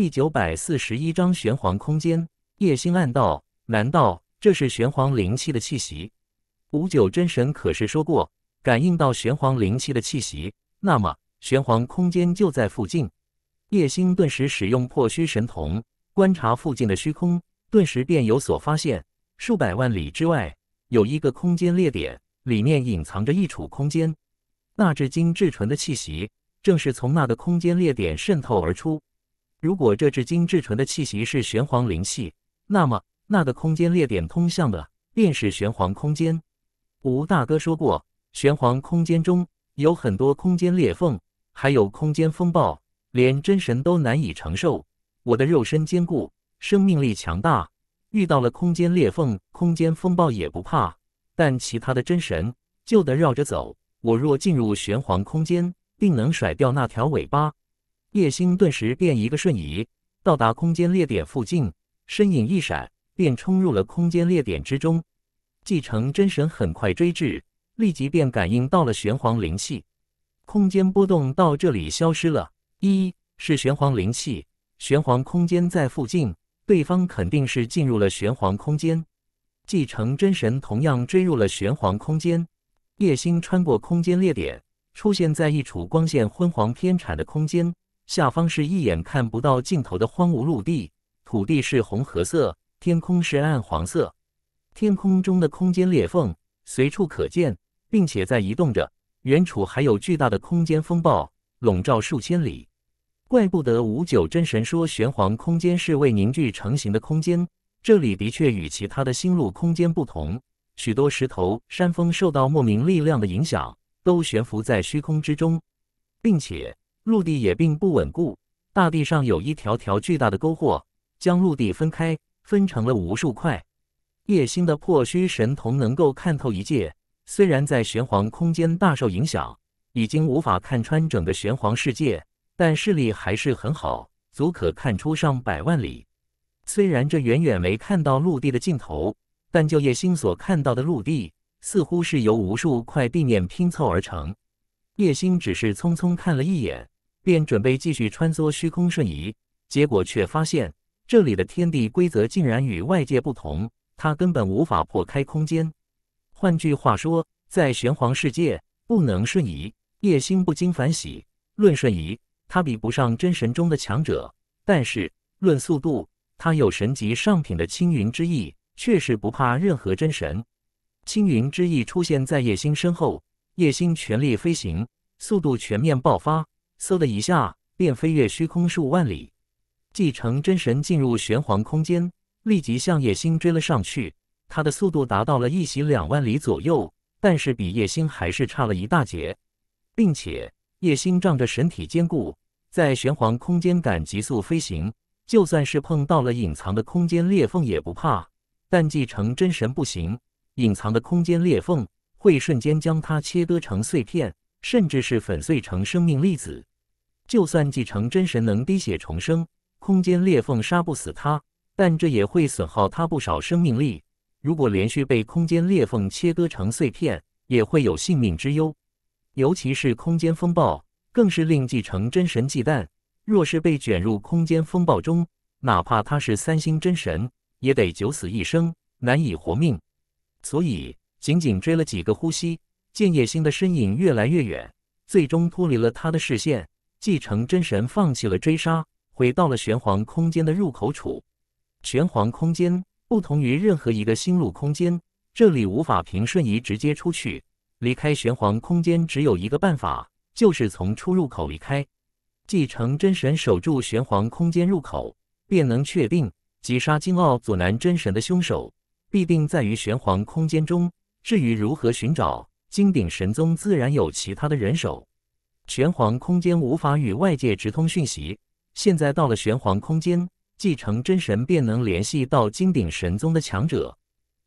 第九百四十一章玄黄空间。叶星暗道：“难道这是玄黄灵气的气息？”五九真神可是说过，感应到玄黄灵气的气息，那么玄黄空间就在附近。叶星顿时使用破虚神瞳观察附近的虚空，顿时便有所发现。数百万里之外，有一个空间裂点，里面隐藏着一处空间。那至精至纯的气息，正是从那个空间裂点渗透而出。如果这只精至纯的气息是玄黄灵气，那么那个空间裂点通向的便是玄黄空间。吴大哥说过，玄黄空间中有很多空间裂缝，还有空间风暴，连真神都难以承受。我的肉身坚固，生命力强大，遇到了空间裂缝、空间风暴也不怕。但其他的真神就得绕着走。我若进入玄黄空间，定能甩掉那条尾巴。叶星顿时便一个瞬移，到达空间裂点附近，身影一闪，便冲入了空间裂点之中。继承真神很快追至，立即便感应到了玄黄灵气，空间波动到这里消失了。一是玄黄灵气，玄黄空间在附近，对方肯定是进入了玄黄空间。继承真神同样追入了玄黄空间，叶星穿过空间裂点，出现在一处光线昏黄偏产的空间。下方是一眼看不到尽头的荒芜陆地，土地是红褐色，天空是暗黄色。天空中的空间裂缝随处可见，并且在移动着。远处还有巨大的空间风暴笼罩数千里，怪不得五九真神说玄黄空间是未凝聚成型的空间。这里的确与其他的星路空间不同，许多石头山峰受到莫名力量的影响，都悬浮在虚空之中，并且。陆地也并不稳固，大地上有一条条巨大的沟壑，将陆地分开，分成了无数块。叶星的破虚神瞳能够看透一界，虽然在玄黄空间大受影响，已经无法看穿整个玄黄世界，但视力还是很好，足可看出上百万里。虽然这远远没看到陆地的尽头，但就叶星所看到的陆地，似乎是由无数块地面拼凑而成。叶星只是匆匆看了一眼。便准备继续穿梭虚空瞬移，结果却发现这里的天地规则竟然与外界不同，他根本无法破开空间。换句话说，在玄黄世界不能瞬移。叶星不禁反喜，论瞬移，他比不上真神中的强者，但是论速度，他有神级上品的青云之翼，确实不怕任何真神。青云之翼出现在叶星身后，叶星全力飞行，速度全面爆发。嗖的一下，便飞越虚空数万里，继承真神进入玄黄空间，立即向叶星追了上去。他的速度达到了一袭两万里左右，但是比叶星还是差了一大截。并且叶星仗着神体坚固，在玄黄空间敢急速飞行，就算是碰到了隐藏的空间裂缝也不怕。但继承真神不行，隐藏的空间裂缝会瞬间将它切割成碎片，甚至是粉碎成生命粒子。就算继承真神能滴血重生，空间裂缝杀不死他，但这也会损耗他不少生命力。如果连续被空间裂缝切割成碎片，也会有性命之忧。尤其是空间风暴，更是令继承真神忌惮。若是被卷入空间风暴中，哪怕他是三星真神，也得九死一生，难以活命。所以，仅仅追了几个呼吸，剑叶星的身影越来越远，最终脱离了他的视线。继承真神放弃了追杀，回到了玄黄空间的入口处。玄黄空间不同于任何一个星路空间，这里无法凭瞬移直接出去。离开玄黄空间只有一个办法，就是从出入口离开。继承真神守住玄黄空间入口，便能确定击杀金奥祖南真神的凶手必定在于玄黄空间中。至于如何寻找，金鼎神宗自然有其他的人手。玄黄空间无法与外界直通讯息，现在到了玄黄空间，继承真神便能联系到金顶神宗的强者。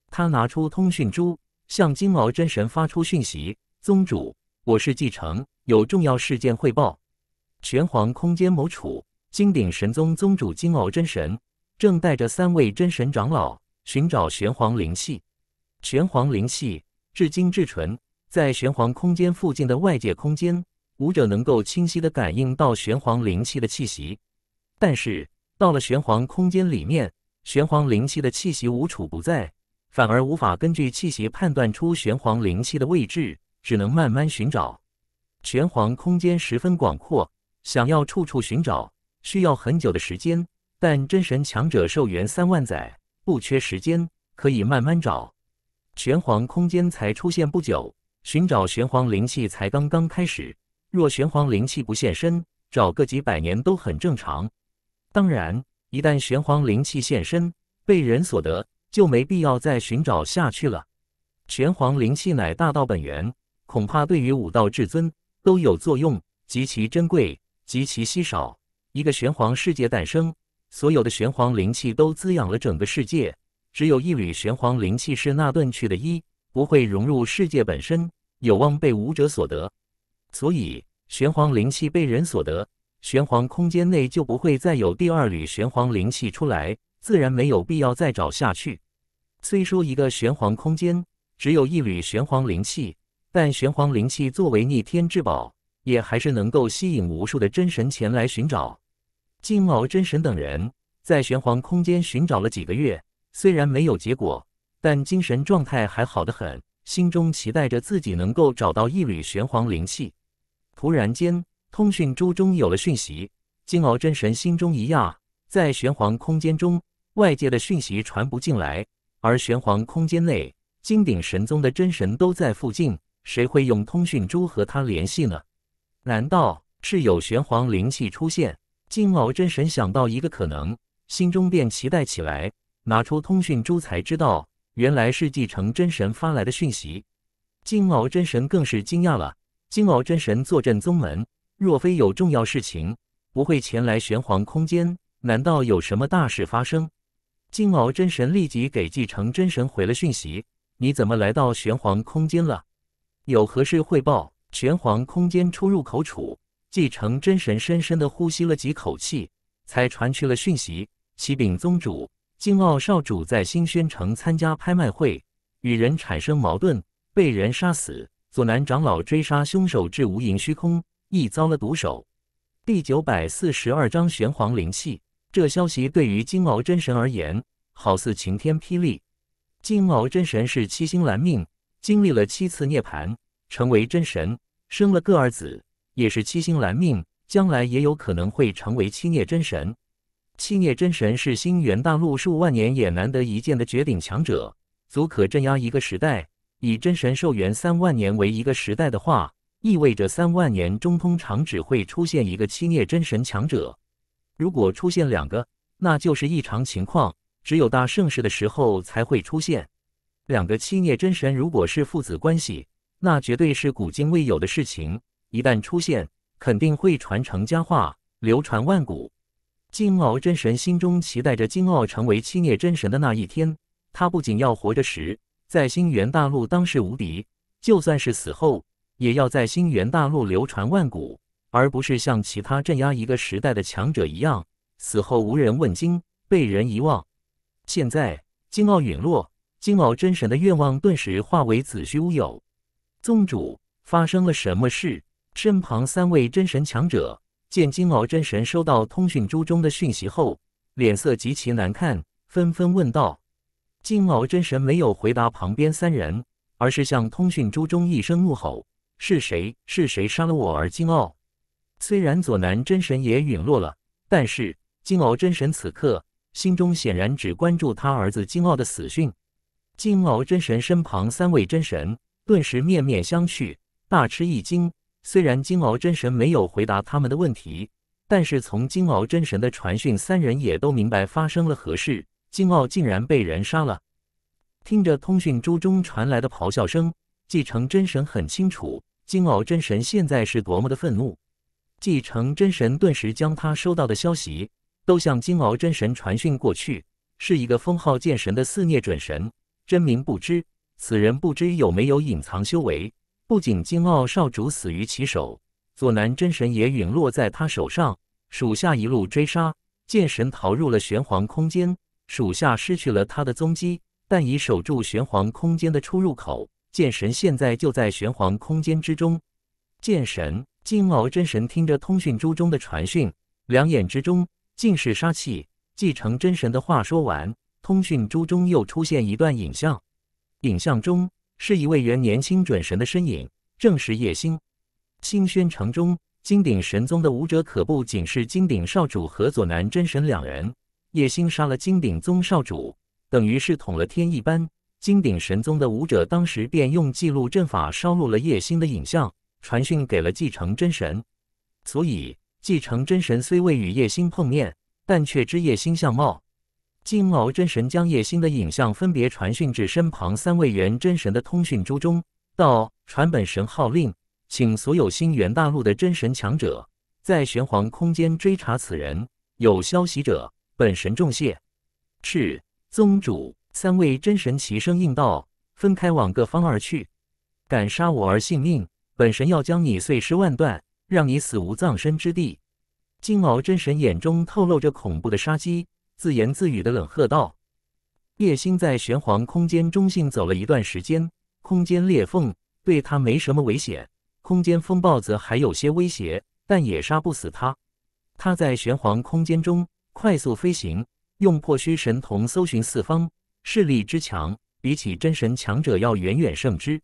他拿出通讯珠，向金鳌真神发出讯息：“宗主，我是继承，有重要事件汇报。玄黄空间某处，金鼎神宗宗主金鳌真神正带着三位真神长老寻找玄黄灵气。玄黄灵气至精至纯，在玄黄空间附近的外界空间。”武者能够清晰地感应到玄黄灵气的气息，但是到了玄黄空间里面，玄黄灵气的气息无处不在，反而无法根据气息判断出玄黄灵气的位置，只能慢慢寻找。玄黄空间十分广阔，想要处处寻找需要很久的时间，但真神强者寿元三万载，不缺时间，可以慢慢找。玄黄空间才出现不久，寻找玄黄灵气才刚刚开始。若玄黄灵气不现身，找个几百年都很正常。当然，一旦玄黄灵气现身，被人所得，就没必要再寻找下去了。玄黄灵气乃大道本源，恐怕对于武道至尊都有作用，极其珍贵，极其稀少。一个玄黄世界诞生，所有的玄黄灵气都滋养了整个世界，只有一缕玄黄灵气是那遁去的一，不会融入世界本身，有望被武者所得。所以玄黄灵气被人所得，玄黄空间内就不会再有第二缕玄黄灵气出来，自然没有必要再找下去。虽说一个玄黄空间只有一缕玄黄灵气，但玄黄灵气作为逆天之宝，也还是能够吸引无数的真神前来寻找。金毛真神等人在玄黄空间寻找了几个月，虽然没有结果，但精神状态还好得很，心中期待着自己能够找到一缕玄黄灵气。突然间，通讯珠中有了讯息。金鳌真神心中一讶，在玄黄空间中，外界的讯息传不进来，而玄黄空间内，金鼎神宗的真神都在附近，谁会用通讯珠和他联系呢？难道是有玄黄灵气出现？金鳌真神想到一个可能，心中便期待起来。拿出通讯珠，才知道原来是继承真神发来的讯息。金鳌真神更是惊讶了。金鳌真神坐镇宗门，若非有重要事情，不会前来玄黄空间。难道有什么大事发生？金鳌真神立即给继承真神回了讯息：“你怎么来到玄黄空间了？有何事汇报？”玄黄空间出入口处，继承真神深深的呼吸了几口气，才传去了讯息：“启禀宗主，金鳌少主在新宣城参加拍卖会，与人产生矛盾，被人杀死。”左南长老追杀凶手至无垠虚空，亦遭了毒手。第九百四十二章玄黄灵气。这消息对于金鳌真神而言，好似晴天霹雳。金鳌真神是七星蓝命，经历了七次涅槃，成为真神，生了个儿子，也是七星蓝命，将来也有可能会成为七孽真神。七孽真神是星元大陆数万年也难得一见的绝顶强者，足可镇压一个时代。以真神寿元三万年为一个时代的话，意味着三万年中通常只会出现一个七孽真神强者。如果出现两个，那就是异常情况，只有大盛世的时候才会出现两个七孽真神。如果是父子关系，那绝对是古今未有的事情。一旦出现，肯定会传承佳话，流传万古。金傲真神心中期待着金傲成为七孽真神的那一天，他不仅要活着时。在星元大陆当世无敌，就算是死后，也要在星元大陆流传万古，而不是像其他镇压一个时代的强者一样，死后无人问津，被人遗忘。现在金傲陨落，金傲真神的愿望顿时化为子虚乌有。宗主发生了什么事？身旁三位真神强者见金傲真神收到通讯珠中的讯息后，脸色极其难看，纷纷问道。金鳌真神没有回答旁边三人，而是向通讯珠中一声怒吼：“是谁？是谁杀了我？”而金鳌虽然左南真神也陨落了，但是金鳌真神此刻心中显然只关注他儿子金鳌的死讯。金鳌真神身旁三位真神顿时面面相觑，大吃一惊。虽然金鳌真神没有回答他们的问题，但是从金鳌真神的传讯，三人也都明白发生了何事。金傲竟然被人杀了！听着通讯珠中传来的咆哮声，继承真神很清楚金傲真神现在是多么的愤怒。继承真神顿时将他收到的消息都向金傲真神传讯过去。是一个封号剑神的肆虐准神，真名不知，此人不知有没有隐藏修为。不仅金傲少主死于其手，左南真神也陨落在他手上。属下一路追杀，剑神逃入了玄黄空间。属下失去了他的踪迹，但已守住玄黄空间的出入口。剑神现在就在玄黄空间之中。剑神金毛真神听着通讯珠中的传讯，两眼之中尽是杀气。继承真神的话说完，通讯珠中又出现一段影像。影像中是一位元年轻准神的身影，正是叶星。星轩城中金顶神宗的武者可不仅是金顶少主和左南真神两人。叶星杀了金鼎宗少主，等于是捅了天一般。金鼎神宗的武者当时便用记录阵法烧录了叶星的影像，传讯给了继承真神。所以，继承真神虽未与叶星碰面，但却知叶星相貌。金鳌真神将叶星的影像分别传讯至身旁三位元真神的通讯珠中，道：“传本神号令，请所有星元大陆的真神强者，在玄黄空间追查此人。有消息者。”本神重谢，赤宗主。三位真神齐声应道，分开往各方而去。敢杀我儿性命，本神要将你碎尸万段，让你死无葬身之地。金毛真神眼中透露着恐怖的杀机，自言自语的冷喝道：“叶星在玄黄空间中性走了一段时间，空间裂缝对他没什么危险，空间风暴则还有些威胁，但也杀不死他。他在玄黄空间中。”快速飞行，用破虚神瞳搜寻四方，势力之强，比起真神强者要远远胜之。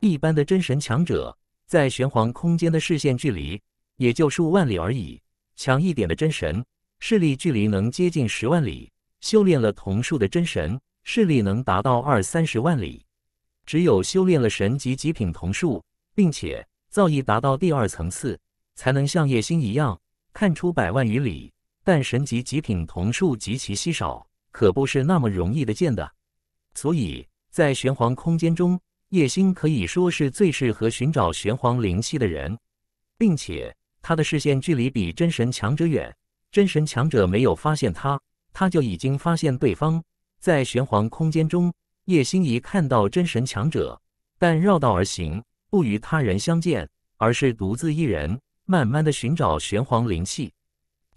一般的真神强者，在玄黄空间的视线距离也就数万里而已。强一点的真神，视力距离能接近十万里。修炼了瞳术的真神，视力能达到二三十万里。只有修炼了神级极品瞳术，并且造诣达到第二层次，才能像叶星一样看出百万余里。但神级极品桐树极其稀少，可不是那么容易的见的。所以在玄黄空间中，叶星可以说是最适合寻找玄黄灵气的人，并且他的视线距离比真神强者远。真神强者没有发现他，他就已经发现对方。在玄黄空间中，叶星一看到真神强者，但绕道而行，不与他人相见，而是独自一人，慢慢的寻找玄黄灵气。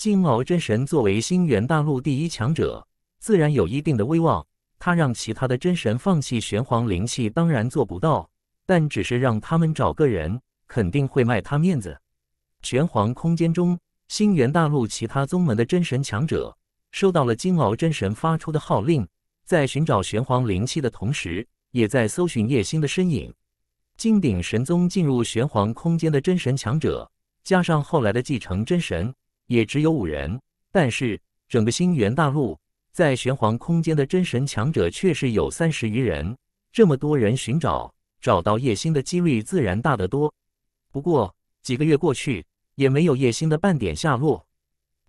金鳌真神作为星元大陆第一强者，自然有一定的威望。他让其他的真神放弃玄黄灵气，当然做不到。但只是让他们找个人，肯定会卖他面子。玄黄空间中，星元大陆其他宗门的真神强者收到了金鳌真神发出的号令，在寻找玄黄灵气的同时，也在搜寻叶星的身影。金鼎神宗进入玄黄空间的真神强者，加上后来的继承真神。也只有五人，但是整个星元大陆在玄黄空间的真神强者却是有三十余人。这么多人寻找，找到叶星的几率自然大得多。不过几个月过去，也没有叶星的半点下落。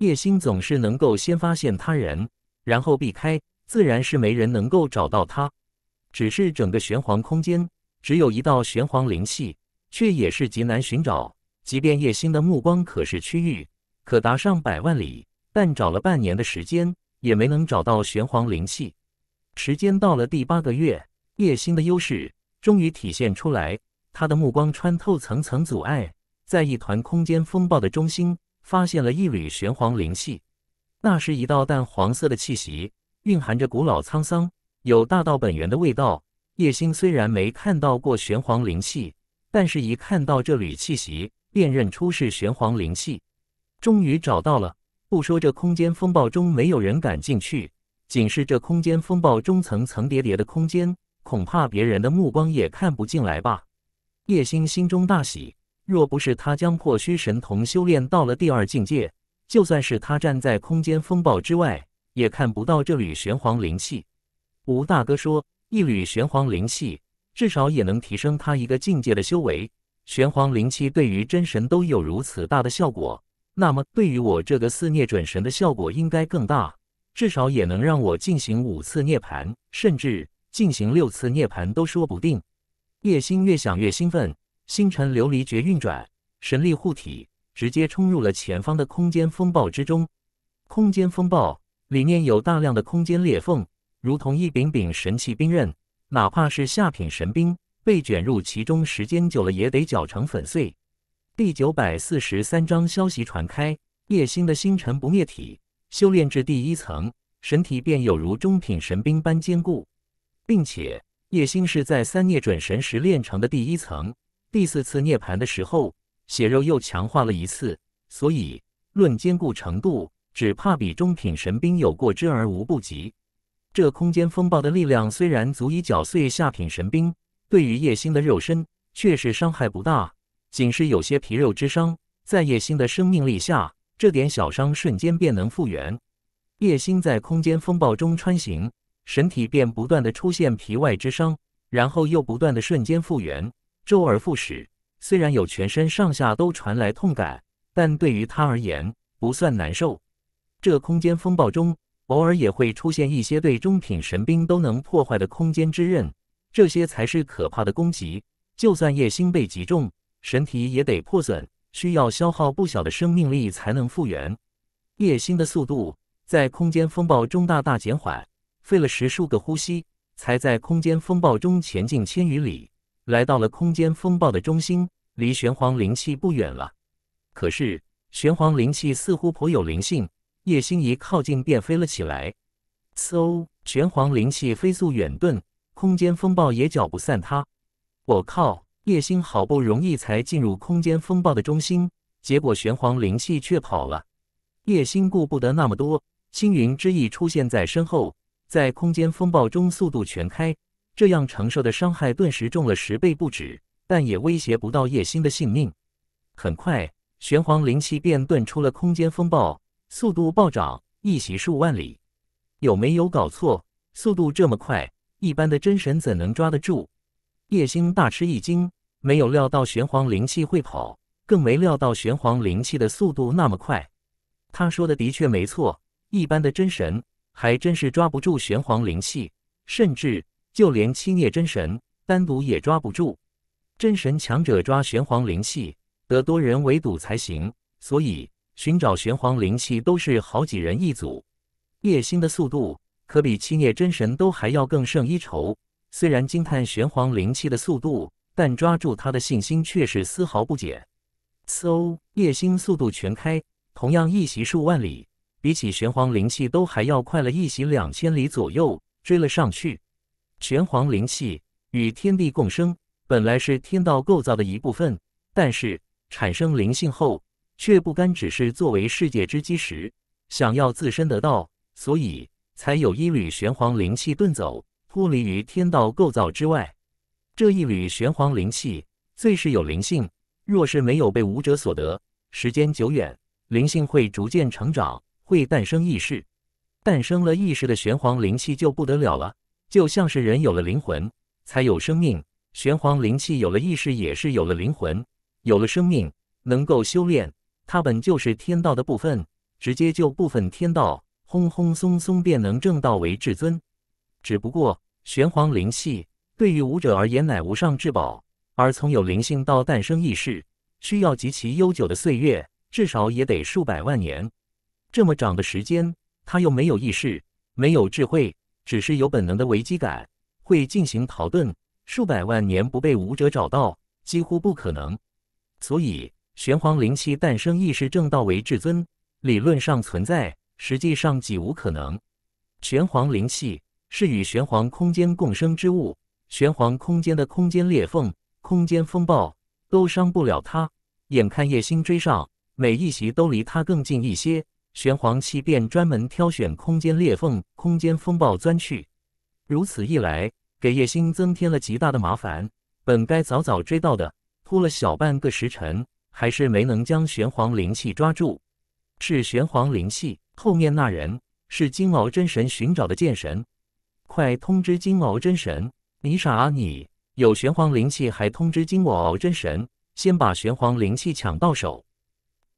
叶星总是能够先发现他人，然后避开，自然是没人能够找到他。只是整个玄黄空间只有一道玄黄灵气，却也是极难寻找。即便叶星的目光可视区域。可达上百万里，但找了半年的时间也没能找到玄黄灵气。时间到了第八个月，叶星的优势终于体现出来。他的目光穿透层层阻碍，在一团空间风暴的中心，发现了一缕玄黄灵气。那是一道淡黄色的气息，蕴含着古老沧桑，有大道本源的味道。叶星虽然没看到过玄黄灵气，但是一看到这缕气息，便认出是玄黄灵气。终于找到了，不说这空间风暴中没有人敢进去，仅是这空间风暴中层层叠叠的空间，恐怕别人的目光也看不进来吧。叶星心中大喜，若不是他将破虚神童修炼到了第二境界，就算是他站在空间风暴之外，也看不到这缕玄黄灵气。吴大哥说，一缕玄黄灵气，至少也能提升他一个境界的修为。玄黄灵气对于真神都有如此大的效果。那么，对于我这个四涅准神的效果应该更大，至少也能让我进行五次涅槃，甚至进行六次涅槃都说不定。叶星越想越兴奋，星辰琉璃诀运转，神力护体，直接冲入了前方的空间风暴之中。空间风暴里面有大量的空间裂缝，如同一柄柄神器兵刃，哪怕是下品神兵，被卷入其中，时间久了也得搅成粉碎。第九百四十三章，消息传开，叶星的星辰不灭体修炼至第一层，神体便有如中品神兵般坚固，并且叶星是在三涅准神时练成的第一层，第四次涅槃的时候，血肉又强化了一次，所以论坚固程度，只怕比中品神兵有过之而无不及。这空间风暴的力量虽然足以绞碎下品神兵，对于叶星的肉身却是伤害不大。仅是有些皮肉之伤，在叶星的生命力下，这点小伤瞬间便能复原。叶星在空间风暴中穿行，身体便不断的出现皮外之伤，然后又不断的瞬间复原，周而复始。虽然有全身上下都传来痛感，但对于他而言不算难受。这空间风暴中，偶尔也会出现一些对中品神兵都能破坏的空间之刃，这些才是可怕的攻击。就算叶星被击中，神体也得破损，需要消耗不小的生命力才能复原。叶星的速度在空间风暴中大大减缓，费了十数个呼吸，才在空间风暴中前进千余里，来到了空间风暴的中心，离玄黄灵气不远了。可是玄黄灵气似乎颇有灵性，叶星一靠近便飞了起来。嗖！玄黄灵气飞速远遁，空间风暴也搅不散它。我靠！叶星好不容易才进入空间风暴的中心，结果玄黄灵气却跑了。叶星顾不得那么多，星云之翼出现在身后，在空间风暴中速度全开，这样承受的伤害顿时重了十倍不止，但也威胁不到叶星的性命。很快，玄黄灵气便遁出了空间风暴，速度暴涨，一袭数万里。有没有搞错？速度这么快，一般的真神怎能抓得住？叶星大吃一惊，没有料到玄黄灵气会跑，更没料到玄黄灵气的速度那么快。他说的的确没错，一般的真神还真是抓不住玄黄灵气，甚至就连七孽真神单独也抓不住。真神强者抓玄黄灵气得多人围堵才行，所以寻找玄黄灵气都是好几人一组。叶星的速度可比七孽真神都还要更胜一筹。虽然惊叹玄黄灵气的速度，但抓住他的信心却是丝毫不减。嗖！叶星速度全开，同样一袭数万里，比起玄黄灵气都还要快了一袭两千里左右，追了上去。玄黄灵气与天地共生，本来是天道构造的一部分，但是产生灵性后，却不甘只是作为世界之基石，想要自身得道，所以才有一缕玄黄灵气遁走。脱离于天道构造之外，这一缕玄黄灵气最是有灵性。若是没有被武者所得，时间久远，灵性会逐渐成长，会诞生意识。诞生了意识的玄黄灵气就不得了了，就像是人有了灵魂才有生命，玄黄灵气有了意识也是有了灵魂，有了生命，能够修炼。它本就是天道的部分，直接就部分天道，轰轰松松便能正道为至尊。只不过，玄黄灵气对于武者而言乃无上至宝，而从有灵性到诞生意识，需要极其悠久的岁月，至少也得数百万年。这么长的时间，他又没有意识，没有智慧，只是有本能的危机感，会进行逃遁。数百万年不被武者找到，几乎不可能。所以，玄黄灵气诞生意识，正道为至尊，理论上存在，实际上几无可能。玄黄灵气。是与玄黄空间共生之物，玄黄空间的空间裂缝、空间风暴都伤不了他。眼看叶星追上，每一袭都离他更近一些，玄黄气便专门挑选空间裂缝、空间风暴钻去。如此一来，给叶星增添了极大的麻烦。本该早早追到的，拖了小半个时辰，还是没能将玄黄灵气抓住。是玄黄灵气后面那人，是金毛真神寻找的剑神。快通知金毛真神！你傻啊你！有玄黄灵气还通知金鳌真神？先把玄黄灵气抢到手！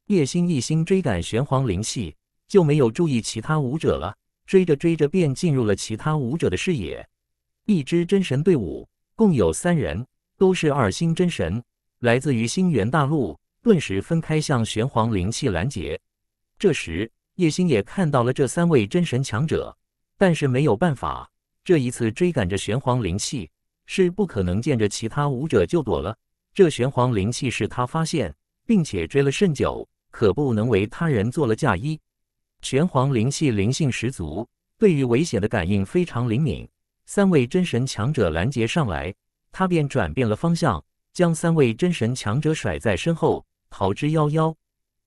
叶星一心追赶玄黄灵气，就没有注意其他武者了。追着追着，便进入了其他武者的视野。一支真神队伍，共有三人，都是二星真神，来自于星元大陆，顿时分开向玄黄灵气拦截。这时，叶星也看到了这三位真神强者，但是没有办法。这一次追赶着玄黄灵气是不可能见着其他武者就躲了。这玄黄灵气是他发现，并且追了甚久，可不能为他人做了嫁衣。玄黄灵气灵性十足，对于危险的感应非常灵敏。三位真神强者拦截上来，他便转变了方向，将三位真神强者甩在身后，逃之夭夭。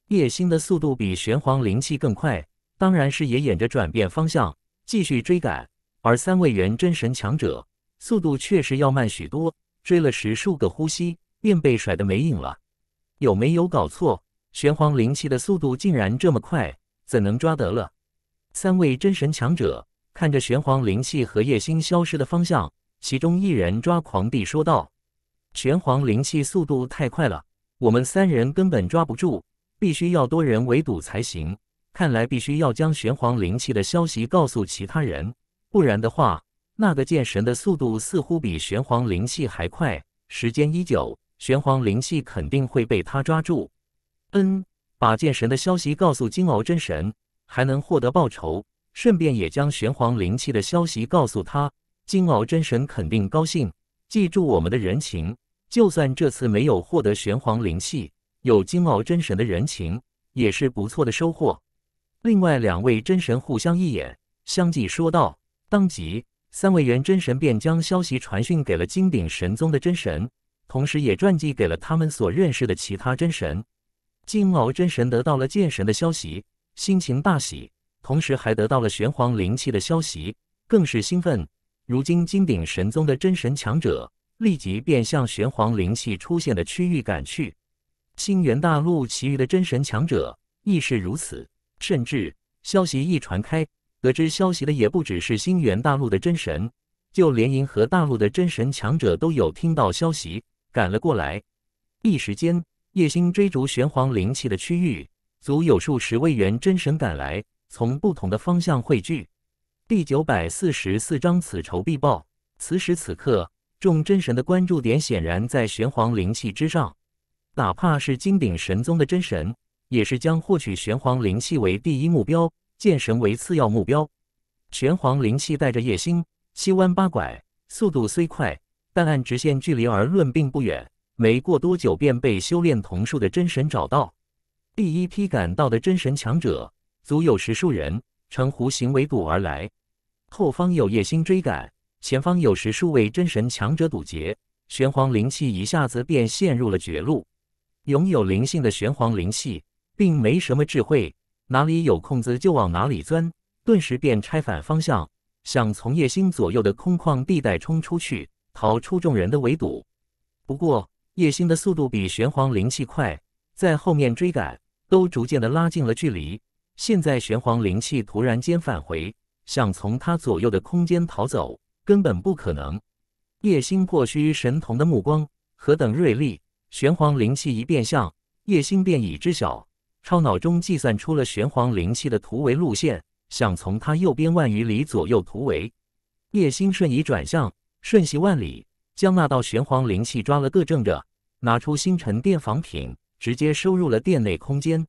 叶星的速度比玄黄灵气更快，当然是也演着转变方向，继续追赶。而三位元真神强者速度确实要慢许多，追了十数个呼吸便被甩得没影了。有没有搞错？玄黄灵气的速度竟然这么快，怎能抓得了？三位真神强者看着玄黄灵气和叶星消失的方向，其中一人抓狂地说道：“玄黄灵气速度太快了，我们三人根本抓不住，必须要多人围堵才行。看来必须要将玄黄灵气的消息告诉其他人。”不然的话，那个剑神的速度似乎比玄黄灵气还快，时间一久，玄黄灵气肯定会被他抓住。嗯，把剑神的消息告诉金鳌真神，还能获得报酬，顺便也将玄黄灵气的消息告诉他，金鳌真神肯定高兴。记住我们的人情，就算这次没有获得玄黄灵气，有金鳌真神的人情也是不错的收获。另外两位真神互相一眼，相继说道。当即，三位元真神便将消息传讯给了金鼎神宗的真神，同时也传记给了他们所认识的其他真神。金鳌真神得到了剑神的消息，心情大喜，同时还得到了玄黄灵气的消息，更是兴奋。如今，金鼎神宗的真神强者立即便向玄黄灵气出现的区域赶去，星元大陆其余的真神强者亦是如此。甚至，消息一传开。得知消息的也不只是星元大陆的真神，就连银河大陆的真神强者都有听到消息，赶了过来。一时间，叶星追逐玄黄灵气的区域，足有数十位元真神赶来，从不同的方向汇聚。第九百四十四章：此仇必报。此时此刻，众真神的关注点显然在玄黄灵气之上，哪怕是金顶神宗的真神，也是将获取玄黄灵气为第一目标。剑神为次要目标，玄黄灵气带着叶星七弯八拐，速度虽快，但按直线距离而论并不远。没过多久便被修炼同术的真神找到。第一批赶到的真神强者足有十数人，呈弧形围堵而来，后方有叶星追赶，前方有十数位真神强者堵截，玄黄灵气一下子便陷入了绝路。拥有灵性的玄黄灵气，并没什么智慧。哪里有空子就往哪里钻，顿时便拆反方向，想从叶星左右的空旷地带冲出去，逃出众人的围堵。不过叶星的速度比玄黄灵气快，在后面追赶，都逐渐的拉近了距离。现在玄黄灵气突然间返回，想从他左右的空间逃走，根本不可能。叶星破虚神童的目光何等锐利，玄黄灵气一变相，叶星便已知晓。超脑中计算出了玄黄灵气的突围路线，想从他右边万余里左右突围。叶星瞬移转向，瞬息万里，将那道玄黄灵气抓了个正着，拿出星辰殿仿品，直接收入了殿内空间。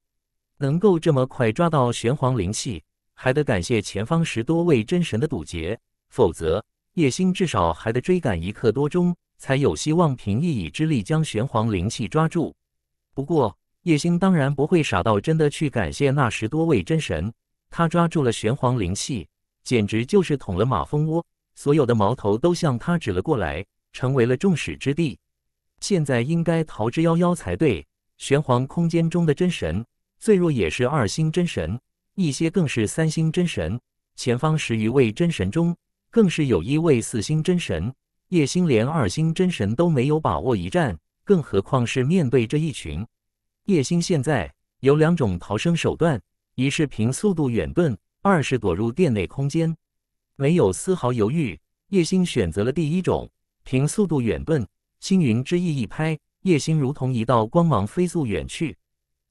能够这么快抓到玄黄灵气，还得感谢前方十多位真神的堵截，否则叶星至少还得追赶一刻多钟，才有希望凭一己之力将玄黄灵气抓住。不过。叶星当然不会傻到真的去感谢那十多位真神，他抓住了玄黄灵气，简直就是捅了马蜂窝，所有的矛头都向他指了过来，成为了众矢之的。现在应该逃之夭夭才对。玄黄空间中的真神，最弱也是二星真神，一些更是三星真神。前方十余位真神中，更是有一位四星真神。叶星连二星真神都没有把握一战，更何况是面对这一群？叶星现在有两种逃生手段：一是凭速度远遁，二是躲入殿内空间。没有丝毫犹豫，叶星选择了第一种，凭速度远遁。星云之翼一拍，叶星如同一道光芒飞速远去。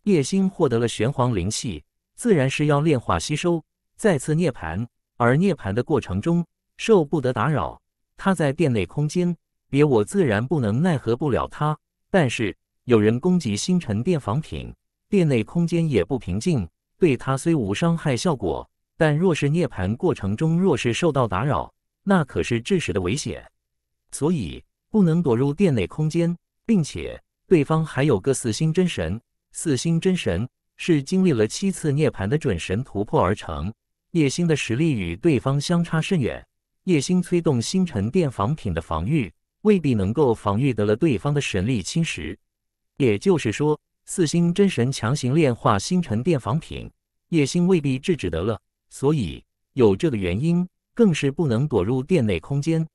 叶星获得了玄黄灵气，自然是要炼化吸收，再次涅槃。而涅槃的过程中受不得打扰，他在殿内空间，别我自然不能奈何不了他，但是。有人攻击星辰殿仿品，殿内空间也不平静。对他虽无伤害效果，但若是涅槃过程中若是受到打扰，那可是致死的危险。所以不能躲入殿内空间，并且对方还有个四星真神。四星真神是经历了七次涅槃的准神突破而成，叶星的实力与对方相差甚远。叶星催动星辰殿仿品的防御，未必能够防御得了对方的神力侵蚀。也就是说，四星真神强行炼化星辰殿仿品，叶星未必制止得了，所以有这个原因，更是不能躲入殿内空间。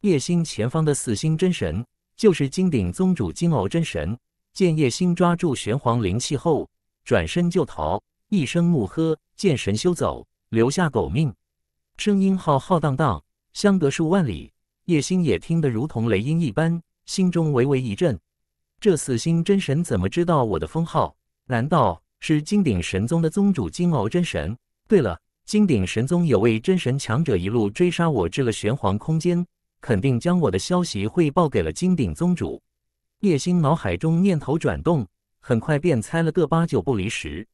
叶星前方的四星真神就是金鼎宗主金鳌真神，见叶星抓住玄黄灵气后，转身就逃，一声怒喝：“见神休走，留下狗命！”声音浩浩荡荡，相隔数万里，叶星也听得如同雷音一般，心中微微一震。这四星真神怎么知道我的封号？难道是金鼎神宗的宗主金鳌真神？对了，金鼎神宗有位真神强者一路追杀我至了玄黄空间，肯定将我的消息汇报给了金鼎宗主。叶星脑海中念头转动，很快便猜了个八九不离十。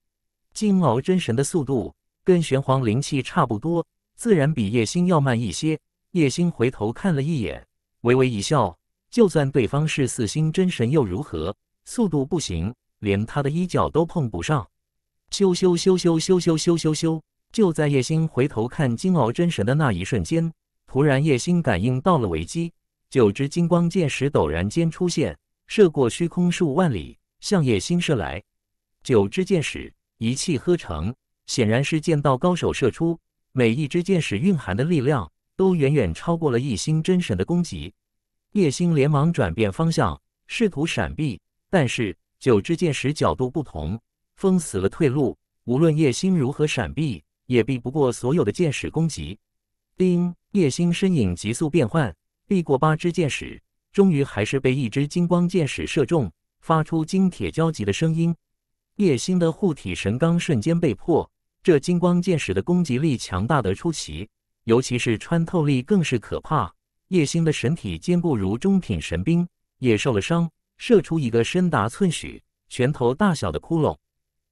金鳌真神的速度跟玄黄灵气差不多，自然比叶星要慢一些。叶星回头看了一眼，微微一笑。就算对方是四星真神又如何？速度不行，连他的衣角都碰不上。咻咻咻咻咻咻咻咻咻！就在叶星回头看金鳌真神的那一瞬间，突然叶星感应到了危机。九支金光剑矢陡然间出现，射过虚空数万里，向叶星射来。九支剑矢一气呵成，显然是剑道高手射出，每一支剑矢蕴含的力量都远远超过了一星真神的攻击。叶星连忙转变方向，试图闪避，但是九支箭矢角度不同，封死了退路。无论叶星如何闪避，也避不过所有的箭矢攻击。叮！叶星身影急速变换，避过八支箭矢，终于还是被一支金光箭矢射中，发出金铁交集的声音。叶星的护体神罡瞬间被破，这金光箭矢的攻击力强大得出奇，尤其是穿透力更是可怕。叶星的神体坚固如中品神兵，也受了伤，射出一个深达寸许、拳头大小的窟窿。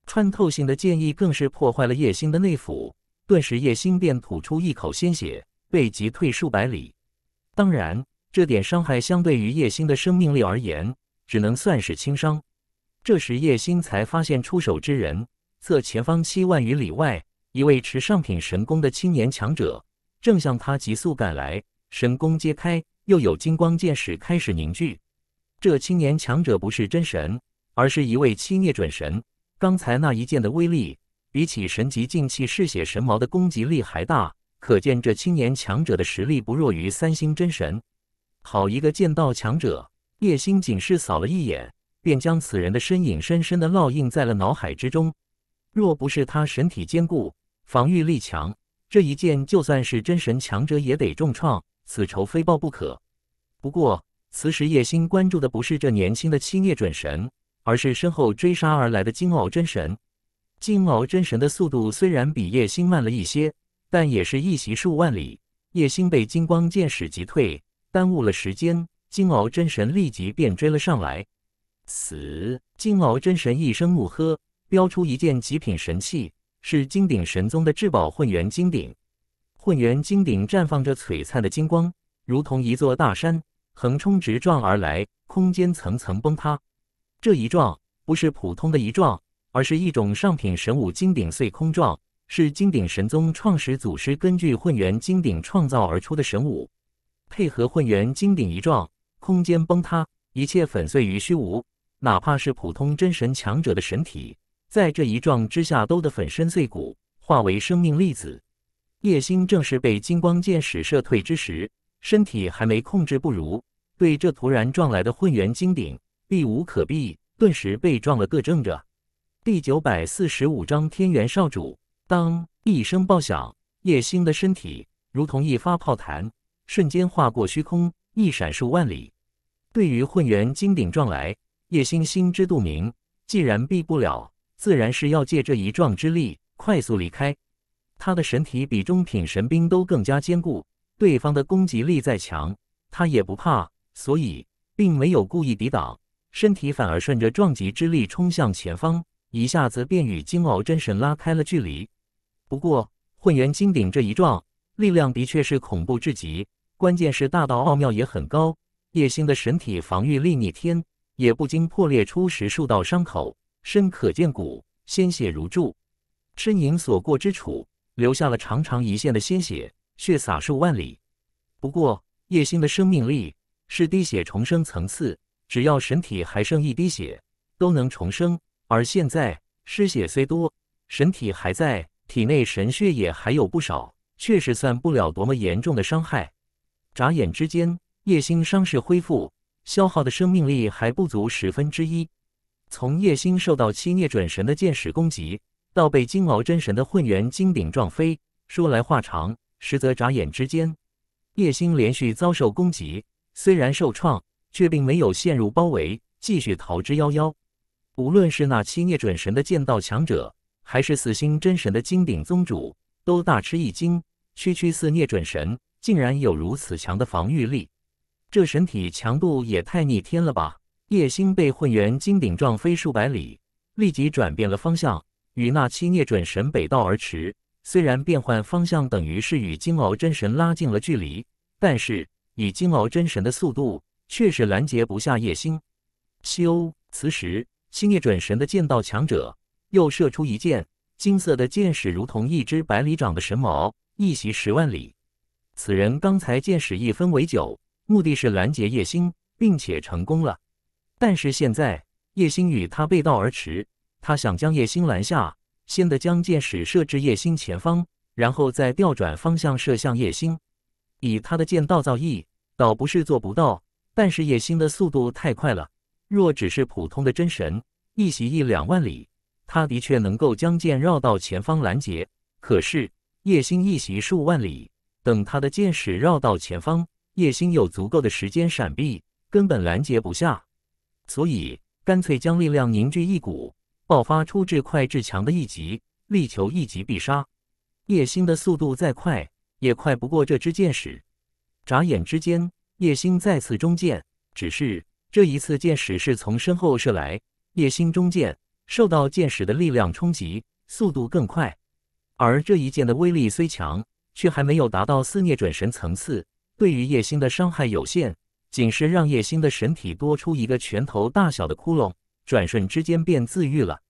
穿透性的剑意更是破坏了叶星的内腑，顿时叶星便吐出一口鲜血，被击退数百里。当然，这点伤害相对于叶星的生命力而言，只能算是轻伤。这时叶星才发现，出手之人侧前方七万余里外，一位持上品神功的青年强者正向他急速赶来。神功揭开，又有金光剑势开始凝聚。这青年强者不是真神，而是一位七孽准神。刚才那一剑的威力，比起神级进气嗜血神矛的攻击力还大，可见这青年强者的实力不弱于三星真神。好一个剑道强者！叶星仅是扫了一眼，便将此人的身影深深的烙印在了脑海之中。若不是他身体坚固，防御力强，这一剑就算是真神强者也得重创。此仇非报不可。不过，此时叶星关注的不是这年轻的七孽准神，而是身后追杀而来的金鳌真神。金鳌真神的速度虽然比叶星慢了一些，但也是一袭数万里。叶星被金光剑使击退，耽误了时间。金鳌真神立即便追了上来。死！金鳌真神一声怒喝，飙出一件极品神器，是金鼎神宗的至宝混元金鼎。混元金顶绽放着璀璨的金光，如同一座大山横冲直撞而来，空间层层崩塌。这一撞不是普通的一撞，而是一种上品神武金顶碎空撞，是金顶神宗创始祖师根据混元金顶创造而出的神武。配合混元金顶一撞，空间崩塌，一切粉碎于虚无。哪怕是普通真神强者的神体，在这一撞之下都得粉身碎骨，化为生命粒子。叶星正是被金光剑矢射退之时，身体还没控制自如，对这突然撞来的混元金顶避无可避，顿时被撞了个正着。第九百四十五章天元少主。当一声爆响，叶星的身体如同一发炮弹，瞬间划过虚空，一闪数万里。对于混元金顶撞来，叶星心知肚明，既然避不了，自然是要借这一撞之力快速离开。他的神体比中品神兵都更加坚固，对方的攻击力再强，他也不怕，所以并没有故意抵挡，身体反而顺着撞击之力冲向前方，一下子便与金鳌真神拉开了距离。不过混元金鼎这一撞，力量的确是恐怖至极，关键是大道奥妙也很高。叶星的神体防御力逆天，也不禁破裂出十数道伤口，深可见骨，鲜血如注，身影所过之处。留下了长长一线的鲜血，血洒数万里。不过叶星的生命力是滴血重生层次，只要神体还剩一滴血，都能重生。而现在失血虽多，神体还在，体内神血液还有不少，确实算不了多么严重的伤害。眨眼之间，叶星伤势恢复，消耗的生命力还不足十分之一。从叶星受到七孽准神的剑矢攻击。到被金鳌真神的混元金顶撞飞。说来话长，实则眨眼之间，叶星连续遭受攻击，虽然受创，却并没有陷入包围，继续逃之夭夭。无论是那七孽准神的剑道强者，还是死星真神的金顶宗主，都大吃一惊：区区四孽准神，竟然有如此强的防御力，这神体强度也太逆天了吧！叶星被混元金顶撞飞数百里，立即转变了方向。与那七孽准神北道而驰，虽然变换方向等于是与金鳌真神拉近了距离，但是以金鳌真神的速度，确实拦截不下叶星。修，此时，七孽准神的剑道强者又射出一剑，金色的剑矢如同一只百里长的神矛，一袭十万里。此人刚才剑矢一分为九，目的是拦截叶星，并且成功了。但是现在，叶星与他背道而驰。他想将叶星拦下，先得将箭矢射至叶星前方，然后再调转方向射向叶星。以他的剑道造诣，倒不是做不到，但是叶星的速度太快了。若只是普通的真神，一袭一两万里，他的确能够将箭绕到前方拦截。可是叶星一袭数万里，等他的箭矢绕到前方，叶星有足够的时间闪避，根本拦截不下。所以干脆将力量凝聚一股。爆发出至快至强的一击，力求一击必杀。叶星的速度再快，也快不过这支箭矢。眨眼之间，叶星再次中箭，只是这一次箭矢是从身后射来。叶星中箭，受到箭矢的力量冲击，速度更快。而这一箭的威力虽强，却还没有达到肆虐准神层次，对于叶星的伤害有限，仅是让叶星的神体多出一个拳头大小的窟窿。转瞬之间便自愈了。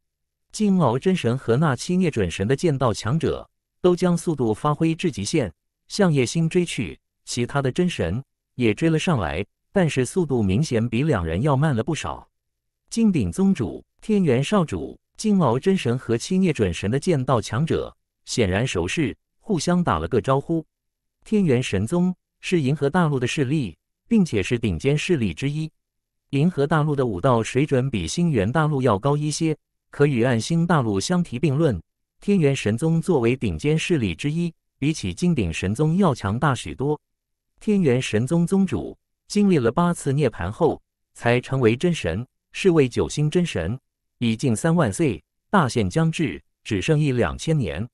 金鳌真神和那七孽准神的剑道强者都将速度发挥至极限，向叶星追去。其他的真神也追了上来，但是速度明显比两人要慢了不少。金鼎宗主、天元少主、金鳌真神和七孽准神的剑道强者显然熟识，互相打了个招呼。天元神宗是银河大陆的势力，并且是顶尖势力之一。银河大陆的武道水准比星元大陆要高一些，可与暗星大陆相提并论。天元神宗作为顶尖势力之一，比起金鼎神宗要强大许多。天元神宗宗主经历了八次涅槃后，才成为真神，是位九星真神，已近三万岁，大限将至，只剩一两千年。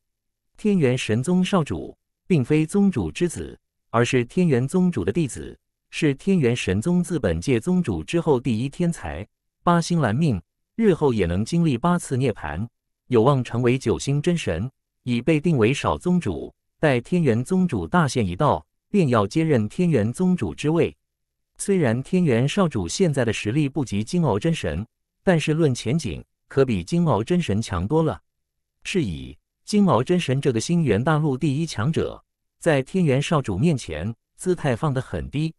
天元神宗少主并非宗主之子，而是天元宗主的弟子。是天元神宗自本届宗主之后第一天才，八星蓝命，日后也能经历八次涅槃，有望成为九星真神，已被定为少宗主，待天元宗主大限一到，便要接任天元宗主之位。虽然天元少主现在的实力不及金鳌真神，但是论前景，可比金鳌真神强多了。是以，金鳌真神这个星元大陆第一强者，在天元少主面前，姿态放得很低。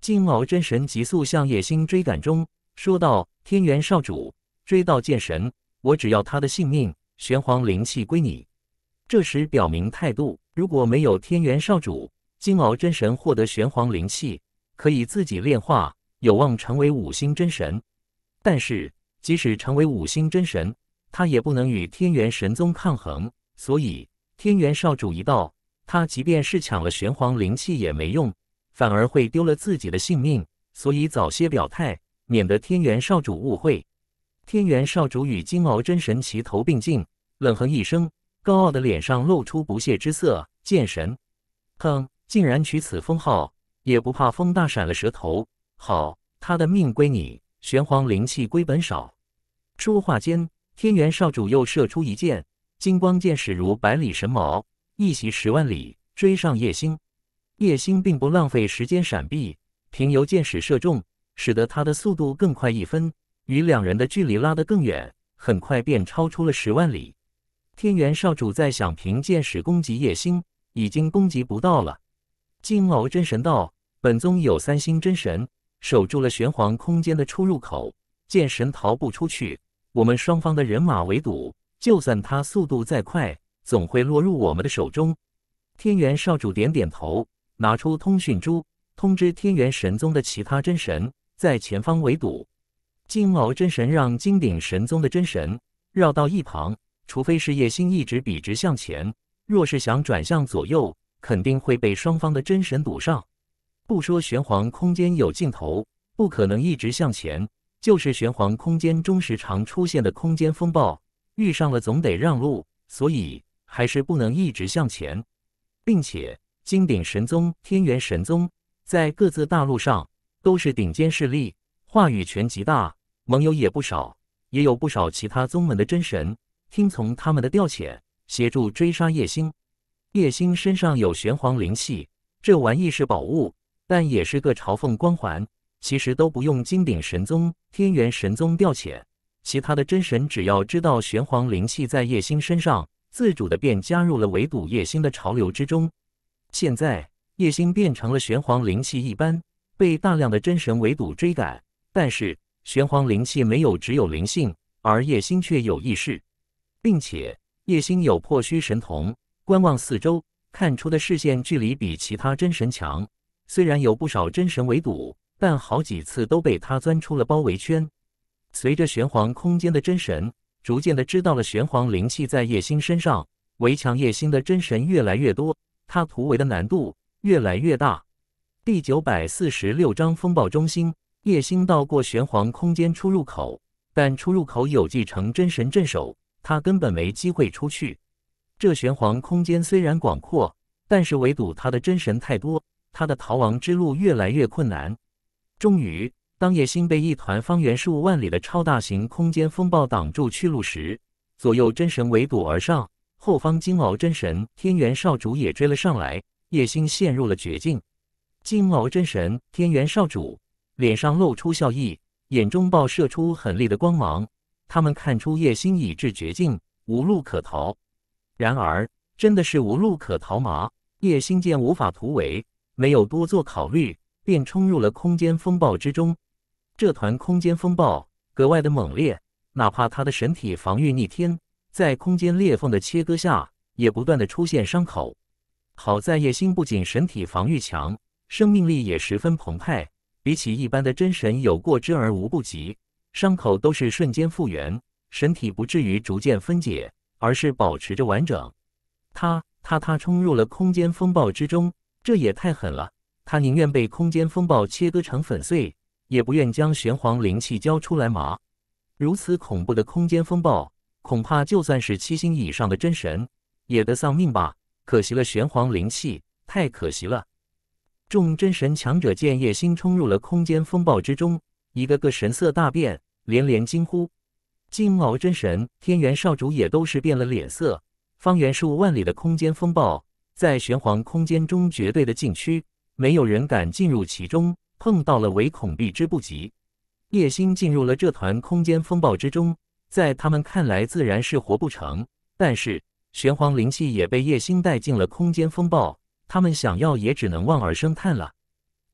金鳌真神急速向叶星追赶中，说道：“天元少主，追到剑神，我只要他的性命，玄黄灵气归你。”这时表明态度。如果没有天元少主，金鳌真神获得玄黄灵气，可以自己炼化，有望成为五星真神。但是，即使成为五星真神，他也不能与天元神宗抗衡。所以，天元少主一到，他即便是抢了玄黄灵气也没用。反而会丢了自己的性命，所以早些表态，免得天元少主误会。天元少主与金鳌真神齐头并进，冷哼一声，高傲的脸上露出不屑之色。剑神，哼，竟然取此封号，也不怕风大闪了舌头。好，他的命归你，玄黄灵气归本少。说话间，天元少主又射出一箭，金光箭矢如百里神矛，一袭十万里，追上叶星。叶星并不浪费时间闪避，平游箭矢射中，使得他的速度更快一分，与两人的距离拉得更远，很快便超出了十万里。天元少主在想，凭箭矢攻击叶星，已经攻击不到了。金鳌真神道，本宗有三星真神守住了玄黄空间的出入口，剑神逃不出去。我们双方的人马围堵，就算他速度再快，总会落入我们的手中。天元少主点点头。拿出通讯珠，通知天元神宗的其他真神在前方围堵。金鳌真神让金鼎神宗的真神绕到一旁。除非是叶心一直笔直向前，若是想转向左右，肯定会被双方的真神堵上。不说玄黄空间有尽头，不可能一直向前。就是玄黄空间中时常出现的空间风暴，遇上了总得让路，所以还是不能一直向前，并且。金顶神宗、天元神宗在各自大陆上都是顶尖势力，话语权极大，盟友也不少，也有不少其他宗门的真神听从他们的调遣，协助追杀叶星。叶星身上有玄黄灵气，这玩意是宝物，但也是个朝奉光环。其实都不用金顶神宗、天元神宗调遣，其他的真神只要知道玄黄灵气在叶星身上，自主的便加入了围堵叶星的潮流之中。现在叶星变成了玄黄灵气一般，被大量的真神围堵追赶。但是玄黄灵气没有，只有灵性，而叶星却有意识，并且叶星有破虚神瞳。观望四周，看出的视线距离比其他真神强。虽然有不少真神围堵，但好几次都被他钻出了包围圈。随着玄黄空间的真神逐渐的知道了玄黄灵气在叶星身上，围墙叶星的真神越来越多。他突围的难度越来越大。第九百四十六章风暴中心，叶星到过玄黄空间出入口，但出入口有继承真神镇守，他根本没机会出去。这玄黄空间虽然广阔，但是围堵他的真神太多，他的逃亡之路越来越困难。终于，当叶星被一团方圆数万里的超大型空间风暴挡住去路时，左右真神围堵而上。后方金鳌真神、天元少主也追了上来，叶星陷入了绝境。金鳌真神、天元少主脸上露出笑意，眼中爆射出狠厉的光芒。他们看出叶星已至绝境，无路可逃。然而，真的是无路可逃吗？叶星见无法突围，没有多做考虑，便冲入了空间风暴之中。这团空间风暴格外的猛烈，哪怕他的神体防御逆天。在空间裂缝的切割下，也不断的出现伤口。好在叶星不仅神体防御强，生命力也十分澎湃，比起一般的真神有过之而无不及。伤口都是瞬间复原，神体不至于逐渐分解，而是保持着完整。他他他冲入了空间风暴之中，这也太狠了！他宁愿被空间风暴切割成粉碎，也不愿将玄黄灵气交出来嘛！如此恐怖的空间风暴！恐怕就算是七星以上的真神，也得丧命吧。可惜了玄黄灵气，太可惜了。众真神强者见叶星冲入了空间风暴之中，一个个神色大变，连连惊呼。金鳌真神天元少主也都是变了脸色。方圆数万里的空间风暴，在玄黄空间中绝对的禁区，没有人敢进入其中，碰到了唯恐避之不及。叶星进入了这团空间风暴之中。在他们看来，自然是活不成。但是玄黄灵气也被叶星带进了空间风暴，他们想要也只能望而生叹了。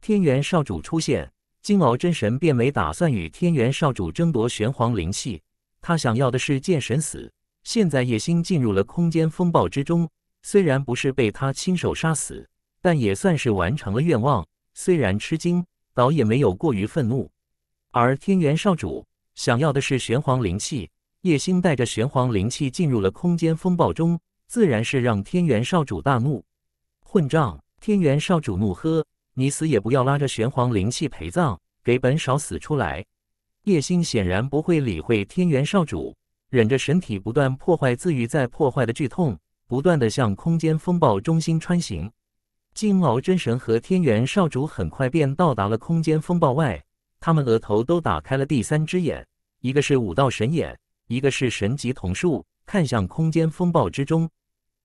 天元少主出现，金鳌真神便没打算与天元少主争夺玄黄灵气。他想要的是剑神死。现在叶星进入了空间风暴之中，虽然不是被他亲手杀死，但也算是完成了愿望。虽然吃惊，倒也没有过于愤怒。而天元少主。想要的是玄黄灵气，叶星带着玄黄灵气进入了空间风暴中，自然是让天元少主大怒。混账！天元少主怒喝：“你死也不要拉着玄黄灵气陪葬，给本少死出来！”叶星显然不会理会天元少主，忍着身体不断破坏、自愈再破坏的剧痛，不断的向空间风暴中心穿行。金鳌真神和天元少主很快便到达了空间风暴外。他们额头都打开了第三只眼，一个是武道神眼，一个是神级瞳术，看向空间风暴之中。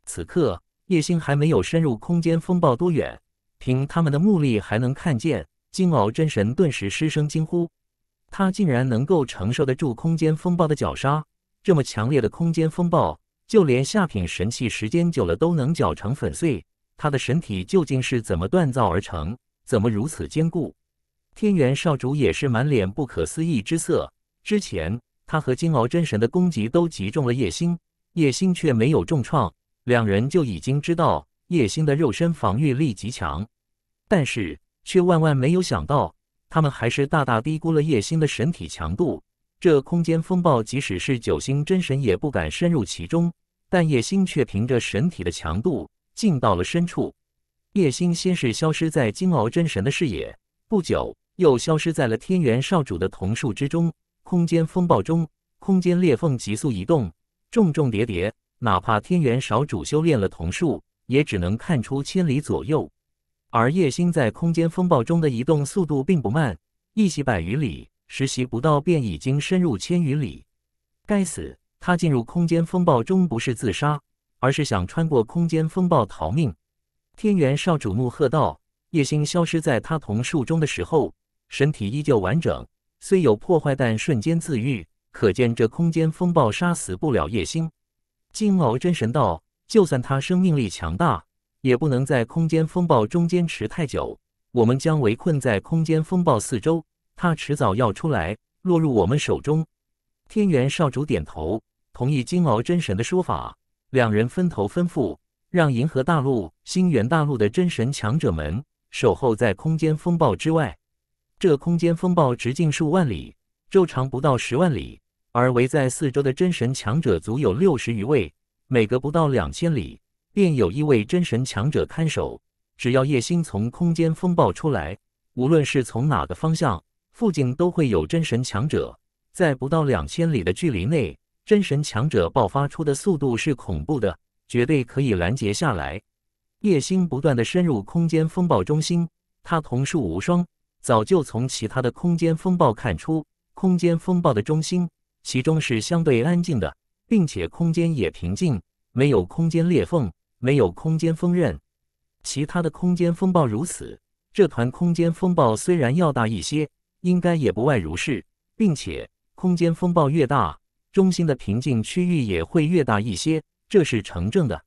此刻叶星还没有深入空间风暴多远，凭他们的目力还能看见。金鳌真神顿时失声惊呼，他竟然能够承受得住空间风暴的绞杀！这么强烈的空间风暴，就连下品神器时间久了都能绞成粉碎，他的神体究竟是怎么锻造而成？怎么如此坚固？天元少主也是满脸不可思议之色。之前他和金鳌真神的攻击都击中了叶星，叶星却没有重创，两人就已经知道叶星的肉身防御力极强。但是却万万没有想到，他们还是大大低估了叶星的神体强度。这空间风暴，即使是九星真神也不敢深入其中，但叶星却凭着神体的强度进到了深处。叶星先是消失在金鳌真神的视野，不久。又消失在了天元少主的桐树之中。空间风暴中，空间裂缝急速移动，重重叠叠。哪怕天元少主修炼了桐树，也只能看出千里左右。而叶星在空间风暴中的移动速度并不慢，一袭百余里，实袭不到便已经深入千余里。该死，他进入空间风暴中不是自杀，而是想穿过空间风暴逃命。天元少主怒喝道：“叶星消失在他桐树中的时候。”身体依旧完整，虽有破坏，但瞬间自愈。可见这空间风暴杀死不了叶星。金鳌真神道，就算他生命力强大，也不能在空间风暴中坚持太久。我们将围困在空间风暴四周，他迟早要出来，落入我们手中。天元少主点头同意金鳌真神的说法，两人分头吩咐，让银河大陆、星元大陆的真神强者们守候在空间风暴之外。这空间风暴直径数万里，周长不到十万里，而围在四周的真神强者足有六十余位，每隔不到两千里便有一位真神强者看守。只要叶星从空间风暴出来，无论是从哪个方向，附近都会有真神强者。在不到两千里的距离内，真神强者爆发出的速度是恐怖的，绝对可以拦截下来。叶星不断的深入空间风暴中心，他同树无双。早就从其他的空间风暴看出，空间风暴的中心，其中是相对安静的，并且空间也平静，没有空间裂缝，没有空间锋刃。其他的空间风暴如此，这团空间风暴虽然要大一些，应该也不外如是，并且空间风暴越大，中心的平静区域也会越大一些，这是成正的。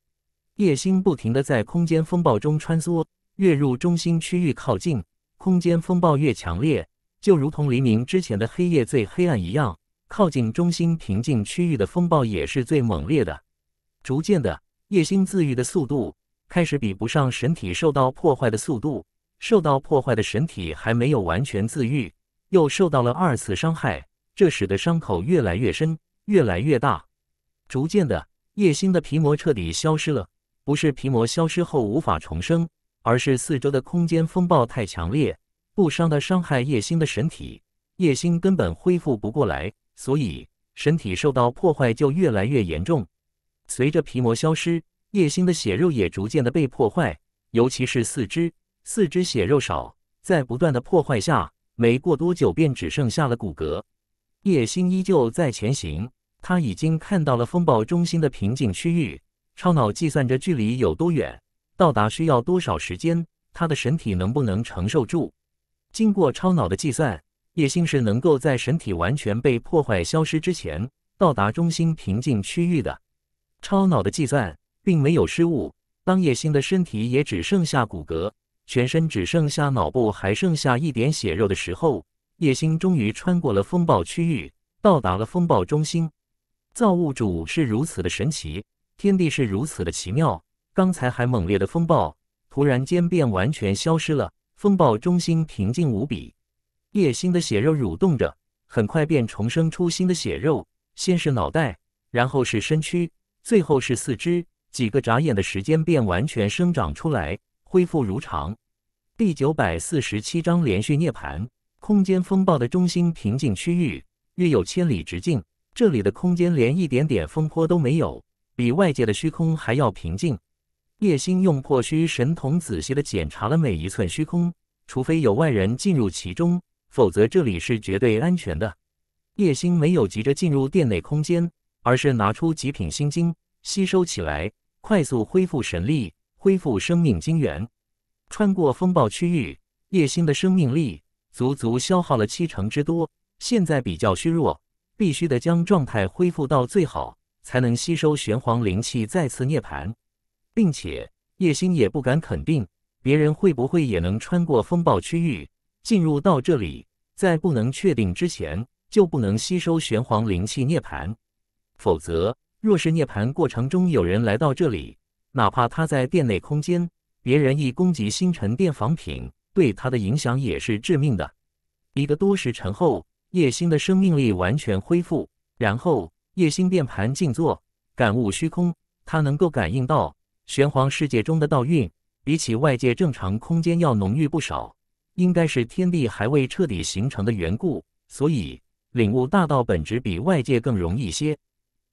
叶星不停地在空间风暴中穿梭，跃入中心区域靠近。空间风暴越强烈，就如同黎明之前的黑夜最黑暗一样，靠近中心平静区域的风暴也是最猛烈的。逐渐的，叶星自愈的速度开始比不上神体受到破坏的速度，受到破坏的神体还没有完全自愈，又受到了二次伤害，这使得伤口越来越深，越来越大。逐渐的，叶星的皮膜彻底消失了，不是皮膜消失后无法重生。而是四周的空间风暴太强烈，不伤的伤害叶星的神体，叶星根本恢复不过来，所以身体受到破坏就越来越严重。随着皮膜消失，叶星的血肉也逐渐的被破坏，尤其是四肢，四肢血肉少，在不断的破坏下，没过多久便只剩下了骨骼。叶星依旧在前行，他已经看到了风暴中心的平静区域，超脑计算着距离有多远。到达需要多少时间？他的神体能不能承受住？经过超脑的计算，叶星是能够在神体完全被破坏消失之前到达中心平静区域的。超脑的计算并没有失误。当叶星的身体也只剩下骨骼，全身只剩下脑部，还剩下一点血肉的时候，叶星终于穿过了风暴区域，到达了风暴中心。造物主是如此的神奇，天地是如此的奇妙。刚才还猛烈的风暴，突然间便完全消失了。风暴中心平静无比，叶星的血肉蠕动着，很快便重生出新的血肉。先是脑袋，然后是身躯，最后是四肢。几个眨眼的时间便完全生长出来，恢复如常。第九百四十七章连续涅槃。空间风暴的中心平静区域约有千里直径，这里的空间连一点点风波都没有，比外界的虚空还要平静。叶星用破虚神瞳仔细地检查了每一寸虚空，除非有外人进入其中，否则这里是绝对安全的。叶星没有急着进入殿内空间，而是拿出极品心经吸收起来，快速恢复神力，恢复生命精元。穿过风暴区域，叶星的生命力足足消耗了七成之多，现在比较虚弱，必须得将状态恢复到最好，才能吸收玄黄灵气，再次涅槃。并且叶星也不敢肯定，别人会不会也能穿过风暴区域进入到这里。在不能确定之前，就不能吸收玄黄灵气涅槃，否则，若是涅盘过程中有人来到这里，哪怕他在殿内空间，别人一攻击星辰殿仿品，对他的影响也是致命的。一个多时辰后，叶星的生命力完全恢复，然后叶星涅盘静坐，感悟虚空。他能够感应到。玄黄世界中的道韵，比起外界正常空间要浓郁不少，应该是天地还未彻底形成的缘故，所以领悟大道本质比外界更容易些。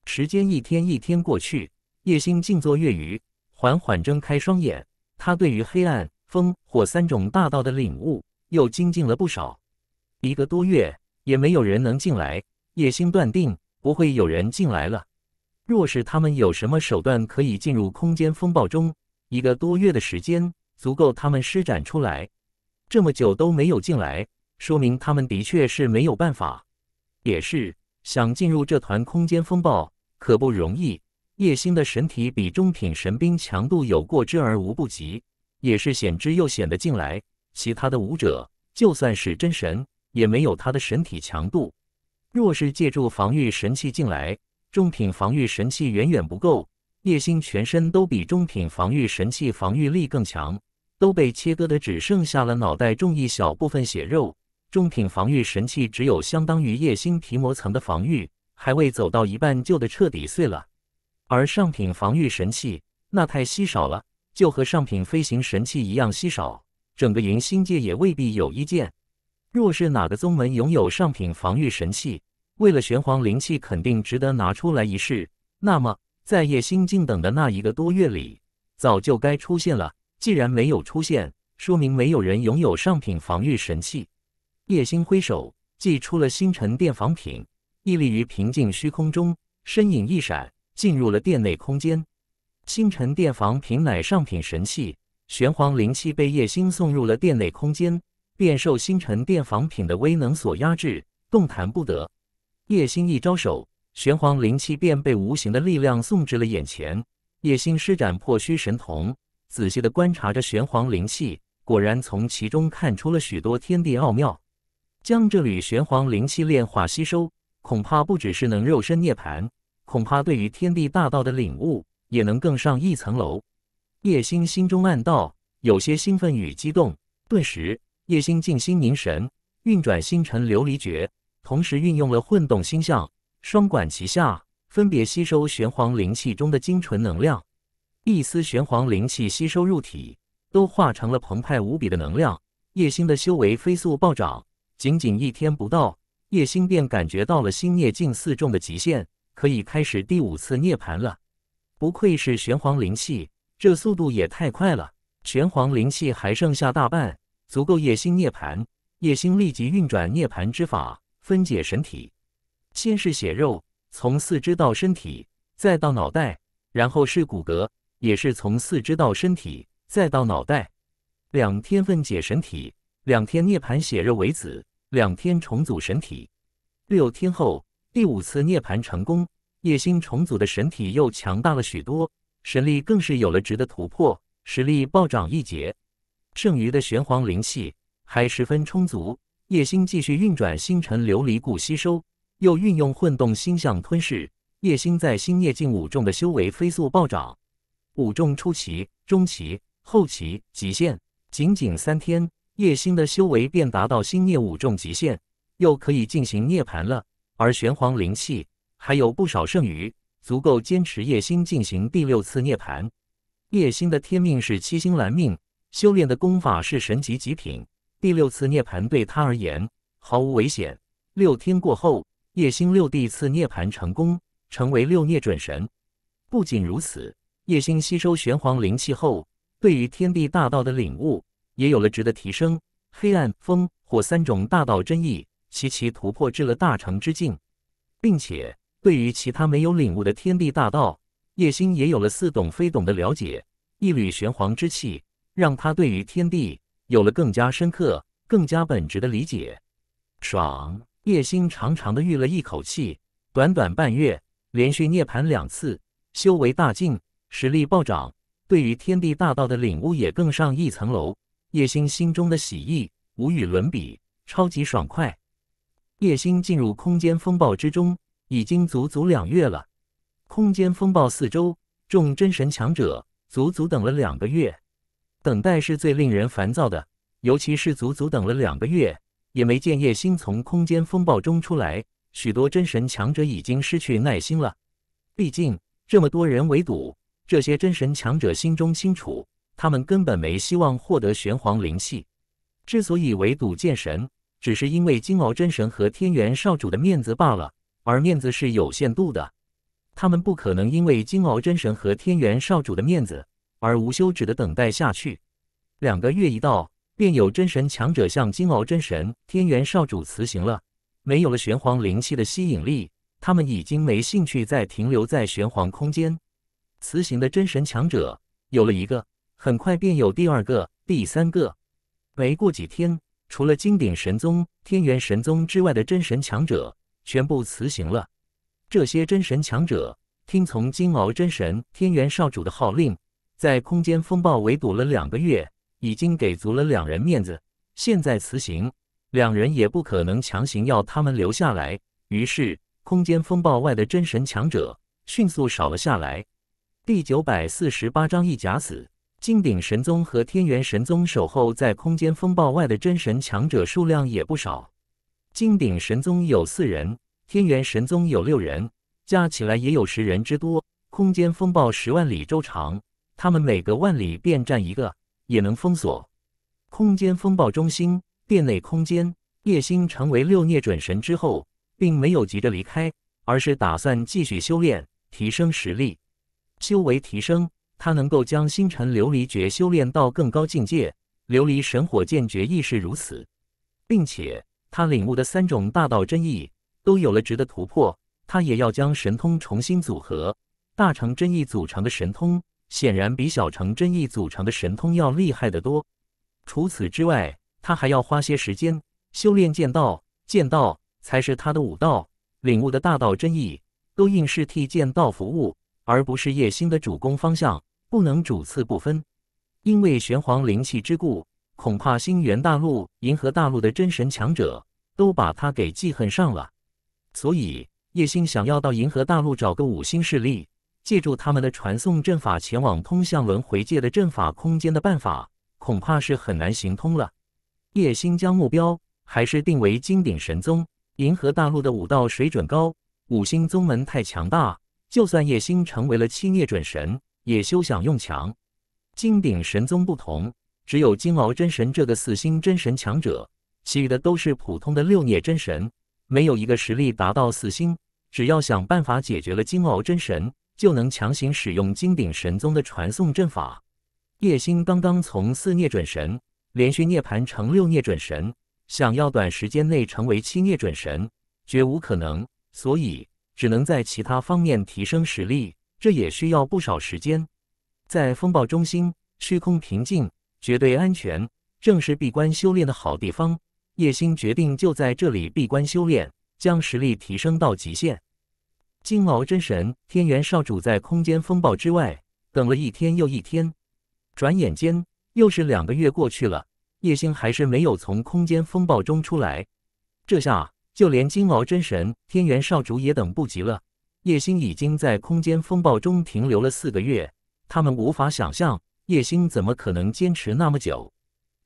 时间一天一天过去，叶星静坐月余，缓缓睁开双眼，他对于黑暗、风、火三种大道的领悟又精进了不少。一个多月，也没有人能进来，叶星断定不会有人进来了。若是他们有什么手段可以进入空间风暴中，一个多月的时间足够他们施展出来。这么久都没有进来，说明他们的确是没有办法。也是想进入这团空间风暴，可不容易。叶星的神体比中品神兵强度有过之而无不及，也是险之又险的进来。其他的武者，就算是真神，也没有他的神体强度。若是借助防御神器进来，中品防御神器远远不够，叶星全身都比中品防御神器防御力更强，都被切割的只剩下了脑袋中一小部分血肉。中品防御神器只有相当于叶星皮膜层的防御，还未走到一半就得彻底碎了。而上品防御神器那太稀少了，就和上品飞行神器一样稀少，整个银星界也未必有一件。若是哪个宗门拥有上品防御神器，为了玄黄灵气，肯定值得拿出来一试。那么，在叶心静等的那一个多月里，早就该出现了。既然没有出现，说明没有人拥有上品防御神器。叶心挥手祭出了星辰殿防品，屹立于平静虚空中，身影一闪，进入了殿内空间。星辰殿防品乃上品神器，玄黄灵气被叶心送入了殿内空间，便受星辰殿防品的威能所压制，动弹不得。叶星一招手，玄黄灵气便被无形的力量送至了眼前。叶星施展破虚神瞳，仔细的观察着玄黄灵气，果然从其中看出了许多天地奥妙。将这缕玄黄灵气炼化吸收，恐怕不只是能肉身涅槃，恐怕对于天地大道的领悟也能更上一层楼。叶星心中暗道，有些兴奋与激动。顿时，叶星静心凝神，运转星辰琉璃诀。同时运用了混动星象，双管齐下，分别吸收玄黄灵气中的精纯能量。一丝玄黄灵气吸收入体，都化成了澎湃无比的能量。叶星的修为飞速暴涨，仅仅一天不到，叶星便感觉到了星涅境四重的极限，可以开始第五次涅槃了。不愧是玄黄灵气，这速度也太快了！玄黄灵气还剩下大半，足够叶星涅槃。叶星立即运转涅槃之法。分解神体，先是血肉，从四肢到身体，再到脑袋，然后是骨骼，也是从四肢到身体，再到脑袋。两天分解神体，两天涅槃血肉为子，两天重组神体。六天后，第五次涅槃成功，叶星重组的神体又强大了许多，神力更是有了值得突破，实力暴涨一截。剩余的玄黄灵气还十分充足。叶星继续运转星辰琉璃固吸收，又运用混动星象吞噬。叶星在星夜境五重的修为飞速暴涨，五重初期、中期、后期极限，仅仅三天，叶星的修为便达到星夜五重极限，又可以进行涅槃了。而玄黄灵气还有不少剩余，足够坚持叶星进行第六次涅槃。叶星的天命是七星蓝命，修炼的功法是神级极品。第六次涅槃对他而言毫无危险。六天过后，叶星六次涅槃成功，成为六涅准神。不仅如此，叶星吸收玄黄灵气后，对于天地大道的领悟也有了值得提升。黑暗、风、火三种大道真意齐齐突破至了大成之境，并且对于其他没有领悟的天地大道，叶星也有了似懂非懂的了解。一缕玄黄之气，让他对于天地。有了更加深刻、更加本质的理解，爽！叶星长长的吁了一口气。短短半月，连续涅槃两次，修为大进，实力暴涨，对于天地大道的领悟也更上一层楼。叶星心中的喜意无与伦比，超级爽快。叶星进入空间风暴之中，已经足足两月了。空间风暴四周，众真神强者足足等了两个月。等待是最令人烦躁的，尤其是足足等了两个月，也没见叶星从空间风暴中出来。许多真神强者已经失去耐心了。毕竟这么多人围堵，这些真神强者心中清楚，他们根本没希望获得玄黄灵气。之所以围堵剑神，只是因为金鳌真神和天元少主的面子罢了，而面子是有限度的，他们不可能因为金鳌真神和天元少主的面子。而无休止的等待下去，两个月一到，便有真神强者向金鳌真神、天元少主辞行了。没有了玄黄灵气的吸引力，他们已经没兴趣再停留在玄黄空间。辞行的真神强者有了一个，很快便有第二个、第三个。没过几天，除了金鼎神宗、天元神宗之外的真神强者全部辞行了。这些真神强者听从金鳌真神、天元少主的号令。在空间风暴围堵了两个月，已经给足了两人面子。现在辞行，两人也不可能强行要他们留下来。于是，空间风暴外的真神强者迅速少了下来。第九百四十八章一假死。金鼎神宗和天元神宗守候在空间风暴外的真神强者数量也不少。金鼎神宗有四人，天元神宗有六人，加起来也有十人之多。空间风暴十万里周长。他们每隔万里便站一个，也能封锁空间风暴中心殿内空间。叶星成为六孽准神之后，并没有急着离开，而是打算继续修炼，提升实力。修为提升，他能够将星辰琉璃诀修炼到更高境界，琉璃神火剑诀亦是如此。并且，他领悟的三种大道真意都有了值得突破，他也要将神通重新组合，大成真意组成的神通。显然比小城真意组成的神通要厉害得多。除此之外，他还要花些时间修炼剑道，剑道才是他的武道，领悟的大道真意都应是替剑道服务，而不是叶星的主攻方向，不能主次不分。因为玄黄灵气之故，恐怕星元大陆、银河大陆的真神强者都把他给记恨上了，所以叶星想要到银河大陆找个五星势力。借助他们的传送阵法前往通向轮回界的阵法空间的办法，恐怕是很难行通了。叶星将目标还是定为金鼎神宗。银河大陆的武道水准高，五星宗门太强大，就算叶星成为了七孽准神，也休想用强。金鼎神宗不同，只有金鳌真神这个四星真神强者，其余的都是普通的六孽真神，没有一个实力达到四星。只要想办法解决了金鳌真神。就能强行使用金顶神宗的传送阵法。叶星刚刚从四涅准神连续涅槃成六涅准神，想要短时间内成为七涅准神，绝无可能。所以只能在其他方面提升实力，这也需要不少时间。在风暴中心，虚空平静，绝对安全，正是闭关修炼的好地方。叶星决定就在这里闭关修炼，将实力提升到极限。金毛真神天元少主在空间风暴之外等了一天又一天，转眼间又是两个月过去了，叶星还是没有从空间风暴中出来。这下就连金毛真神天元少主也等不及了。叶星已经在空间风暴中停留了四个月，他们无法想象叶星怎么可能坚持那么久。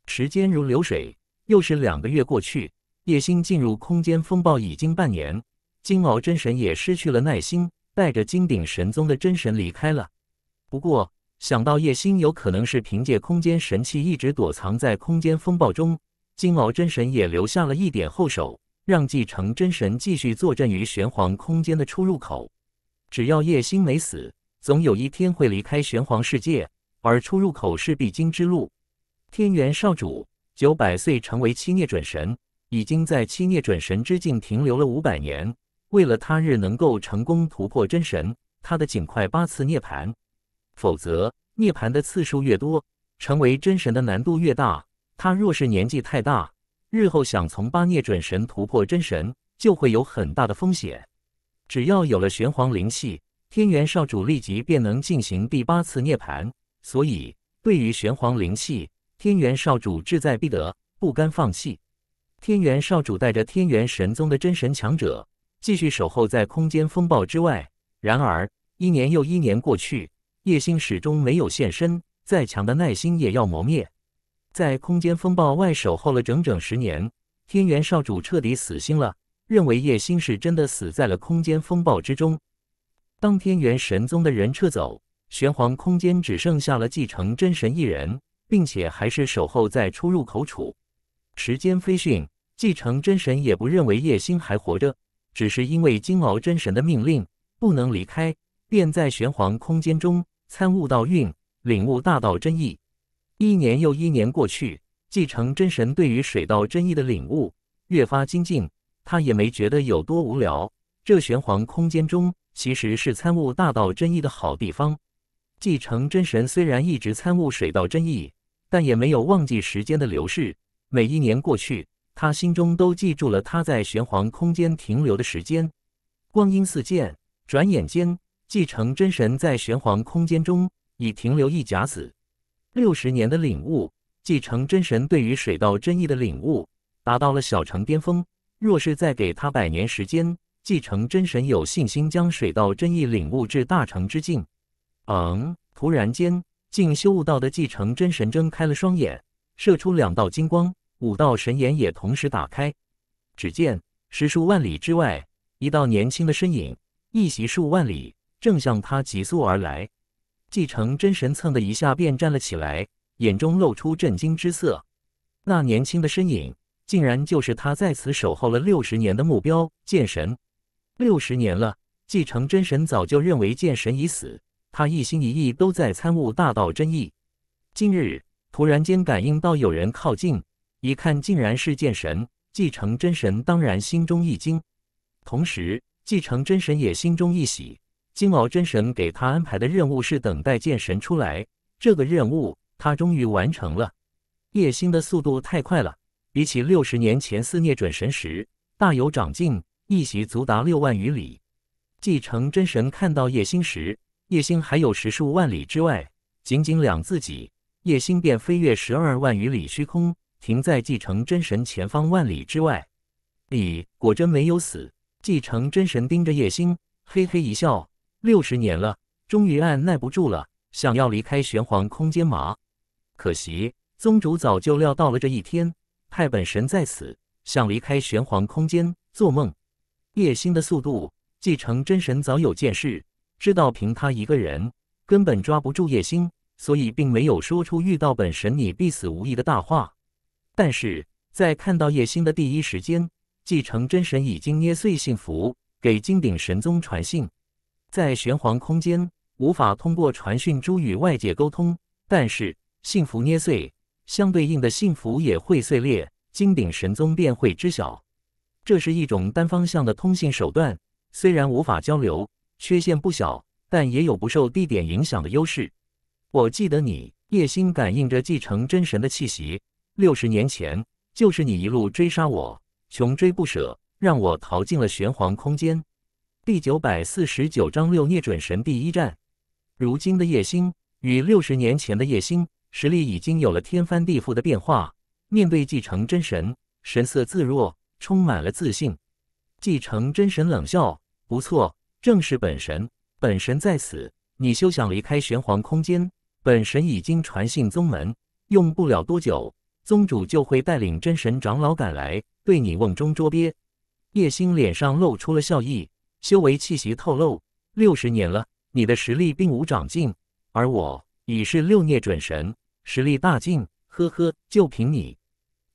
时间如流水，又是两个月过去，叶星进入空间风暴已经半年。金鳌真神也失去了耐心，带着金顶神宗的真神离开了。不过，想到叶星有可能是凭借空间神器一直躲藏在空间风暴中，金鳌真神也留下了一点后手，让继承真神继续坐镇于玄黄空间的出入口。只要叶星没死，总有一天会离开玄黄世界，而出入口是必经之路。天元少主九百岁成为七孽准神，已经在七孽准神之境停留了五百年。为了他日能够成功突破真神，他的尽快八次涅槃，否则涅槃的次数越多，成为真神的难度越大。他若是年纪太大，日后想从八涅准神突破真神，就会有很大的风险。只要有了玄黄灵气，天元少主立即便能进行第八次涅槃。所以，对于玄黄灵气，天元少主志在必得，不甘放弃。天元少主带着天元神宗的真神强者。继续守候在空间风暴之外。然而，一年又一年过去，叶星始终没有现身。再强的耐心也要磨灭。在空间风暴外守候了整整十年，天元少主彻底死心了，认为叶星是真的死在了空间风暴之中。当天元神宗的人撤走，玄黄空间只剩下了继承真神一人，并且还是守候在出入口处。时间飞讯，继承真神也不认为叶星还活着。只是因为金鳌真神的命令，不能离开，便在玄黄空间中参悟道运，领悟大道真意。一年又一年过去，继承真神对于水道真意的领悟越发精进。他也没觉得有多无聊。这玄黄空间中其实是参悟大道真意的好地方。继承真神虽然一直参悟水道真意，但也没有忘记时间的流逝。每一年过去。他心中都记住了他在玄黄空间停留的时间。光阴似箭，转眼间，继承真神在玄黄空间中已停留一甲子。六十年的领悟，继承真神对于水道真意的领悟达到了小成巅峰。若是再给他百年时间，继承真神有信心将水道真意领悟至大成之境。嗯，突然间，进修悟道的继承真神睁开了双眼，射出两道金光。五道神眼也同时打开，只见十数万里之外，一道年轻的身影一袭数万里，正向他急速而来。继承真神蹭的一下便站了起来，眼中露出震惊之色。那年轻的身影竟然就是他在此守候了六十年的目标——剑神。六十年了，继承真神早就认为剑神已死，他一心一意都在参悟大道真意。近日突然间感应到有人靠近。一看竟然是剑神，继承真神当然心中一惊，同时继承真神也心中一喜。金鳌真神给他安排的任务是等待剑神出来，这个任务他终于完成了。叶星的速度太快了，比起六十年前肆虐准神时大有长进，一袭足达六万余里。继承真神看到叶星时，叶星还有十数万里之外，仅仅两自己，叶星便飞跃十二万余里虚空。停在继承真神前方万里之外，你果真没有死。继承真神盯着叶星，嘿嘿一笑：“六十年了，终于按耐不住了，想要离开玄黄空间吗？可惜宗主早就料到了这一天，派本神在此，想离开玄黄空间，做梦！”叶星的速度，继承真神早有见识，知道凭他一个人根本抓不住叶星，所以并没有说出遇到本神你必死无疑的大话。但是在看到叶星的第一时间，继承真神已经捏碎信符，给金顶神宗传信。在玄黄空间无法通过传讯珠与外界沟通，但是信符捏碎，相对应的信符也会碎裂，金顶神宗便会知晓。这是一种单方向的通信手段，虽然无法交流，缺陷不小，但也有不受地点影响的优势。我记得你，叶星感应着继承真神的气息。六十年前，就是你一路追杀我，穷追不舍，让我逃进了玄黄空间。第九百四十九章六聂准神第一战。如今的叶星与六十年前的叶星实力已经有了天翻地覆的变化。面对继承真神，神色自若，充满了自信。继承真神冷笑：“不错，正是本神。本神在此，你休想离开玄黄空间。本神已经传信宗门，用不了多久。”宗主就会带领真神长老赶来，对你瓮中捉鳖。叶星脸上露出了笑意，修为气息透露：六十年了，你的实力并无长进，而我已是六孽准神，实力大进。呵呵，就凭你！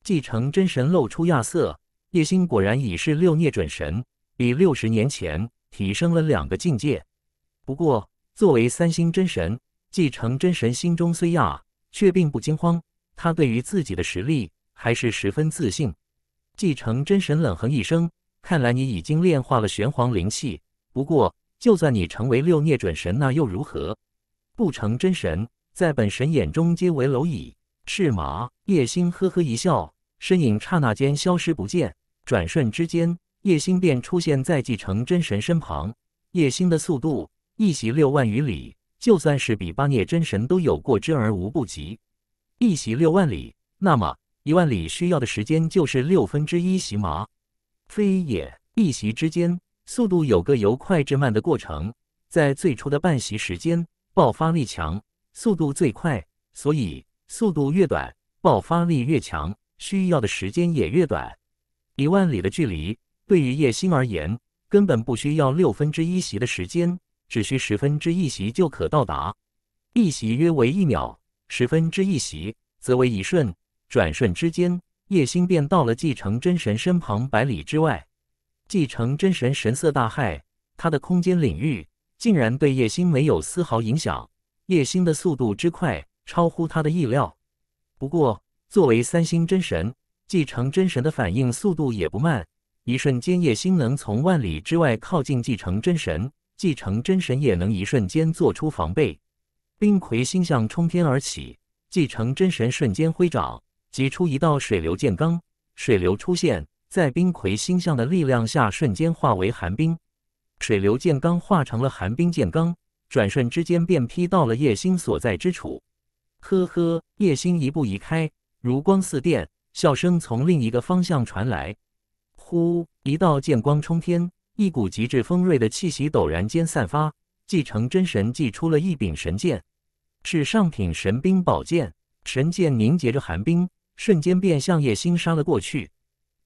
继承真神露出亚瑟，叶星果然已是六孽准神，比六十年前提升了两个境界。不过，作为三星真神，继承真神心中虽讶，却并不惊慌。他对于自己的实力还是十分自信。继承真神冷哼一声：“看来你已经炼化了玄黄灵气。不过，就算你成为六孽准神，那又如何？不成真神，在本神眼中皆为蝼蚁，是吗？”叶星呵呵一笑，身影刹那间消失不见。转瞬之间，叶星便出现在继承真神身旁。叶星的速度一袭六万余里，就算是比八孽真神都有过之而无不及。一袭六万里，那么一万里需要的时间就是六分之一袭吗？非也，一袭之间速度有个由快至慢的过程，在最初的半袭时间，爆发力强，速度最快，所以速度越短，爆发力越强，需要的时间也越短。一万里的距离对于叶星而言，根本不需要六分之一袭的时间，只需十分之一袭就可到达。一袭约为一秒。十分之一席，则为一瞬。转瞬之间，叶星便到了继承真神身旁百里之外。继承真神神色大骇，他的空间领域竟然对叶星没有丝毫影响。叶星的速度之快，超乎他的意料。不过，作为三星真神，继承真神的反应速度也不慢。一瞬间，叶星能从万里之外靠近继承真神，继承真神也能一瞬间做出防备。冰魁星象冲天而起，继承真神瞬间挥掌，祭出一道水流剑罡。水流出现在冰魁星象的力量下，瞬间化为寒冰。水流剑罡化成了寒冰剑罡，转瞬之间便劈到了叶星所在之处。呵呵，叶星一步移开，如光似电，笑声从另一个方向传来。呼，一道剑光冲天，一股极致锋锐的气息陡然间散发。继承真神祭出了一柄神剑。是上品神兵宝剑，神剑凝结着寒冰，瞬间便向叶星杀了过去。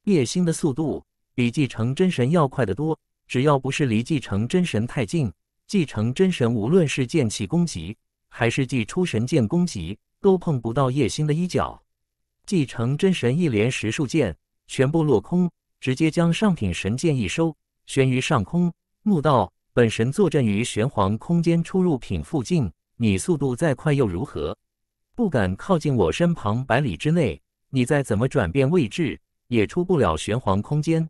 叶星的速度比继承真神要快得多，只要不是离继承真神太近，继承真神无论是剑气攻击，还是祭出神剑攻击，都碰不到叶星的一角。继承真神一连十数剑全部落空，直接将上品神剑一收，悬于上空，怒道：“本神坐镇于玄黄空间出入品附近。”你速度再快又如何？不敢靠近我身旁百里之内，你再怎么转变位置也出不了玄黄空间。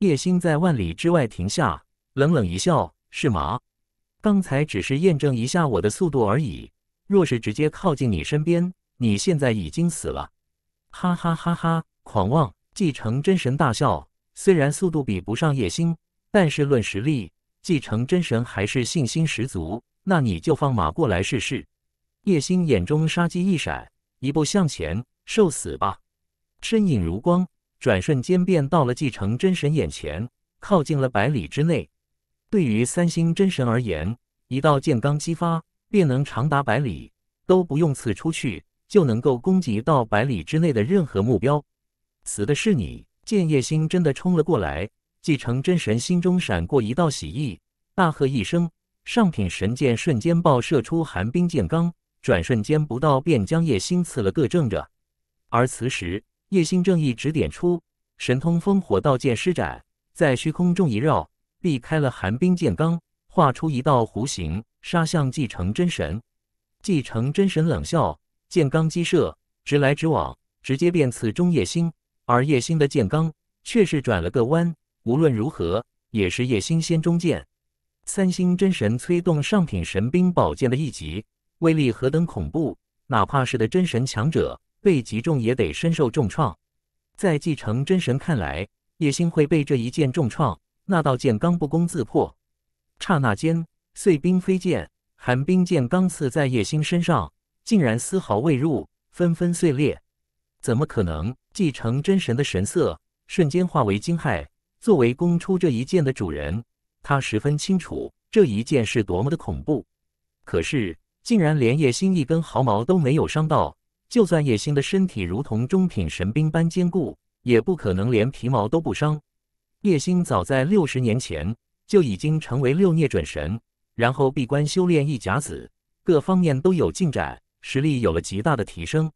叶星在万里之外停下，冷冷一笑：“是吗？刚才只是验证一下我的速度而已。若是直接靠近你身边，你现在已经死了。”哈哈哈哈！狂妄！继承真神大笑。虽然速度比不上叶星，但是论实力，继承真神还是信心十足。那你就放马过来试试！叶星眼中杀机一闪，一步向前，受死吧！身影如光，转瞬间便到了继承真神眼前，靠近了百里之内。对于三星真神而言，一道剑罡激发，便能长达百里，都不用刺出去，就能够攻击到百里之内的任何目标。死的是你！见叶星真的冲了过来，继承真神心中闪过一道喜意，大喝一声。上品神剑瞬间爆射出寒冰剑罡，转瞬间不到便将叶星刺了个正着。而此时，叶星正义指点出神通风火道剑施展，在虚空中一绕，避开了寒冰剑罡，画出一道弧形。杀向继承真神，继承真神冷笑，剑罡激射，直来直往，直接便刺中叶星。而叶星的剑罡却是转了个弯，无论如何，也是叶星先中剑。三星真神催动上品神兵宝剑的一击，威力何等恐怖！哪怕是的真神强者被击中，也得深受重创。在继承真神看来，叶星会被这一剑重创，那道剑刚不攻自破。刹那间，碎冰飞溅，寒冰剑刚刺在叶星身上，竟然丝毫未入，纷纷碎裂。怎么可能？继承真神的神色瞬间化为惊骇。作为攻出这一剑的主人。他十分清楚这一剑是多么的恐怖，可是竟然连叶星一根毫毛都没有伤到。就算叶星的身体如同中品神兵般坚固，也不可能连皮毛都不伤。叶星早在六十年前就已经成为六孽准神，然后闭关修炼一甲子，各方面都有进展，实力有了极大的提升。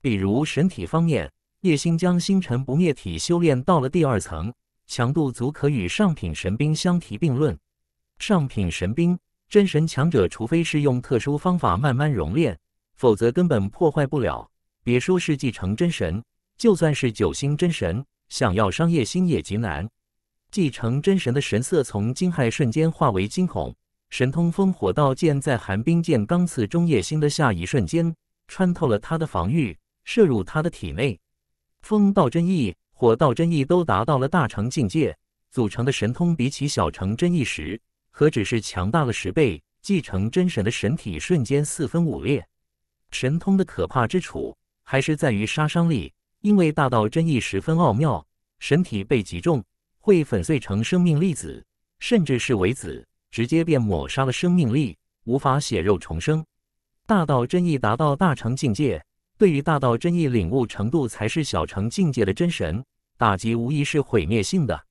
比如神体方面，叶星将星辰不灭体修炼到了第二层。强度足可与上品神兵相提并论。上品神兵，真神强者，除非是用特殊方法慢慢熔炼，否则根本破坏不了。别说是继承真神，就算是九星真神，想要商业星也极难。继承真神的神色从惊骇瞬间化为惊恐，神通风火道剑在寒冰剑刚刺中叶星的下一瞬间，穿透了他的防御，射入他的体内。风道真意。火道真意都达到了大成境界，组成的神通比起小成真意时，何止是强大了十倍？继承真神的神体瞬间四分五裂。神通的可怕之处，还是在于杀伤力。因为大道真意十分奥妙，神体被击中，会粉碎成生命粒子，甚至是微子，直接便抹杀了生命力，无法血肉重生。大道真意达到大成境界。对于大道真意领悟程度才是小乘境界的真神，打击无疑是毁灭性的。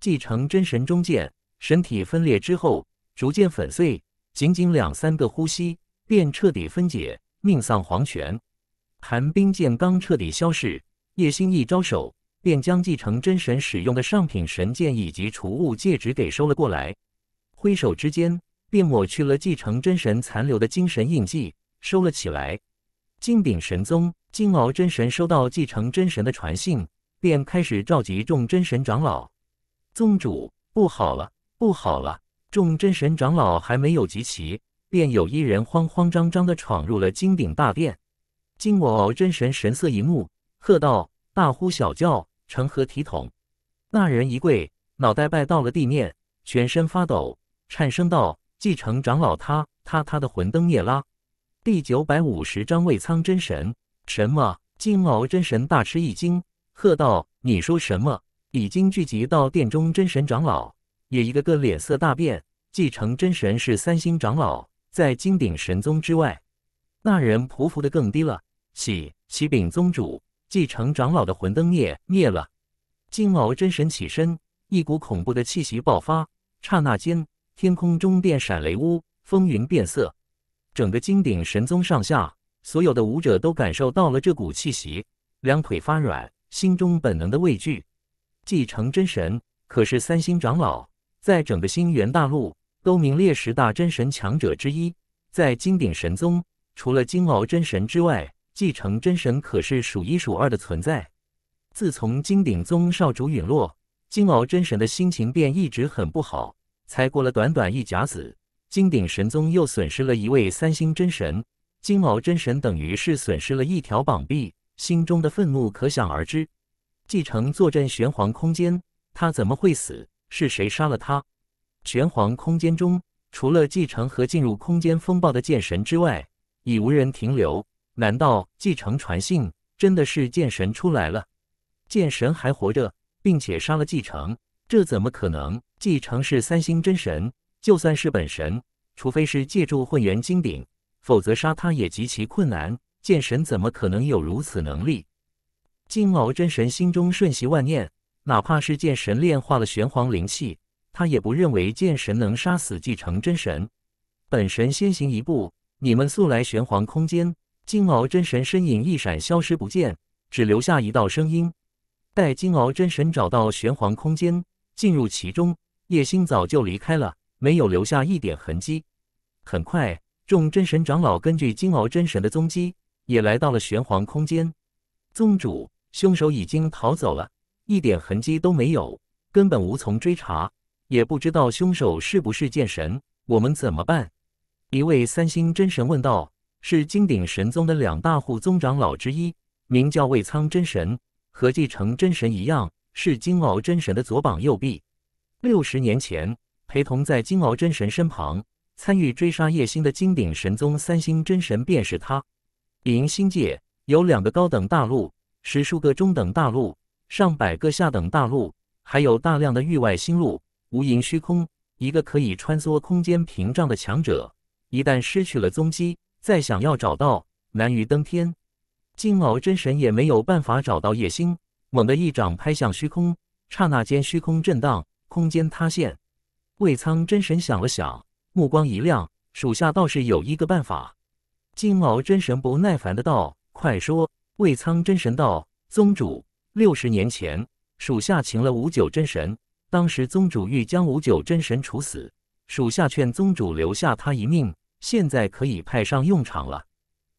继承真神中剑，身体分裂之后逐渐粉碎，仅仅两三个呼吸便彻底分解，命丧黄泉。寒冰剑刚彻底消逝，叶星一招手便将继承真神使用的上品神剑以及储物戒指给收了过来，挥手之间便抹去了继承真神残留的精神印记，收了起来。金鼎神宗金鳌真神收到继承真神的传信，便开始召集众真神长老。宗主不好了，不好了！众真神长老还没有集齐，便有一人慌慌张张地闯入了金鼎大殿。金鳌真神神色一怒，喝道：“大呼小叫成何体统？”那人一跪，脑袋拜到了地面，全身发抖，颤声道：“继承长老，他他他的魂灯灭了。”第九百五十章魏苍真神。什么？金鳌真神大吃一惊，喝道：“你说什么？”已经聚集到殿中真神长老，也一个个脸色大变。继承真神是三星长老，在金鼎神宗之外，那人匍匐的更低了。启启禀宗主，继承长老的魂灯灭灭了。金鳌真神起身，一股恐怖的气息爆发，刹那间天空中电闪雷呜，风云变色。整个金鼎神宗上下，所有的武者都感受到了这股气息，两腿发软，心中本能的畏惧。继承真神可是三星长老，在整个星元大陆都名列十大真神强者之一。在金鼎神宗，除了金鳌真神之外，继承真神可是数一数二的存在。自从金鼎宗少主陨落，金鳌真神的心情便一直很不好。才过了短短一甲子。金鼎神宗又损失了一位三星真神，金毛真神等于是损失了一条膀臂，心中的愤怒可想而知。继承坐镇玄黄空间，他怎么会死？是谁杀了他？玄黄空间中，除了继承和进入空间风暴的剑神之外，已无人停留。难道继承传信真的是剑神出来了？剑神还活着，并且杀了继承，这怎么可能？继承是三星真神。就算是本神，除非是借助混元金鼎，否则杀他也极其困难。剑神怎么可能有如此能力？金鳌真神心中瞬息万念，哪怕是剑神炼化了玄黄灵气，他也不认为剑神能杀死继承真神。本神先行一步，你们速来玄黄空间。金鳌真神身影一闪，消失不见，只留下一道声音。待金鳌真神找到玄黄空间，进入其中，叶星早就离开了。没有留下一点痕迹。很快，众真神长老根据金鳌真神的踪迹，也来到了玄黄空间。宗主，凶手已经逃走了，一点痕迹都没有，根本无从追查，也不知道凶手是不是剑神，我们怎么办？一位三星真神问道：“是金鼎神宗的两大护宗长老之一，名叫魏苍真神，和继承真神一样，是金鳌真神的左膀右臂。六十年前。”陪同在金鳌真神身旁参与追杀叶星的金顶神宗三星真神便是他。银星界有两个高等大陆，十数个中等大陆，上百个下等大陆，还有大量的域外星路。无垠虚空，一个可以穿梭空间屏障的强者，一旦失去了踪迹，再想要找到难于登天。金鳌真神也没有办法找到叶星，猛地一掌拍向虚空，刹那间虚空震荡，空间塌陷。魏苍真神想了想，目光一亮：“属下倒是有一个办法。”金毛真神不耐烦的道：“快说！”魏苍真神道：“宗主，六十年前，属下擒了五九真神，当时宗主欲将五九真神处死，属下劝宗主留下他一命。现在可以派上用场了。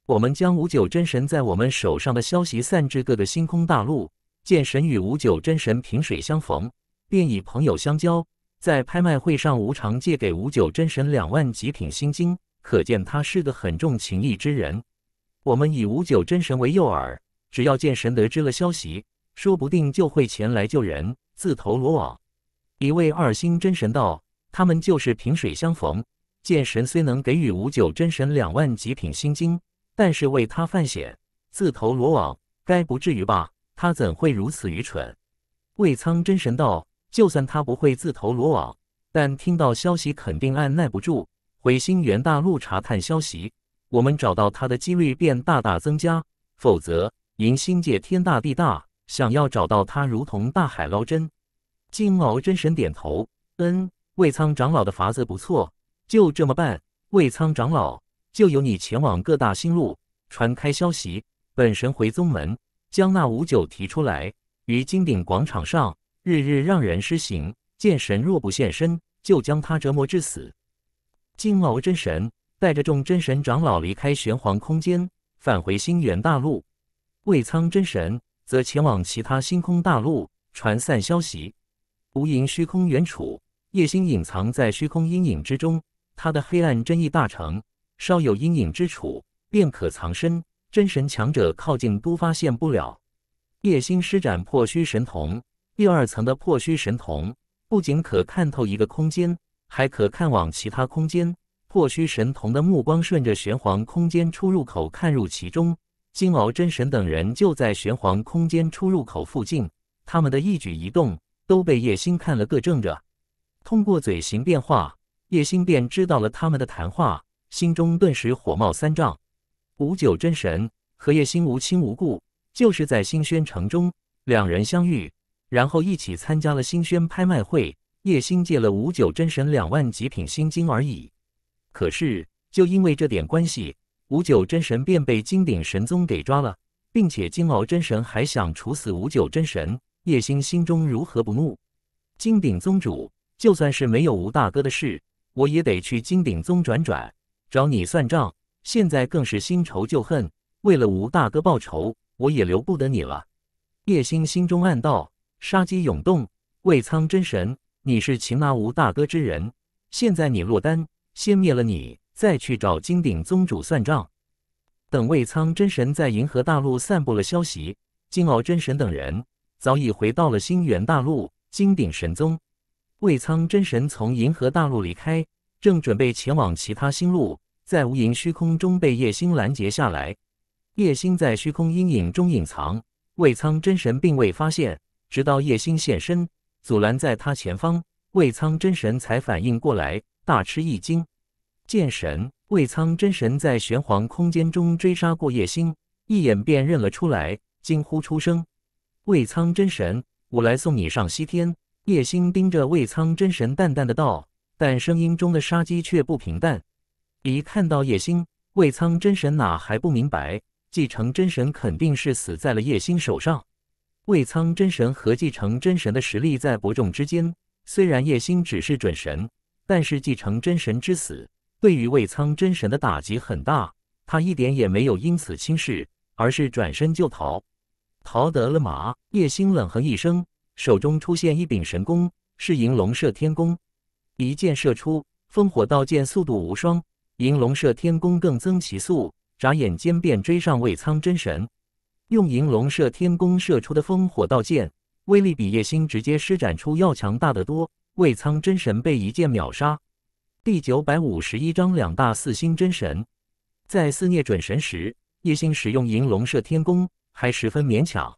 我们将五九真神在我们手上的消息散至各个星空大陆，见神与五九真神萍水相逢，便以朋友相交。”在拍卖会上无偿借给五九真神两万极品心经，可见他是个很重情义之人。我们以五九真神为诱饵，只要剑神得知了消息，说不定就会前来救人，自投罗网。一位二星真神道：“他们就是萍水相逢，剑神虽能给予五九真神两万极品心经，但是为他犯险自投罗网，该不至于吧？他怎会如此愚蠢？”魏苍真神道。就算他不会自投罗网，但听到消息肯定按耐不住，回星元大陆查探消息，我们找到他的几率便大大增加。否则，银星界天大地大，想要找到他如同大海捞针。金毛真神点头：“嗯，魏仓长老的法子不错，就这么办。魏仓长老，就由你前往各大星路传开消息。本神回宗门，将那五九提出来，于金鼎广场上。”日日让人失行。剑神若不现身，就将他折磨致死。金鳌真神带着众真神长老离开玄黄空间，返回星元大陆。魏苍真神则前往其他星空大陆传散消息。无垠虚空原处，叶星隐藏在虚空阴影之中，他的黑暗真意大成，稍有阴影之处便可藏身，真神强者靠近都发现不了。叶星施展破虚神瞳。第二层的破虚神瞳不仅可看透一个空间，还可看往其他空间。破虚神瞳的目光顺着玄黄空间出入口看入其中，金鳌真神等人就在玄黄空间出入口附近，他们的一举一动都被叶星看了个正着。通过嘴型变化，叶星便知道了他们的谈话，心中顿时火冒三丈。五九真神和叶星无亲无故，就是在星轩城中两人相遇。然后一起参加了新轩拍卖会，叶星借了五九真神两万极品心经而已。可是就因为这点关系，五九真神便被金鼎神宗给抓了，并且金鳌真神还想处死五九真神。叶星心中如何不怒？金鼎宗主，就算是没有吴大哥的事，我也得去金鼎宗转转，找你算账。现在更是新仇旧恨，为了吴大哥报仇，我也留不得你了。叶星心中暗道。杀机涌动，魏苍真神，你是擒拿无大哥之人。现在你落单，先灭了你，再去找金鼎宗主算账。等魏苍真神在银河大陆散布了消息，金鳌真神等人早已回到了星元大陆金鼎神宗。魏苍真神从银河大陆离开，正准备前往其他星路，在无垠虚空中被叶星拦截下来。叶星在虚空阴影中隐藏，魏苍真神并未发现。直到叶星现身，阻拦在他前方，魏苍真神才反应过来，大吃一惊。剑神魏苍真神在玄黄空间中追杀过叶星，一眼便认了出来，惊呼出声：“魏苍真神，我来送你上西天。”叶星盯着魏苍真神，淡淡的道，但声音中的杀机却不平淡。一看到叶星，魏苍真神哪还不明白，继承真神肯定是死在了叶星手上。魏苍真神和继承真神的实力在伯仲之间。虽然叶星只是准神，但是继承真神之死对于魏苍真神的打击很大。他一点也没有因此轻视，而是转身就逃。逃得了马，叶星冷哼一声，手中出现一柄神弓，是银龙射天弓。一箭射出，烽火刀剑速度无双，银龙射天弓更增其速，眨眼间便追上魏苍真神。用银龙射天弓射出的风火道剑，威力比叶星直接施展出要强大的多。魏苍真神被一剑秒杀。第九百五十一章：两大四星真神在肆虐准神时，叶星使用银龙射天弓还十分勉强，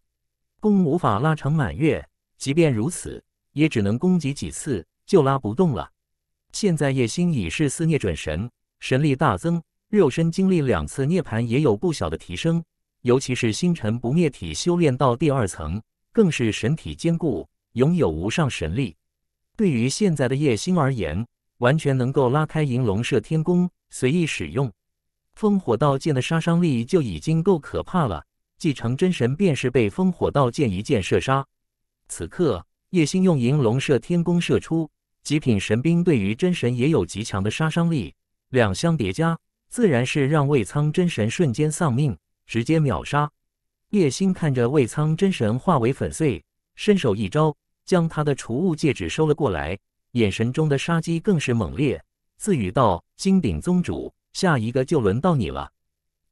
弓无法拉成满月。即便如此，也只能攻击几次就拉不动了。现在叶星已是肆虐准神，神力大增，肉身经历两次涅槃也有不小的提升。尤其是星辰不灭体修炼到第二层，更是神体坚固，拥有无上神力。对于现在的叶星而言，完全能够拉开银龙射天弓，随意使用。烽火道剑的杀伤力就已经够可怕了。继承真神便是被烽火道剑一剑射杀。此刻，叶星用银龙射天弓射出极品神兵，对于真神也有极强的杀伤力。两相叠加，自然是让魏苍真神瞬间丧命。直接秒杀！叶星看着魏苍真神化为粉碎，伸手一招将他的储物戒指收了过来，眼神中的杀机更是猛烈。自语道：“金鼎宗主，下一个就轮到你了。”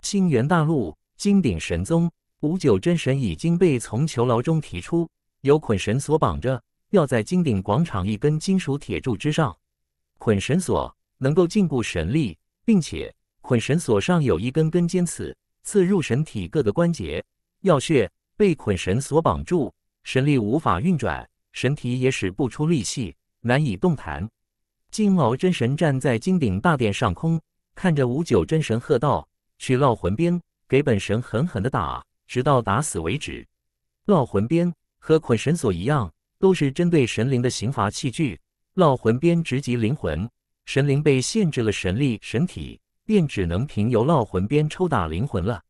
星元大陆，金鼎神宗五九真神已经被从囚牢中提出，有捆神索绑着，吊在金鼎广场一根金属铁柱之上。捆神索能够禁锢神力，并且捆神索上有一根根尖刺。刺入神体各个关节、要穴，被捆绳索绑住，神力无法运转，神体也使不出力气，难以动弹。金毛真神站在金顶大殿上空，看着五九真神，喝道：“取烙魂鞭，给本神狠狠地打，直到打死为止。”烙魂鞭和捆绳索一样，都是针对神灵的刑罚器具。烙魂鞭直击灵魂，神灵被限制了神力、神体。便只能凭由烙魂鞭抽打灵魂了，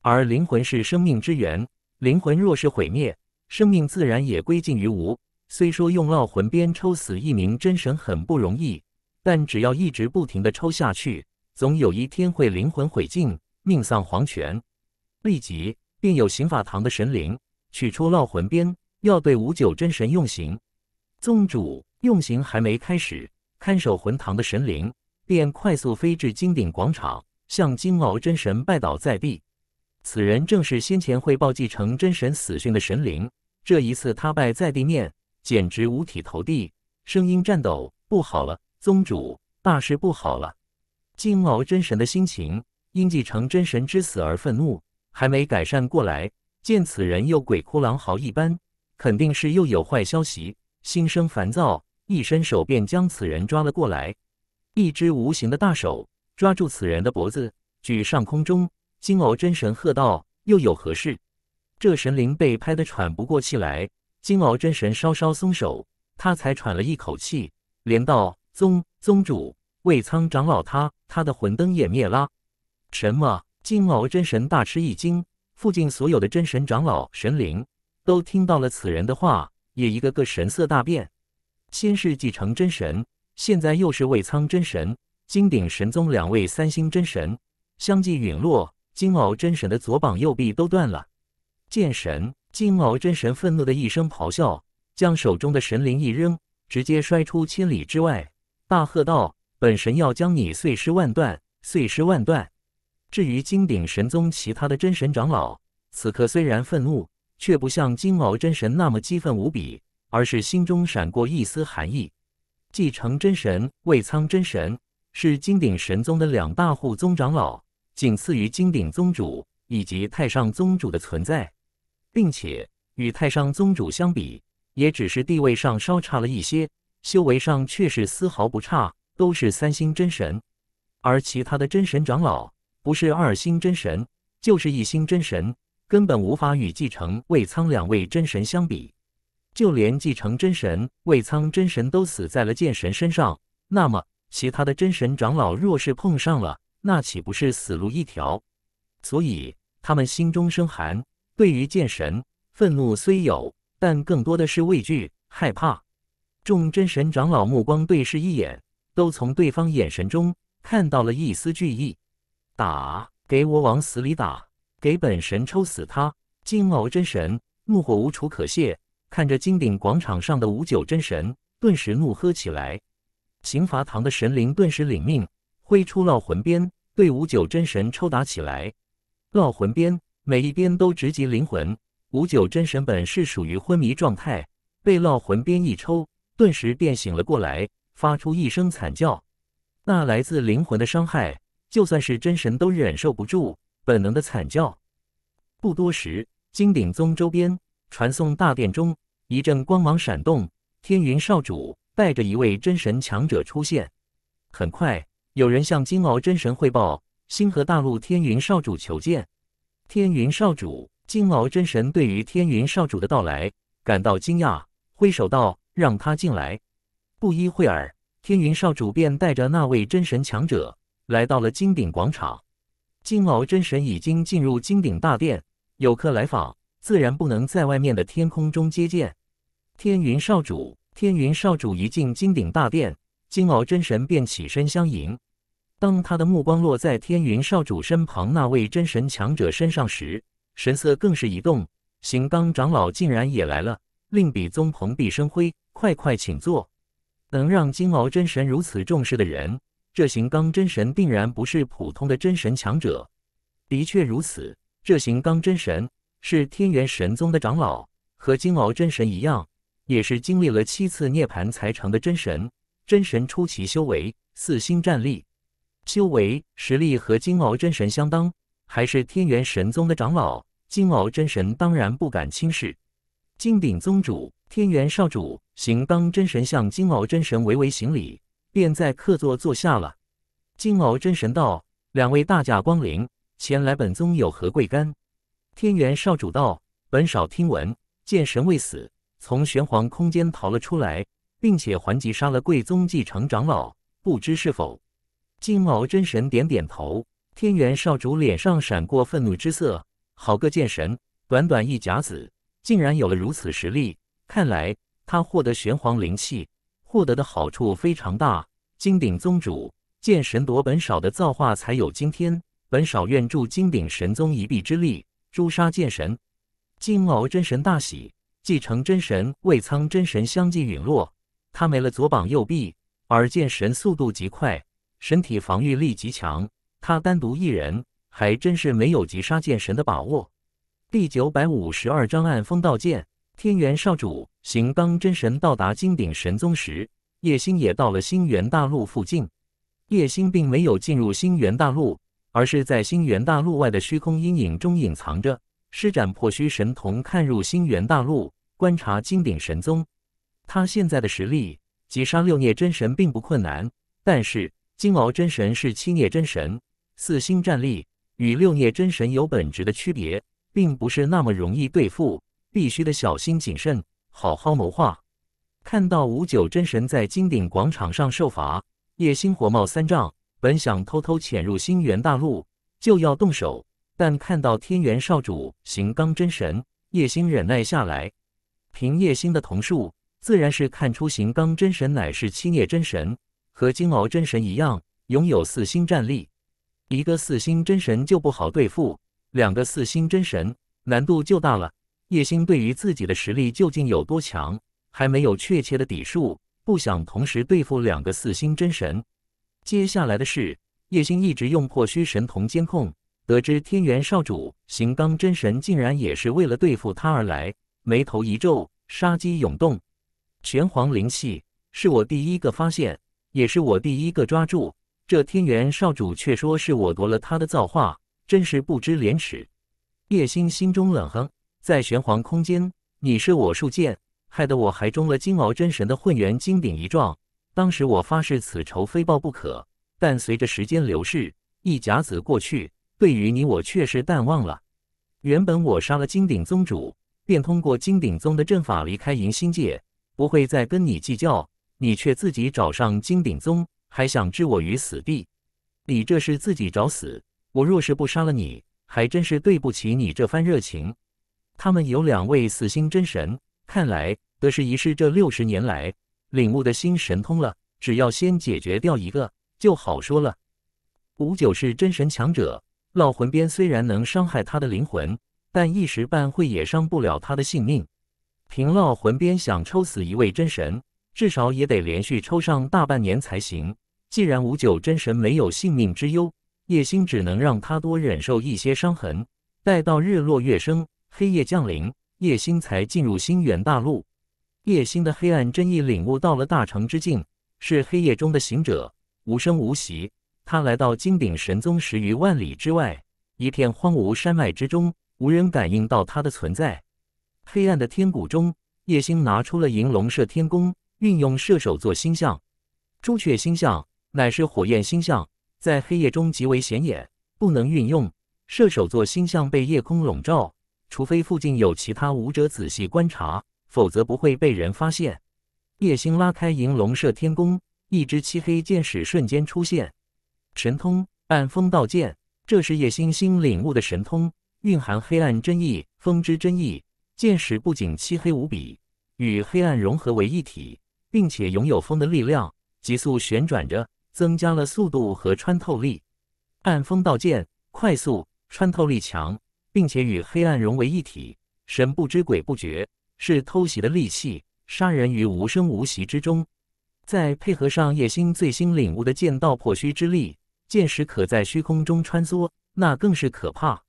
而灵魂是生命之源，灵魂若是毁灭，生命自然也归尽于无。虽说用烙魂鞭抽死一名真神很不容易，但只要一直不停的抽下去，总有一天会灵魂毁尽，命丧黄泉。立即便有刑法堂的神灵取出烙魂鞭，要对五九真神用刑。宗主，用刑还没开始，看守魂堂的神灵。便快速飞至金顶广场，向金鳌真神拜倒在地。此人正是先前汇报继承真神死讯的神灵。这一次他拜在地面，简直五体投地，声音颤抖。不好了，宗主，大事不好了！金鳌真神的心情因继承真神之死而愤怒，还没改善过来，见此人又鬼哭狼嚎一般，肯定是又有坏消息，心生烦躁，一伸手便将此人抓了过来。一只无形的大手抓住此人的脖子，举上空中。金鳌真神喝道：“又有何事？”这神灵被拍得喘不过气来。金鳌真神稍稍松手，他才喘了一口气，连道：“宗宗主，魏苍长老，他他的魂灯也灭了。”什么？金鳌真神大吃一惊。附近所有的真神长老、神灵都听到了此人的话，也一个个神色大变。先是继承真神。现在又是位苍真神、金鼎神宗两位三星真神相继陨落，金鳌真神的左膀右臂都断了。剑神金鳌真神愤怒的一声咆哮，将手中的神灵一扔，直接摔出千里之外，大喝道：“本神要将你碎尸万段！碎尸万段！”至于金鼎神宗其他的真神长老，此刻虽然愤怒，却不像金鳌真神那么激愤无比，而是心中闪过一丝寒意。继承真神魏苍，真神是金顶神宗的两大护宗长老，仅次于金顶宗主以及太上宗主的存在，并且与太上宗主相比，也只是地位上稍差了一些，修为上却是丝毫不差，都是三星真神。而其他的真神长老，不是二星真神，就是一星真神，根本无法与继承魏苍两位真神相比。就连继承真神魏苍真神都死在了剑神身上，那么其他的真神长老若是碰上了，那岂不是死路一条？所以他们心中生寒，对于剑神愤怒虽有，但更多的是畏惧、害怕。众真神长老目光对视一眼，都从对方眼神中看到了一丝惧意。打，给我往死里打，给本神抽死他！金鳌真神怒火无处可泄。看着金鼎广场上的五九真神，顿时怒喝起来。刑罚堂的神灵顿时领命，挥出烙魂鞭，对五九真神抽打起来。烙魂鞭每一鞭都直击灵魂，五九真神本是属于昏迷状态，被烙魂鞭一抽，顿时便醒了过来，发出一声惨叫。那来自灵魂的伤害，就算是真神都忍受不住，本能的惨叫。不多时，金鼎宗周边。传送大殿中，一阵光芒闪动，天云少主带着一位真神强者出现。很快，有人向金鳌真神汇报：“星河大陆天云少主求见。”天云少主，金鳌真神对于天云少主的到来感到惊讶，挥手道：“让他进来。”不一会儿，天云少主便带着那位真神强者来到了金鼎广场。金鳌真神已经进入金鼎大殿，有客来访。自然不能在外面的天空中接见天云少主。天云少主一进金顶大殿，金鳌真神便起身相迎。当他的目光落在天云少主身旁那位真神强者身上时，神色更是一动。邢刚长老竟然也来了，令比宗蓬荜生辉。快快请坐。能让金鳌真神如此重视的人，这邢刚真神定然不是普通的真神强者。的确如此，这邢刚真神。是天元神宗的长老，和金鳌真神一样，也是经历了七次涅槃才成的真神。真神初期修为，四星战力，修为实力和金鳌真神相当，还是天元神宗的长老。金鳌真神当然不敢轻视。金鼎宗主、天元少主、行当真神向金鳌真神微微行礼，便在客座坐下了。金鳌真神道：“两位大驾光临，前来本宗有何贵干？”天元少主道：“本少听闻，剑神未死，从玄黄空间逃了出来，并且还击杀了贵宗继承长老，不知是否？”金毛真神点点头。天元少主脸上闪过愤怒之色：“好个剑神！短短一甲子，竟然有了如此实力，看来他获得玄黄灵气，获得的好处非常大。”金鼎宗主，剑神夺本少的造化，才有今天。本少愿助金鼎神宗一臂之力。诛杀剑神，金鳌真神大喜，继承真神魏苍真神相继陨落，他没了左膀右臂，而剑神速度极快，身体防御力极强，他单独一人还真是没有击杀剑神的把握。第九百五十二章暗风道剑。天元少主行当真神到达金顶神宗时，叶星也到了星元大陆附近，叶星并没有进入星元大陆。而是在星元大陆外的虚空阴影中隐藏着，施展破虚神瞳，看入星元大陆，观察金顶神宗。他现在的实力击杀六孽真神并不困难，但是金鳌真神是七孽真神，四星战力与六孽真神有本质的区别，并不是那么容易对付，必须得小心谨慎，好好谋划。看到五九真神在金顶广场上受罚，叶星火冒三丈。本想偷偷潜入星元大陆，就要动手，但看到天元少主行刚真神，叶星忍耐下来。凭叶星的瞳术，自然是看出行刚真神乃是七孽真神，和金鳌真神一样，拥有四星战力。一个四星真神就不好对付，两个四星真神难度就大了。叶星对于自己的实力究竟有多强，还没有确切的底数，不想同时对付两个四星真神。接下来的事，叶星一直用破虚神瞳监控，得知天元少主行刚真神竟然也是为了对付他而来，眉头一皱，杀机涌动。玄黄灵气是我第一个发现，也是我第一个抓住，这天元少主却说是我夺了他的造化，真是不知廉耻。叶星心中冷哼，在玄黄空间，你是我竖剑，害得我还中了金鳌真神的混元金鼎一撞。当时我发誓，此仇非报不可。但随着时间流逝，一甲子过去，对于你我确实淡忘了。原本我杀了金鼎宗主，便通过金鼎宗的阵法离开银星界，不会再跟你计较。你却自己找上金鼎宗，还想置我于死地，你这是自己找死。我若是不杀了你，还真是对不起你这番热情。他们有两位死星真神，看来得是一世这六十年来。领悟的心神通了，只要先解决掉一个就好说了。五九是真神强者，烙魂鞭虽然能伤害他的灵魂，但一时半会也伤不了他的性命。凭烙魂鞭想抽死一位真神，至少也得连续抽上大半年才行。既然五九真神没有性命之忧，叶星只能让他多忍受一些伤痕。待到日落月升，黑夜降临，叶星才进入星远大陆。叶星的黑暗真意领悟到了大成之境，是黑夜中的行者，无声无息。他来到金顶神宗十余万里之外，一片荒芜山脉之中，无人感应到他的存在。黑暗的天谷中，叶星拿出了银龙射天弓，运用射手座星象。朱雀星象乃是火焰星象，在黑夜中极为显眼，不能运用。射手座星象被夜空笼罩，除非附近有其他武者仔细观察。否则不会被人发现。叶星拉开银龙射天弓，一支漆黑箭矢瞬间出现。神通暗风道剑，这是叶星新领悟的神通，蕴含黑暗真意、风之真意。箭矢不仅漆黑无比，与黑暗融合为一体，并且拥有风的力量，急速旋转着，增加了速度和穿透力。暗风道剑快速、穿透力强，并且与黑暗融为一体，神不知鬼不觉。是偷袭的利器，杀人于无声无息之中。再配合上叶星最新领悟的剑道破虚之力，剑矢可在虚空中穿梭，那更是可怕。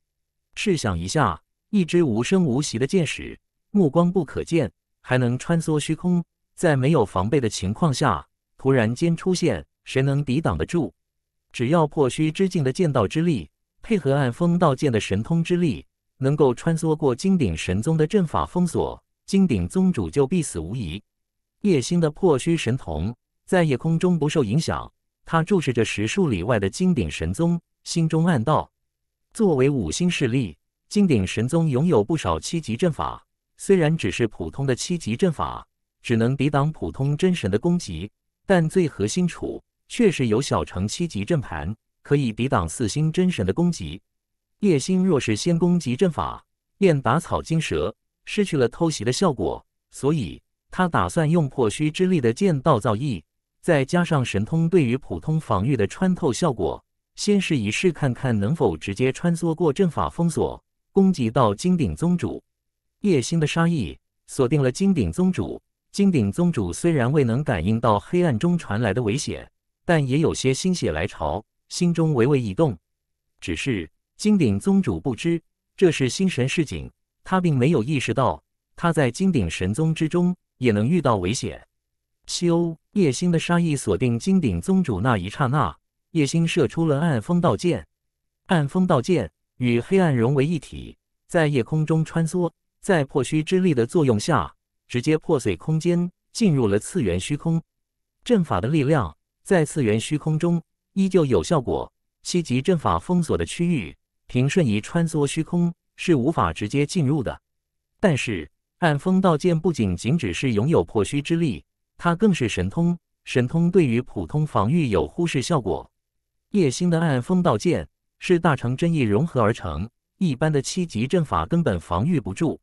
试想一下，一支无声无息的剑矢，目光不可见，还能穿梭虚空，在没有防备的情况下突然间出现，谁能抵挡得住？只要破虚之境的剑道之力，配合暗风道剑的神通之力，能够穿梭过金顶神宗的阵法封锁。金鼎宗主就必死无疑。叶星的破虚神瞳在夜空中不受影响，他注视着十数里外的金鼎神宗，心中暗道：作为五星势力，金鼎神宗拥有不少七级阵法。虽然只是普通的七级阵法，只能抵挡普通真神的攻击，但最核心处确实有小成七级阵盘，可以抵挡四星真神的攻击。叶星若是先攻击阵法，便打草惊蛇。失去了偷袭的效果，所以他打算用破虚之力的剑道造诣，再加上神通对于普通防御的穿透效果，先试一试看看能否直接穿梭过阵法封锁，攻击到金鼎宗主叶星的杀意，锁定了金鼎宗主。金鼎宗主虽然未能感应到黑暗中传来的危险，但也有些心血来潮，心中微微一动。只是金鼎宗主不知这是心神示警。他并没有意识到，他在金顶神宗之中也能遇到危险。欧叶星的杀意锁定金顶宗主那一刹那，叶星射出了暗风道剑。暗风道剑与黑暗融为一体，在夜空中穿梭，在破虚之力的作用下，直接破碎空间，进入了次元虚空。阵法的力量在次元虚空中依旧有效果。七级阵法封锁的区域，平瞬移穿梭虚空。是无法直接进入的，但是暗风道剑不仅仅只是拥有破虚之力，它更是神通。神通对于普通防御有忽视效果。叶星的暗风道剑是大成真意融合而成，一般的七级阵法根本防御不住。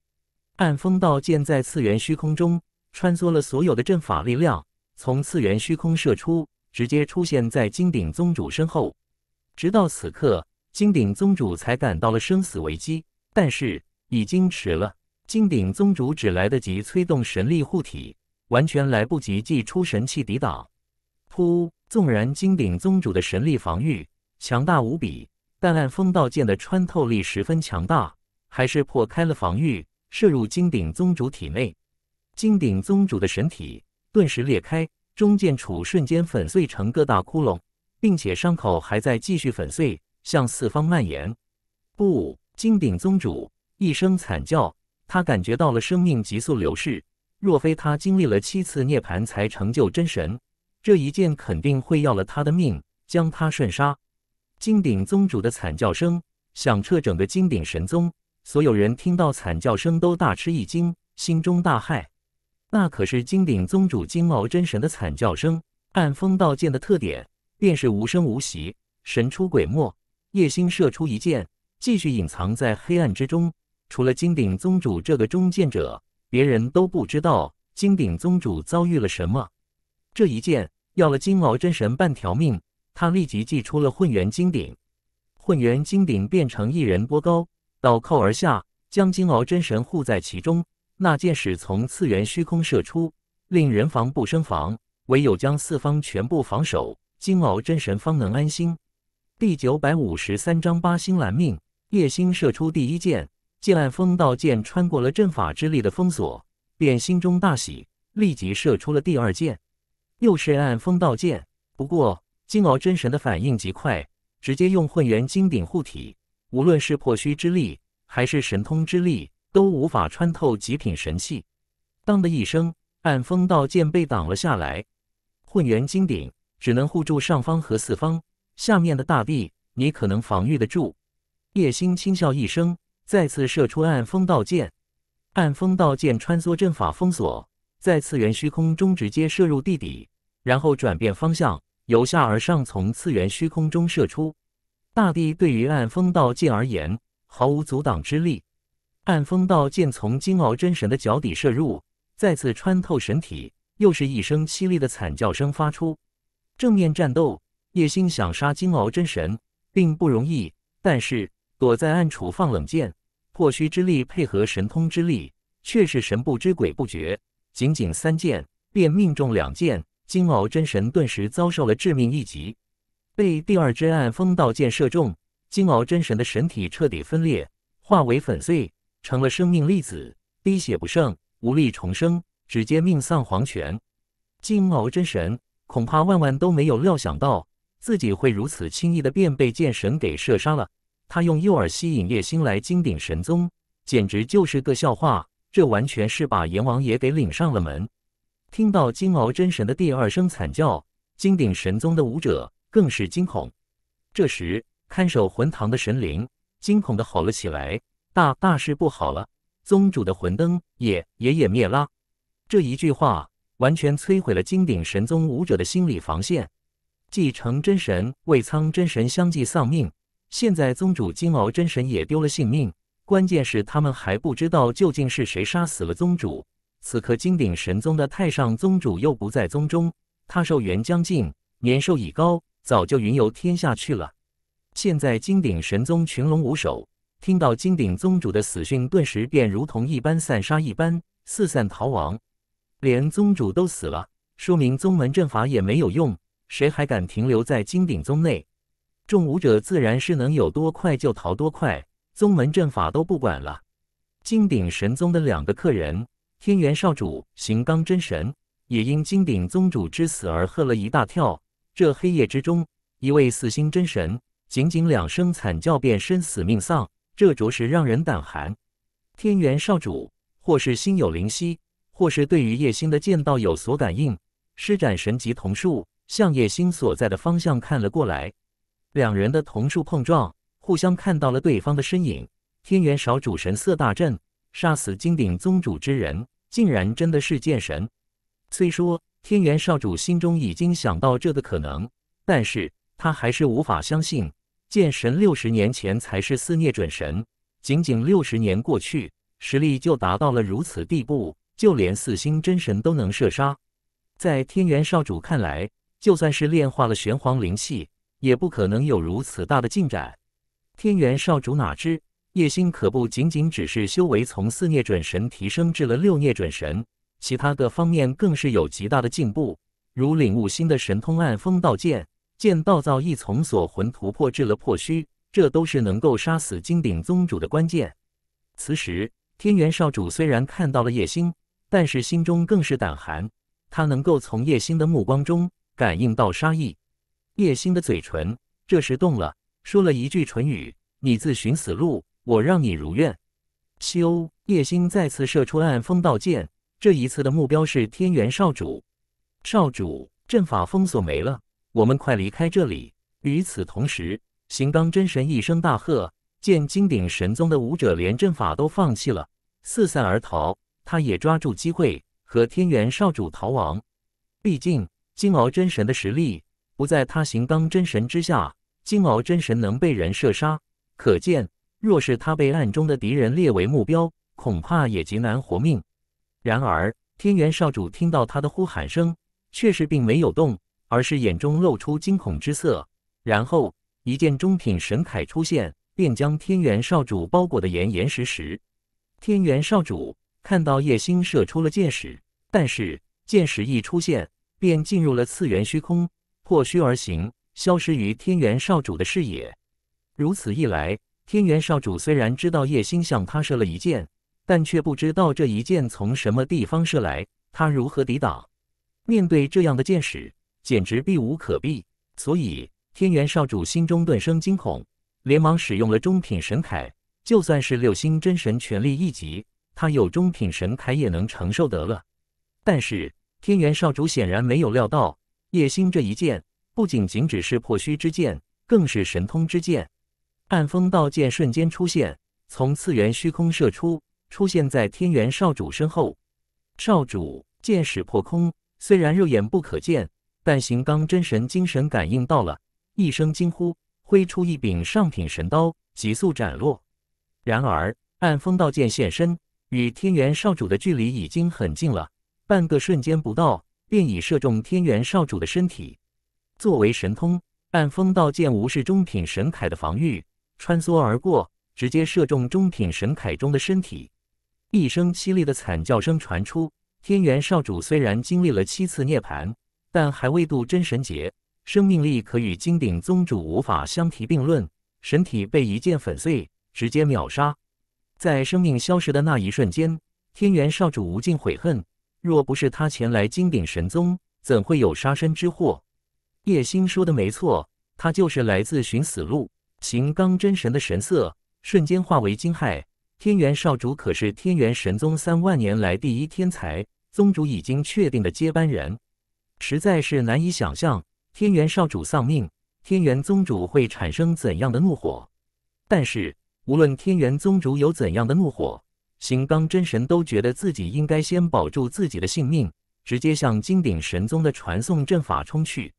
暗风道剑在次元虚空中穿梭了所有的阵法力量，从次元虚空射出，直接出现在金顶宗主身后。直到此刻，金顶宗主才感到了生死危机。但是已经迟了，金顶宗主只来得及催动神力护体，完全来不及祭出神器抵挡。噗！纵然金顶宗主的神力防御强大无比，但暗风道剑的穿透力十分强大，还是破开了防御，射入金顶宗主体内。金顶宗主的神体顿时裂开，中剑处瞬间粉碎成各大窟窿，并且伤口还在继续粉碎，向四方蔓延。不！金鼎宗主一声惨叫，他感觉到了生命急速流逝。若非他经历了七次涅槃才成就真神，这一剑肯定会要了他的命，将他瞬杀。金鼎宗主的惨叫声响彻整个金鼎神宗，所有人听到惨叫声都大吃一惊，心中大骇。那可是金鼎宗主金毛真神的惨叫声。按风道剑的特点，便是无声无息，神出鬼没。叶星射出一剑。继续隐藏在黑暗之中，除了金鼎宗主这个中剑者，别人都不知道金鼎宗主遭遇了什么。这一剑要了金鳌真神半条命，他立即祭出了混元金鼎。混元金鼎变成一人多高，倒扣而下，将金鳌真神护在其中。那剑矢从次元虚空射出，令人防不胜防，唯有将四方全部防守，金鳌真神方能安心。第九百五十三章八星揽命。叶星射出第一箭，借按风道剑穿过了阵法之力的封锁，便心中大喜，立即射出了第二箭，又是按风道剑。不过金鳌真神的反应极快，直接用混元金鼎护体，无论是破虚之力还是神通之力，都无法穿透极品神器。当的一声，按风道剑被挡了下来。混元金鼎只能护住上方和四方，下面的大地你可能防御得住。叶星轻笑一声，再次射出暗风道剑，暗风道剑穿梭阵法封锁，在次元虚空中直接射入地底，然后转变方向，由下而上从次元虚空中射出。大地对于暗风道剑而言毫无阻挡之力，暗风道剑从金鳌真神的脚底射入，再次穿透神体，又是一声凄厉的惨叫声发出。正面战斗，叶星想杀金鳌真神并不容易，但是。躲在暗处放冷箭，破虚之力配合神通之力，却是神不知鬼不觉。仅仅三箭，便命中两箭。金鳌真神顿时遭受了致命一击，被第二只暗风道剑射中。金鳌真神的神体彻底分裂，化为粉碎，成了生命粒子，滴血不剩，无力重生，直接命丧黄泉。金鳌真神恐怕万万都没有料想到，自己会如此轻易的便被剑神给射杀了。他用诱饵吸引叶星来金顶神宗，简直就是个笑话。这完全是把阎王爷给领上了门。听到金鳌真神的第二声惨叫，金顶神宗的武者更是惊恐。这时，看守魂堂的神灵惊恐的吼了起来：“大大事不好了！宗主的魂灯也也也灭了！”这一句话完全摧毁了金顶神宗武者的心理防线。继承真神魏苍真神相继丧命。现在宗主金鳌真神也丢了性命，关键是他们还不知道究竟是谁杀死了宗主。此刻金鼎神宗的太上宗主又不在宗中，他寿元将近，年寿已高，早就云游天下去了。现在金鼎神宗群龙无首，听到金鼎宗主的死讯，顿时便如同一般散沙一般四散逃亡。连宗主都死了，说明宗门阵法也没有用，谁还敢停留在金鼎宗内？众武者自然是能有多快就逃多快，宗门阵法都不管了。金鼎神宗的两个客人，天元少主、行刚真神，也因金鼎宗主之死而吓了一大跳。这黑夜之中，一位四星真神，仅仅两声惨叫便生死命丧，这着实让人胆寒。天元少主或是心有灵犀，或是对于叶星的剑道有所感应，施展神级瞳术，向叶星所在的方向看了过来。两人的同树碰撞，互相看到了对方的身影。天元少主神色大震，杀死金顶宗主之人，竟然真的是剑神。虽说天元少主心中已经想到这个可能，但是他还是无法相信，剑神六十年前才是肆虐准神，仅仅六十年过去，实力就达到了如此地步，就连四星真神都能射杀。在天元少主看来，就算是炼化了玄黄灵气。也不可能有如此大的进展。天元少主哪知，叶星可不仅仅只是修为从四念准神提升至了六念准神，其他各方面更是有极大的进步，如领悟新的神通暗风道剑，剑道造诣从锁魂突破至了破虚，这都是能够杀死金顶宗主的关键。此时，天元少主虽然看到了叶星，但是心中更是胆寒，他能够从叶星的目光中感应到杀意。叶星的嘴唇这时动了，说了一句唇语：“你自寻死路，我让你如愿。”修叶星再次射出暗风道剑，这一次的目标是天元少主。少主，阵法封锁没了，我们快离开这里！与此同时，行刚真神一声大喝，见金顶神宗的武者连阵法都放弃了，四散而逃，他也抓住机会和天元少主逃亡。毕竟金鳌真神的实力。不在他行当真神之下，金鳌真神能被人射杀，可见，若是他被暗中的敌人列为目标，恐怕也极难活命。然而，天元少主听到他的呼喊声，却是并没有动，而是眼中露出惊恐之色。然后，一件中品神铠出现，便将天元少主包裹的严严实实。天元少主看到叶星射出了箭矢，但是箭矢一出现，便进入了次元虚空。破虚而行，消失于天元少主的视野。如此一来，天元少主虽然知道叶星向他射了一箭，但却不知道这一箭从什么地方射来，他如何抵挡？面对这样的箭矢，简直避无可避。所以，天元少主心中顿生惊恐，连忙使用了中品神铠。就算是六星真神全力一击，他有中品神铠也能承受得了。但是，天元少主显然没有料到。叶星这一剑不仅仅只是破虚之剑，更是神通之剑。暗风道剑瞬间出现，从次元虚空射出，出现在天元少主身后。少主剑矢破空，虽然肉眼不可见，但行刚真神精神感应到了，一声惊呼，挥出一柄上品神刀，急速斩落。然而，暗风道剑现身，与天元少主的距离已经很近了，半个瞬间不到。便已射中天元少主的身体，作为神通，暗风道剑无视中品神铠的防御，穿梭而过，直接射中中品神铠中的身体。一声凄厉的惨叫声传出。天元少主虽然经历了七次涅槃，但还未渡真神劫，生命力可与金顶宗主无法相提并论。神体被一剑粉碎，直接秒杀。在生命消失的那一瞬间，天元少主无尽悔恨。若不是他前来金顶神宗，怎会有杀身之祸？叶星说的没错，他就是来自寻死路。秦刚真神的神色瞬间化为惊骇。天元少主可是天元神宗三万年来第一天才，宗主已经确定的接班人，实在是难以想象天元少主丧命，天元宗主会产生怎样的怒火。但是，无论天元宗主有怎样的怒火。行刚真神都觉得自己应该先保住自己的性命，直接向金顶神宗的传送阵法冲去。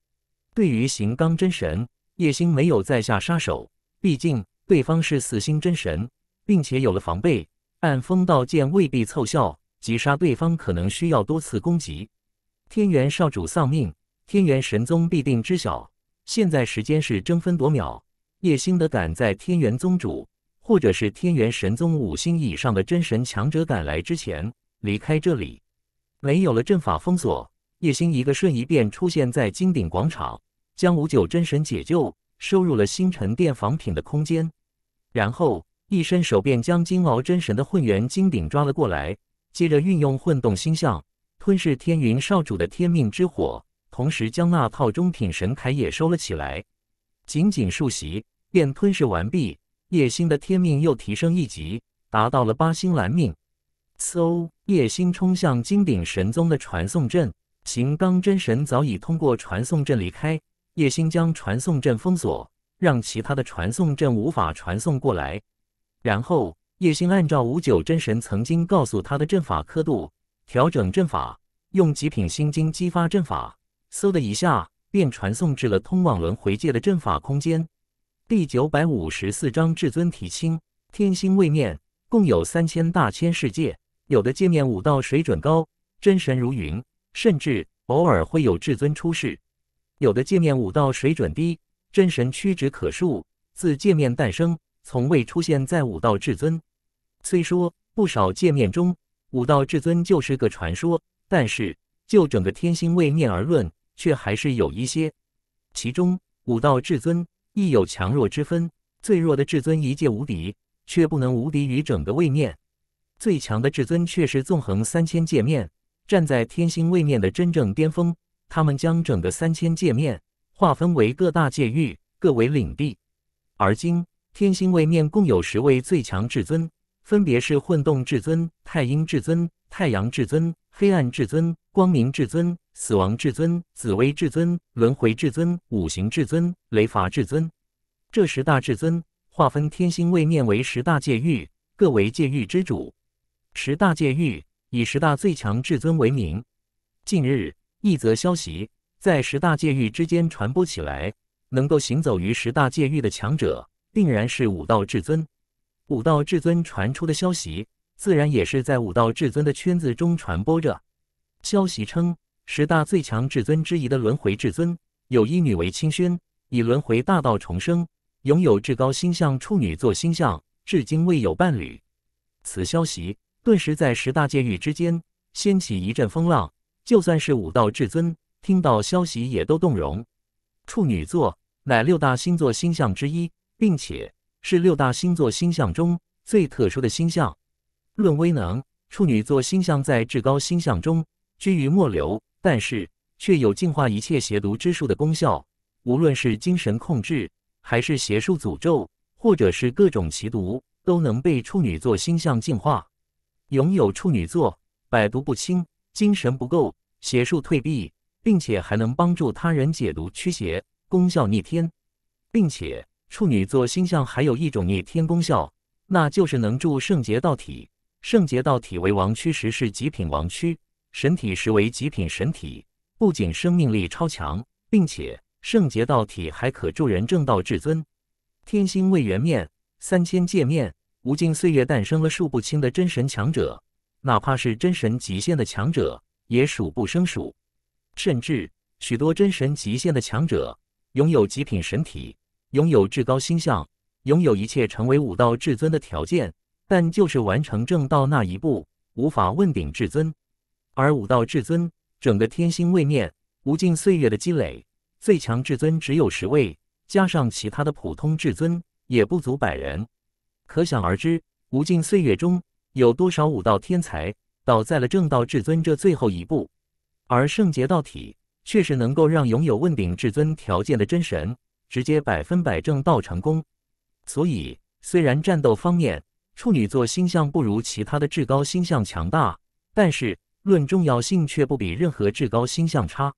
对于行刚真神，叶星没有再下杀手，毕竟对方是死星真神，并且有了防备，按风道剑未必凑效，击杀对方可能需要多次攻击。天元少主丧命，天元神宗必定知晓。现在时间是争分夺秒，叶星的赶在天元宗主。或者是天元神宗五星以上的真神强者赶来之前离开这里，没有了阵法封锁，叶星一个瞬移便出现在金鼎广场，将五九真神解救，收入了星辰殿仿品的空间，然后一伸手便将金鳌真神的混元金鼎抓了过来，接着运用混动星象吞噬天云少主的天命之火，同时将那套中品神铠也收了起来，仅仅数息便吞噬完毕。叶星的天命又提升一级，达到了八星蓝命。嗖！叶星冲向金鼎神宗的传送阵，刑刚真神早已通过传送阵离开。叶星将传送阵封锁，让其他的传送阵无法传送过来。然后，叶星按照五九真神曾经告诉他的阵法刻度调整阵法，用极品心经激发阵法，嗖的一下便传送至了通往轮回界的阵法空间。第九百五十四章至尊提亲。天星位面共有三千大千世界，有的界面武道水准高，真神如云，甚至偶尔会有至尊出世；有的界面武道水准低，真神屈指可数，自界面诞生，从未出现在武道至尊。虽说不少界面中武道至尊就是个传说，但是就整个天星位面而论，却还是有一些。其中武道至尊。亦有强弱之分，最弱的至尊一界无敌，却不能无敌于整个位面；最强的至尊却是纵横三千界面，站在天星位面的真正巅峰。他们将整个三千界面划分为各大界域，各为领地。而今，天星位面共有十位最强至尊，分别是混动至尊、太阴至尊、太阳至尊、黑暗至尊。光明至尊、死亡至尊、紫薇至尊、轮回至尊、五行至尊、雷法至尊，这十大至尊划分天星位面为十大界域，各为界域之主。十大界域以十大最强至尊为名。近日，一则消息在十大界域之间传播起来，能够行走于十大界域的强者，定然是武道至尊。武道至尊传出的消息，自然也是在武道至尊的圈子中传播着。消息称，十大最强至尊之一的轮回至尊有一女为清轩，以轮回大道重生，拥有至高星象处女座星象，至今未有伴侣。此消息顿时在十大界域之间掀起一阵风浪，就算是武道至尊听到消息也都动容。处女座乃六大星座星象之一，并且是六大星座星象中最特殊的星象。论威能，处女座星象在至高星象中。居于末流，但是却有净化一切邪毒之术的功效。无论是精神控制，还是邪术诅咒，或者是各种奇毒，都能被处女座星象净化。拥有处女座，百毒不侵，精神不垢，邪术退避，并且还能帮助他人解毒驱邪，功效逆天。并且处女座星象还有一种逆天功效，那就是能助圣洁道体。圣洁道体为王区，实是极品王区。神体实为极品神体，不仅生命力超强，并且圣洁道体还可助人正道至尊。天心未圆面，三千界面，无尽岁月诞生了数不清的真神强者，哪怕是真神极限的强者，也数不胜数。甚至许多真神极限的强者拥有极品神体，拥有至高星象，拥有一切成为武道至尊的条件，但就是完成正道那一步，无法问鼎至尊。而武道至尊，整个天星位面无尽岁月的积累，最强至尊只有十位，加上其他的普通至尊，也不足百人。可想而知，无尽岁月中有多少武道天才倒在了正道至尊这最后一步。而圣洁道体，却是能够让拥有问鼎至尊条件的真神直接百分百正道成功。所以，虽然战斗方面处女座星象不如其他的至高星象强大，但是。论重要性，却不比任何至高星象差。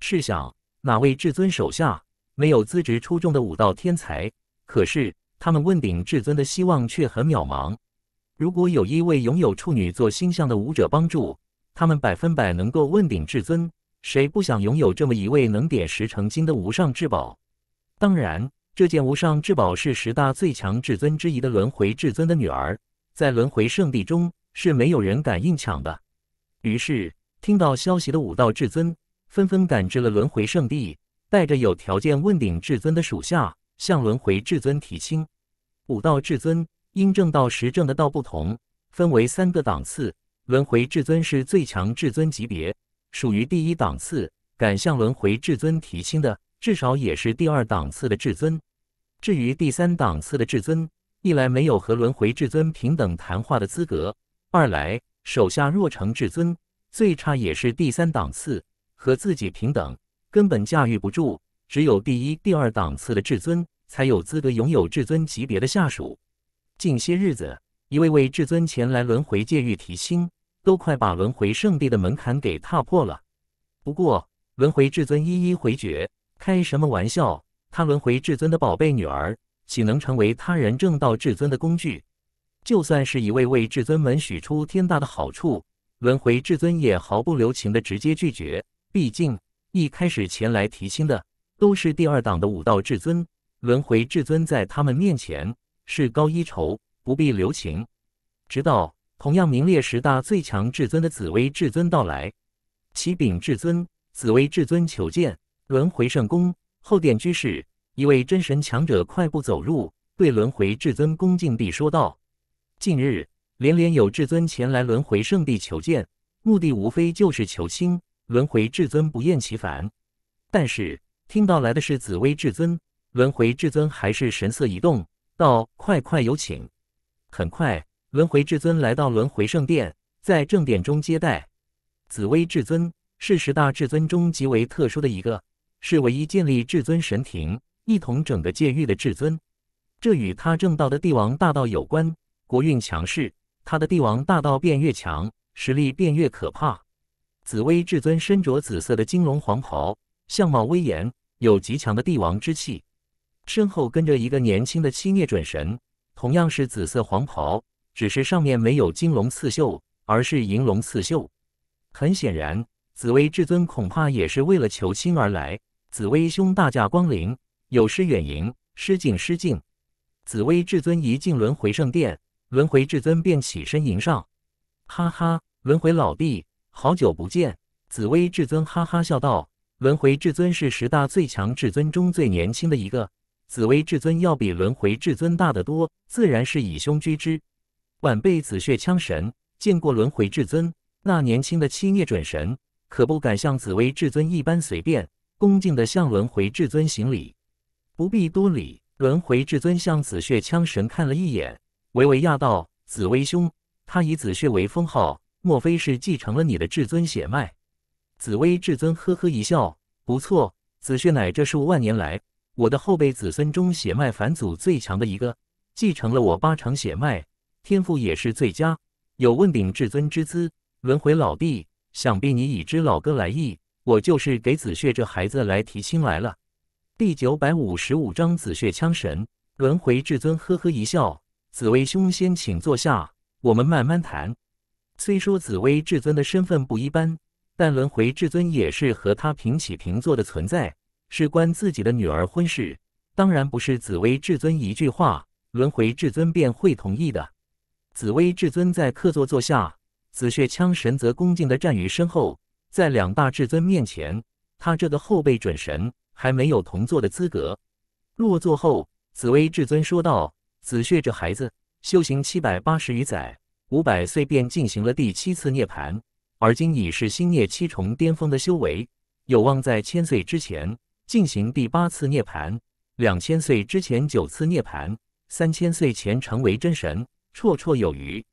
试想，哪位至尊手下没有资质出众的武道天才？可是，他们问鼎至尊的希望却很渺茫。如果有一位拥有处女座星象的武者帮助，他们百分百能够问鼎至尊。谁不想拥有这么一位能点石成金的无上至宝？当然，这件无上至宝是十大最强至尊之一的轮回至尊的女儿，在轮回圣地中是没有人敢硬抢的。于是，听到消息的五道至尊纷纷赶至了轮回圣地，带着有条件问鼎至尊的属下向轮回至尊提亲。五道至尊因正道实证的道不同，分为三个档次。轮回至尊是最强至尊级别，属于第一档次。敢向轮回至尊提亲的，至少也是第二档次的至尊。至于第三档次的至尊，一来没有和轮回至尊平等谈话的资格，二来。手下若成至尊，最差也是第三档次，和自己平等，根本驾驭不住。只有第一、第二档次的至尊，才有资格拥有至尊级别的下属。近些日子，一位位至尊前来轮回界域提亲，都快把轮回圣地的门槛给踏破了。不过，轮回至尊一一回绝。开什么玩笑？他轮回至尊的宝贝女儿，岂能成为他人正道至尊的工具？就算是一位为至尊门许出天大的好处，轮回至尊也毫不留情的直接拒绝。毕竟一开始前来提亲的都是第二档的武道至尊，轮回至尊在他们面前是高一筹，不必留情。直到同样名列十大最强至尊的紫薇至尊到来，启禀至尊，紫薇至尊求见轮回圣宫后殿居士。一位真神强者快步走入，对轮回至尊恭敬地说道。近日连连有至尊前来轮回圣地求见，目的无非就是求亲。轮回至尊不厌其烦，但是听到来的是紫薇至尊，轮回至尊还是神色一动，道：“快快有请。”很快，轮回至尊来到轮回圣殿，在正殿中接待。紫薇至尊是十大至尊中极为特殊的一个，是唯一建立至尊神庭、一统整个界域的至尊。这与他正道的帝王大道有关。国运强势，他的帝王大道变越强，实力变越可怕。紫薇至尊身着紫色的金龙黄袍，相貌威严，有极强的帝王之气。身后跟着一个年轻的七孽准神，同样是紫色黄袍，只是上面没有金龙刺绣，而是银龙刺绣。很显然，紫薇至尊恐怕也是为了求亲而来。紫薇兄大驾光临，有失远迎，失敬失敬。紫薇至尊一进轮回圣殿。轮回至尊便起身迎上，哈哈，轮回老弟，好久不见！紫薇至尊哈哈笑道：“轮回至尊是十大最强至尊中最年轻的一个，紫薇至尊要比轮回至尊大得多，自然是以兄居之。晚辈紫血枪神见过轮回至尊，那年轻的七孽准神可不敢像紫薇至尊一般随便，恭敬的向轮回至尊行礼。不必多礼。”轮回至尊向紫血枪神看了一眼。维维亚道：“紫薇兄，他以紫血为封号，莫非是继承了你的至尊血脉？”紫薇至尊呵呵一笑：“不错，紫血乃这数万年来我的后辈子孙中血脉返祖最强的一个，继承了我八成血脉，天赋也是最佳，有问鼎至尊之资。”轮回老弟，想必你已知老哥来意，我就是给紫血这孩子来提亲来了。第九百五十五章：紫血枪神。轮回至尊呵呵一笑。紫薇兄，先请坐下，我们慢慢谈。虽说紫薇至尊的身份不一般，但轮回至尊也是和他平起平坐的存在。事关自己的女儿婚事，当然不是紫薇至尊一句话，轮回至尊便会同意的。紫薇至尊在客座坐下，紫血枪神则恭敬地站于身后。在两大至尊面前，他这个后辈准神还没有同坐的资格。落座后，紫薇至尊说道。紫血这孩子修行七百八十余载，五百岁便进行了第七次涅槃，而今已是心涅七重巅峰的修为，有望在千岁之前进行第八次涅槃，两千岁之前九次涅槃，三千岁前成为真神，绰绰有余。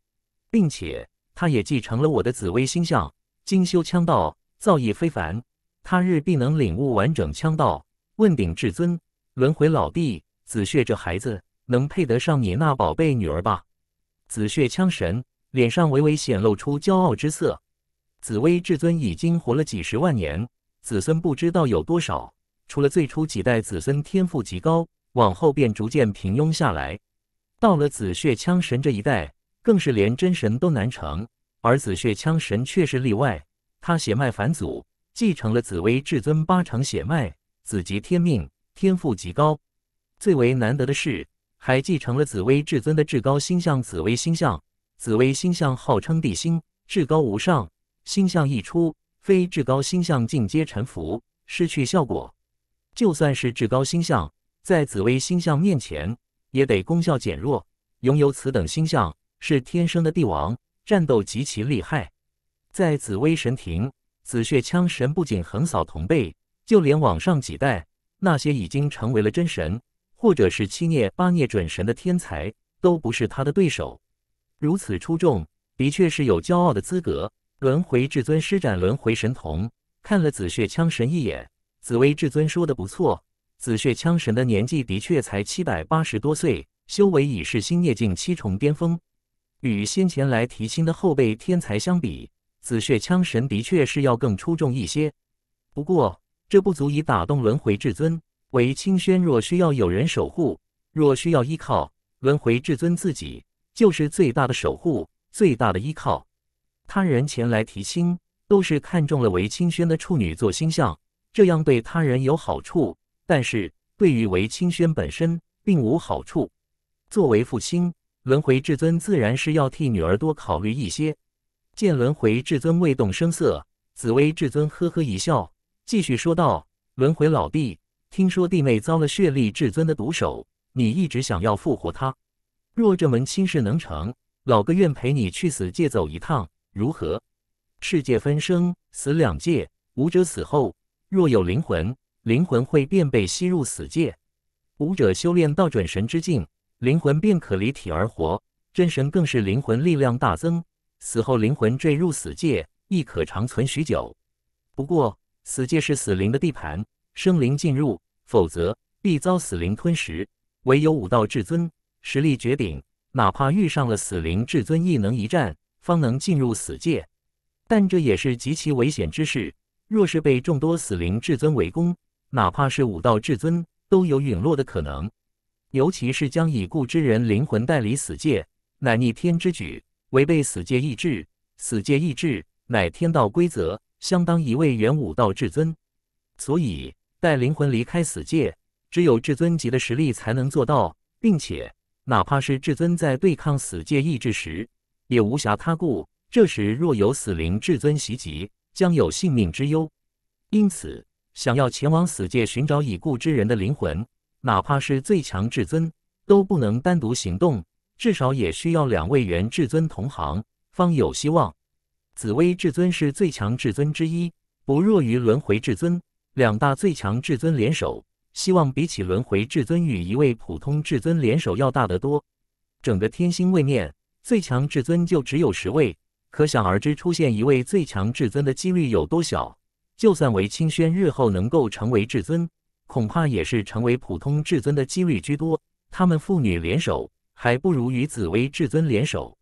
并且他也继承了我的紫微星象，精修枪道，造诣非凡，他日必能领悟完整枪道，问鼎至尊，轮回老弟，紫血这孩子。能配得上你那宝贝女儿吧？紫血枪神脸上微微显露出骄傲之色。紫薇至尊已经活了几十万年，子孙不知道有多少。除了最初几代子孙天赋极高，往后便逐渐平庸下来。到了紫血枪神这一代，更是连真神都难成。而紫血枪神却是例外，他血脉返祖，继承了紫薇至尊八成血脉，子极天命，天赋极高。最为难得的是。还继承了紫薇至尊的至高星象紫薇星象，紫薇星象号称帝星，至高无上。星象一出，非至高星象尽皆臣服，失去效果。就算是至高星象，在紫薇星象面前也得功效减弱。拥有此等星象，是天生的帝王，战斗极其厉害。在紫薇神庭，紫血枪神不仅横扫同辈，就连往上几代那些已经成为了真神。或者是七涅八涅准神的天才都不是他的对手，如此出众，的确是有骄傲的资格。轮回至尊施展轮回神瞳，看了紫血枪神一眼。紫薇至尊说的不错，紫血枪神的年纪的确才七百八十多岁，修为已是星夜境七重巅峰，与先前来提亲的后辈天才相比，紫血枪神的确是要更出众一些。不过，这不足以打动轮回至尊。韦清轩若需要有人守护，若需要依靠，轮回至尊自己就是最大的守护，最大的依靠。他人前来提亲，都是看中了韦清轩的处女座星象，这样对他人有好处，但是对于韦清轩本身并无好处。作为父亲，轮回至尊自然是要替女儿多考虑一些。见轮回至尊未动声色，紫薇至尊呵呵一笑，继续说道：“轮回老弟。”听说弟妹遭了血力至尊的毒手，你一直想要复活他。若这门亲事能成，老哥愿陪你去死界走一趟，如何？世界分生死两界，武者死后若有灵魂，灵魂会便被吸入死界。武者修炼到准神之境，灵魂便可离体而活；真神更是灵魂力量大增，死后灵魂坠入死界亦可长存许久。不过，死界是死灵的地盘。生灵进入，否则必遭死灵吞食。唯有武道至尊实力绝顶，哪怕遇上了死灵至尊，亦能一战，方能进入死界。但这也是极其危险之事。若是被众多死灵至尊围攻，哪怕是武道至尊，都有陨落的可能。尤其是将已故之人灵魂带离死界，乃逆天之举，违背死界意志。死界意志乃天道规则，相当一位元武道至尊。所以。待灵魂离开死界，只有至尊级的实力才能做到，并且哪怕是至尊在对抗死界意志时，也无暇他顾。这时若有死灵至尊袭击，将有性命之忧。因此，想要前往死界寻找已故之人的灵魂，哪怕是最强至尊，都不能单独行动，至少也需要两位元至尊同行，方有希望。紫薇至尊是最强至尊之一，不弱于轮回至尊。两大最强至尊联手，希望比起轮回至尊与一位普通至尊联手要大得多。整个天星位面最强至尊就只有十位，可想而知出现一位最强至尊的几率有多小。就算韦清轩日后能够成为至尊，恐怕也是成为普通至尊的几率居多。他们父女联手，还不如与紫薇至尊联手，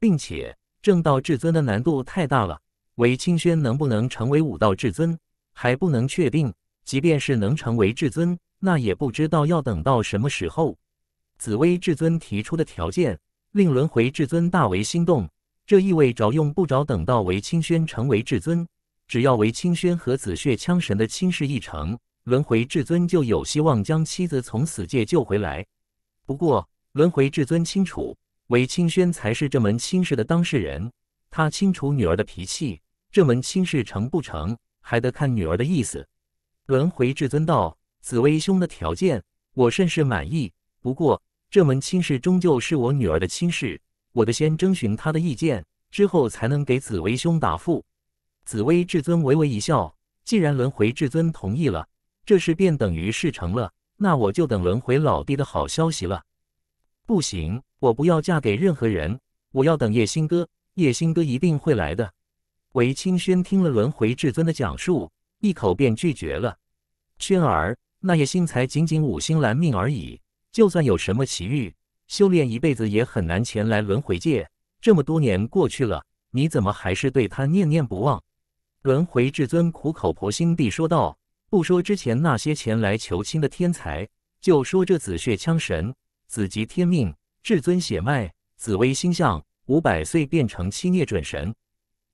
并且正道至尊的难度太大了。韦清轩能不能成为武道至尊？还不能确定，即便是能成为至尊，那也不知道要等到什么时候。紫薇至尊提出的条件令轮回至尊大为心动，这意味着用不着等到韦清轩成为至尊，只要韦清轩和紫血枪神的亲事一成，轮回至尊就有希望将妻子从死界救回来。不过，轮回至尊清楚，韦清轩才是这门亲事的当事人，他清楚女儿的脾气，这门亲事成不成？还得看女儿的意思。轮回至尊道：“紫薇兄的条件，我甚是满意。不过，这门亲事终究是我女儿的亲事，我得先征询她的意见，之后才能给紫薇兄答复。”紫薇至尊微微一笑：“既然轮回至尊同意了，这事便等于事成了。那我就等轮回老弟的好消息了。”不行，我不要嫁给任何人。我要等叶星哥，叶星哥一定会来的。韦清轩听了轮回至尊的讲述，一口便拒绝了。轩儿，那叶星才仅仅五星蓝命而已，就算有什么奇遇，修炼一辈子也很难前来轮回界。这么多年过去了，你怎么还是对他念念不忘？轮回至尊苦口婆心地说道：“不说之前那些前来求亲的天才，就说这紫血枪神，紫极天命，至尊血脉，紫薇星象，五百岁变成七孽准神。”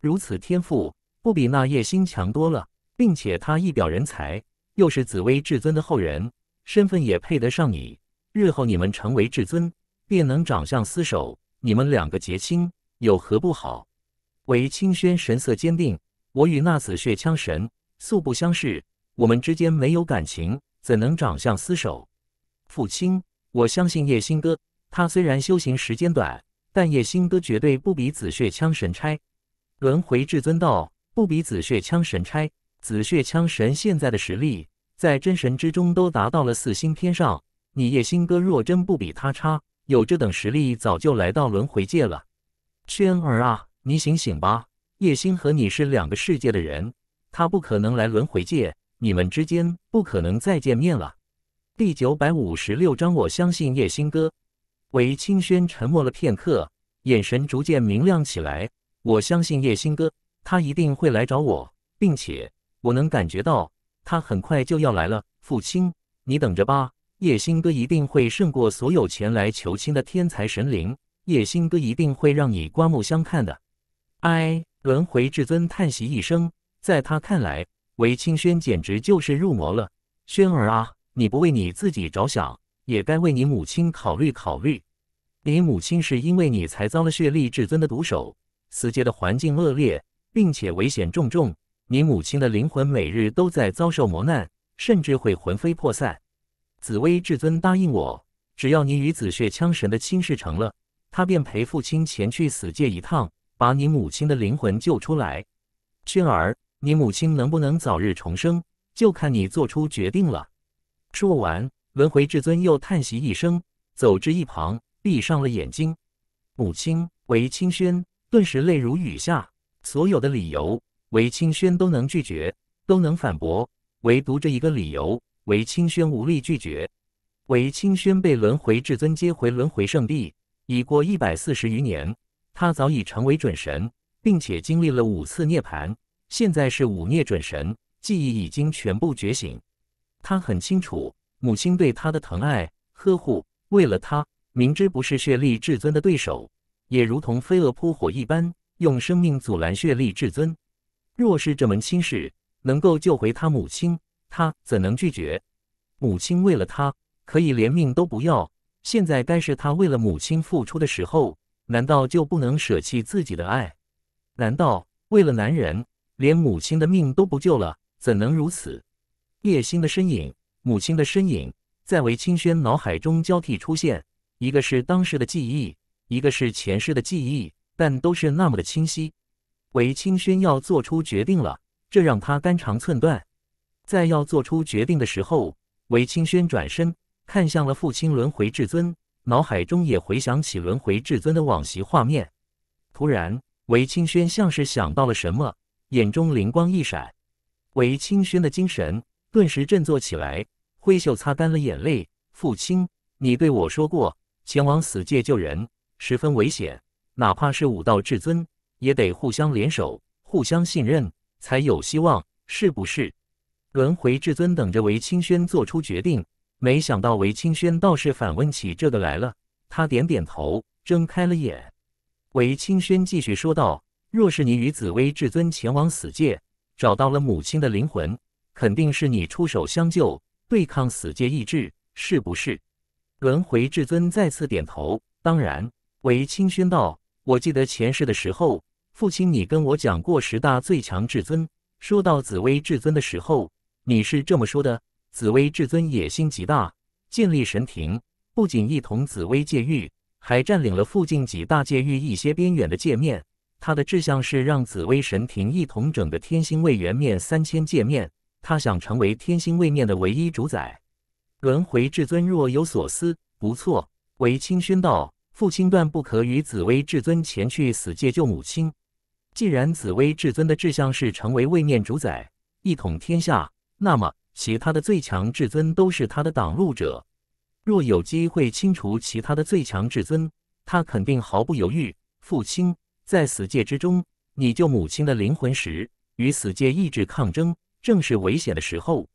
如此天赋，不比那叶星强多了，并且他一表人才，又是紫薇至尊的后人，身份也配得上你。日后你们成为至尊，便能长相厮守。你们两个结亲，有何不好？韦清轩神色坚定：“我与那紫血枪神素不相识，我们之间没有感情，怎能长相厮守？”父亲，我相信叶星哥。他虽然修行时间短，但叶星哥绝对不比紫血枪神差。轮回至尊道不比紫血枪神差，紫血枪神现在的实力在真神之中都达到了四星偏上。你叶星哥若真不比他差，有这等实力早就来到轮回界了。轩儿啊，你醒醒吧！叶星和你是两个世界的人，他不可能来轮回界，你们之间不可能再见面了。第九百五十六章，我相信叶星哥。韦清轩沉默了片刻，眼神逐渐明亮起来。我相信叶星哥，他一定会来找我，并且我能感觉到他很快就要来了。父亲，你等着吧，叶星哥一定会胜过所有前来求亲的天才神灵，叶星哥一定会让你刮目相看的。哎，轮回至尊叹息一声，在他看来，韦清轩简直就是入魔了。轩儿啊，你不为你自己着想，也该为你母亲考虑考虑。你母亲是因为你才遭了血力至尊的毒手。死界的环境恶劣，并且危险重重。你母亲的灵魂每日都在遭受磨难，甚至会魂飞魄散。紫薇至尊答应我，只要你与紫血枪神的亲事成了，他便陪父亲前去死界一趟，把你母亲的灵魂救出来。薰儿，你母亲能不能早日重生，就看你做出决定了。说完，轮回至尊又叹息一声，走至一旁，闭上了眼睛。母亲，为清轩。顿时泪如雨下，所有的理由，韦清轩都能拒绝，都能反驳，唯独这一个理由，韦清轩无力拒绝。韦清轩被轮回至尊接回轮回圣地，已过一百四十余年，他早已成为准神，并且经历了五次涅槃，现在是五涅准神，记忆已经全部觉醒。他很清楚，母亲对他的疼爱、呵护，为了他，明知不是血力至尊的对手。也如同飞蛾扑火一般，用生命阻拦血力至尊。若是这门亲事能够救回他母亲，他怎能拒绝？母亲为了他可以连命都不要，现在该是他为了母亲付出的时候，难道就不能舍弃自己的爱？难道为了男人连母亲的命都不救了？怎能如此？叶星的身影，母亲的身影，在韦清轩脑海中交替出现，一个是当时的记忆。一个是前世的记忆，但都是那么的清晰。韦清轩要做出决定了，这让他肝肠寸断。在要做出决定的时候，韦清轩转身看向了父亲轮回至尊，脑海中也回想起轮回至尊的往昔画面。突然，韦清轩像是想到了什么，眼中灵光一闪，韦清轩的精神顿时振作起来，挥袖擦干了眼泪。父亲，你对我说过，前往死界救人。十分危险，哪怕是武道至尊，也得互相联手、互相信任，才有希望，是不是？轮回至尊等着韦清轩做出决定，没想到韦清轩倒是反问起这个来了。他点点头，睁开了眼。韦清轩继续说道：“若是你与紫薇至尊前往死界，找到了母亲的灵魂，肯定是你出手相救，对抗死界意志，是不是？”轮回至尊再次点头，当然。韦清轩道：“我记得前世的时候，父亲你跟我讲过十大最强至尊。说到紫薇至尊的时候，你是这么说的：紫薇至尊野心极大，建立神庭，不仅一统紫薇界域，还占领了附近几大界域一些边远的界面。他的志向是让紫薇神庭一统整个天星位元面三千界面，他想成为天星位面的唯一主宰。”轮回至尊若有所思：“不错。”韦清轩道。父亲断不可与紫薇至尊前去死界救母亲。既然紫薇至尊的志向是成为位面主宰，一统天下，那么其他的最强至尊都是他的挡路者。若有机会清除其他的最强至尊，他肯定毫不犹豫。父亲，在死界之中，你救母亲的灵魂时，与死界意志抗争，正是危险的时候。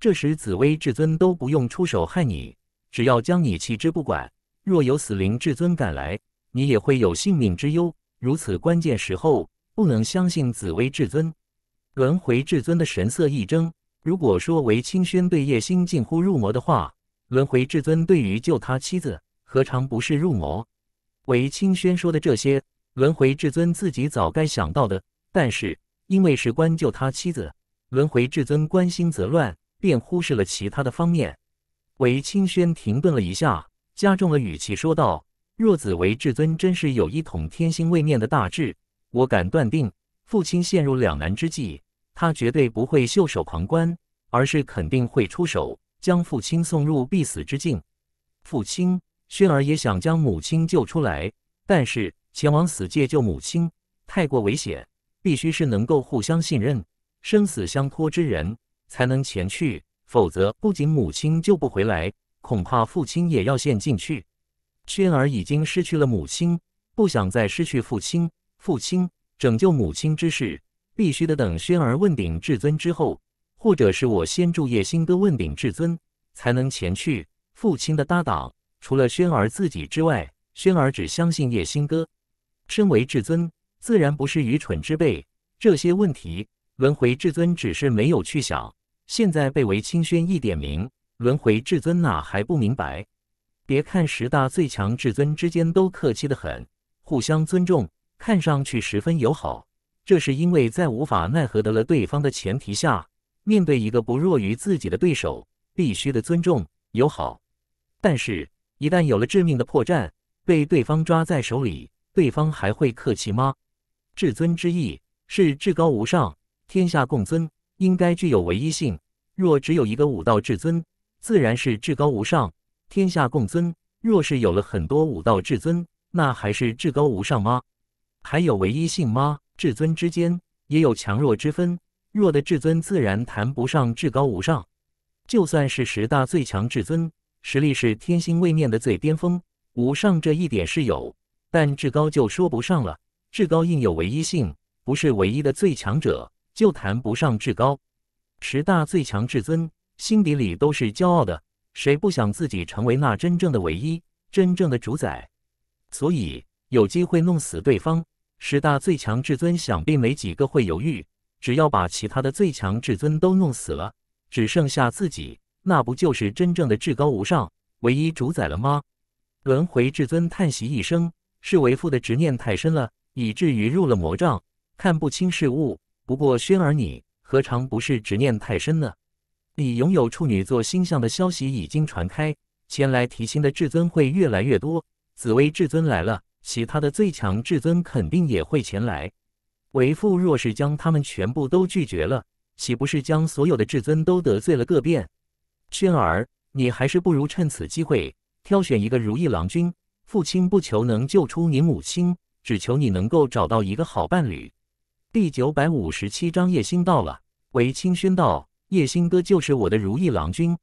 这时紫薇至尊都不用出手害你，只要将你弃之不管。若有死灵至尊赶来，你也会有性命之忧。如此关键时候，不能相信紫薇至尊。轮回至尊的神色一怔。如果说为清轩对叶星近乎入魔的话，轮回至尊对于救他妻子，何尝不是入魔？为清轩说的这些，轮回至尊自己早该想到的，但是因为事关救他妻子，轮回至尊关心则乱，便忽视了其他的方面。为清轩停顿了一下。加重了语气说道：“若子为至尊，真是有一统天心位面的大志。我敢断定，父亲陷入两难之际，他绝对不会袖手旁观，而是肯定会出手，将父亲送入必死之境。父亲，熏儿也想将母亲救出来，但是前往死界救母亲太过危险，必须是能够互相信任、生死相托之人，才能前去，否则不仅母亲救不回来。”恐怕父亲也要陷进去。轩儿已经失去了母亲，不想再失去父亲。父亲拯救母亲之事，必须得等轩儿问鼎至尊之后，或者是我先助叶星哥问鼎至尊，才能前去。父亲的搭档，除了轩儿自己之外，轩儿只相信叶星哥。身为至尊，自然不是愚蠢之辈。这些问题，轮回至尊只是没有去想，现在被为清轩一点名。轮回至尊哪还不明白？别看十大最强至尊之间都客气的很，互相尊重，看上去十分友好，这是因为在无法奈何得了对方的前提下，面对一个不弱于自己的对手，必须的尊重友好。但是，一旦有了致命的破绽，被对方抓在手里，对方还会客气吗？至尊之意是至高无上，天下共尊，应该具有唯一性。若只有一个武道至尊。自然是至高无上，天下共尊。若是有了很多武道至尊，那还是至高无上吗？还有唯一性吗？至尊之间也有强弱之分，弱的至尊自然谈不上至高无上。就算是十大最强至尊，实力是天心位面的最巅峰，无上这一点是有，但至高就说不上了。至高应有唯一性，不是唯一的最强者，就谈不上至高。十大最强至尊。心底里都是骄傲的，谁不想自己成为那真正的唯一、真正的主宰？所以有机会弄死对方，十大最强至尊想必没几个会犹豫。只要把其他的最强至尊都弄死了，只剩下自己，那不就是真正的至高无上、唯一主宰了吗？轮回至尊叹息一声：“是为父的执念太深了，以至于入了魔障，看不清事物。不过，轩儿，你何尝不是执念太深呢？”你拥有处女座星象的消息已经传开，前来提亲的至尊会越来越多。紫薇至尊来了，其他的最强至尊肯定也会前来。为父若是将他们全部都拒绝了，岂不是将所有的至尊都得罪了个遍？萱儿，你还是不如趁此机会挑选一个如意郎君。父亲不求能救出你母亲，只求你能够找到一个好伴侣。第九百五十七章：夜星到了。为清轩道。叶星哥就是我的如意郎君。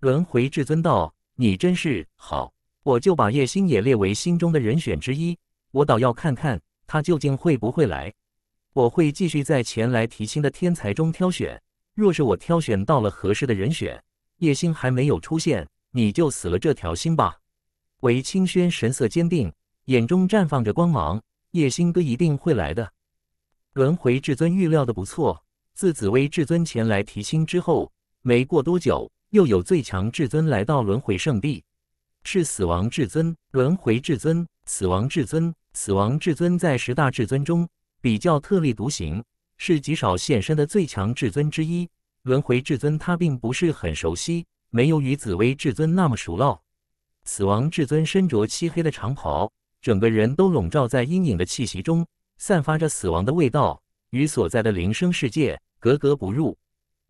轮回至尊道：“你真是好，我就把叶星也列为心中的人选之一。我倒要看看他究竟会不会来。我会继续在前来提亲的天才中挑选。若是我挑选到了合适的人选，叶星还没有出现，你就死了这条心吧。”韦清轩神色坚定，眼中绽放着光芒：“叶星哥一定会来的。”轮回至尊预料的不错。自紫薇至尊前来提亲之后，没过多久，又有最强至尊来到轮回圣地。是死亡至尊、轮回至尊、死亡至尊、死亡至尊在十大至尊中比较特立独行，是极少现身的最强至尊之一。轮回至尊他并不是很熟悉，没有与紫薇至尊那么熟络。死亡至尊身着漆黑的长袍，整个人都笼罩在阴影的气息中，散发着死亡的味道，与所在的灵生世界。格格不入，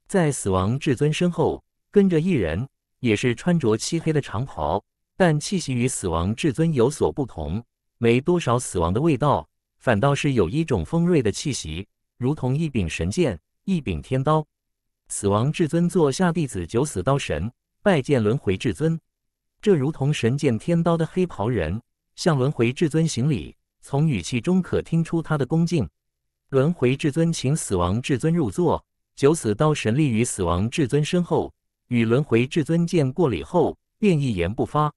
在死亡至尊身后跟着一人，也是穿着漆黑的长袍，但气息与死亡至尊有所不同，没多少死亡的味道，反倒是有一种锋锐的气息，如同一柄神剑、一柄天刀。死亡至尊座下弟子九死刀神拜见轮回至尊，这如同神剑天刀的黑袍人向轮回至尊行礼，从语气中可听出他的恭敬。轮回至尊请死亡至尊入座，九死刀神立于死亡至尊身后，与轮回至尊见过礼后，便一言不发。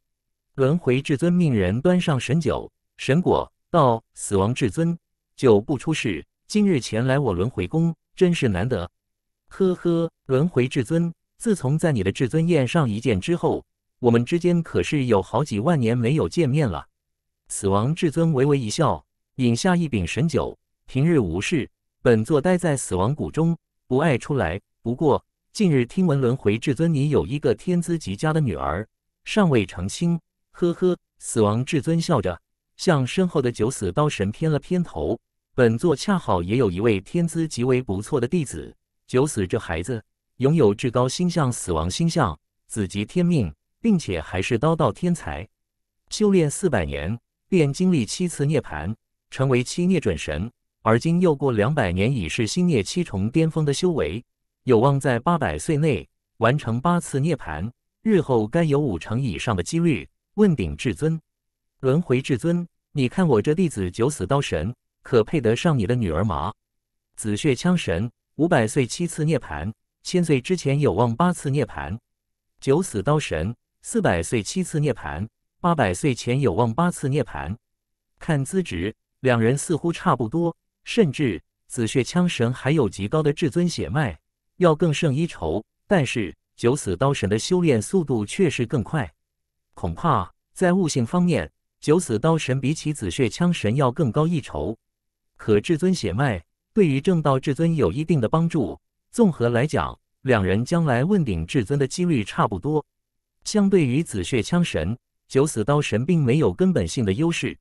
轮回至尊命人端上神酒、神果，道：“死亡至尊，酒不出世，今日前来我轮回宫，真是难得。”呵呵，轮回至尊，自从在你的至尊宴上一见之后，我们之间可是有好几万年没有见面了。死亡至尊微微一笑，饮下一柄神酒。平日无事，本座待在死亡谷中，不爱出来。不过近日听闻轮回至尊你有一个天资极佳的女儿，尚未成亲。呵呵，死亡至尊笑着向身后的九死刀神偏了偏头。本座恰好也有一位天资极为不错的弟子，九死这孩子拥有至高星象死亡星象，子极天命，并且还是刀道天才，修炼四百年便经历七次涅槃，成为七涅准神。而今又过两百年，已是星涅七重巅峰的修为，有望在八百岁内完成八次涅槃。日后该有五成以上的几率问鼎至尊、轮回至尊。你看我这弟子九死刀神，可配得上你的女儿吗？紫血枪神五百岁七次涅槃，千岁之前有望八次涅槃。九死刀神四百岁七次涅槃，八百岁前有望八次涅槃。看资质，两人似乎差不多。甚至紫血枪神还有极高的至尊血脉，要更胜一筹。但是九死刀神的修炼速度却是更快，恐怕在悟性方面，九死刀神比起紫血枪神要更高一筹。可至尊血脉对于正道至尊有一定的帮助。综合来讲，两人将来问鼎至尊的几率差不多。相对于紫血枪神，九死刀神并没有根本性的优势。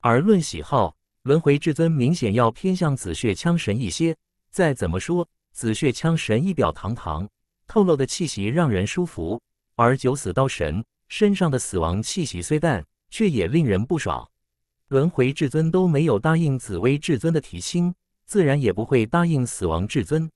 而论喜好。轮回至尊明显要偏向紫血枪神一些，再怎么说，紫血枪神仪表堂堂，透露的气息让人舒服，而九死刀神身上的死亡气息虽淡，却也令人不爽。轮回至尊都没有答应紫薇至尊的提亲，自然也不会答应死亡至尊。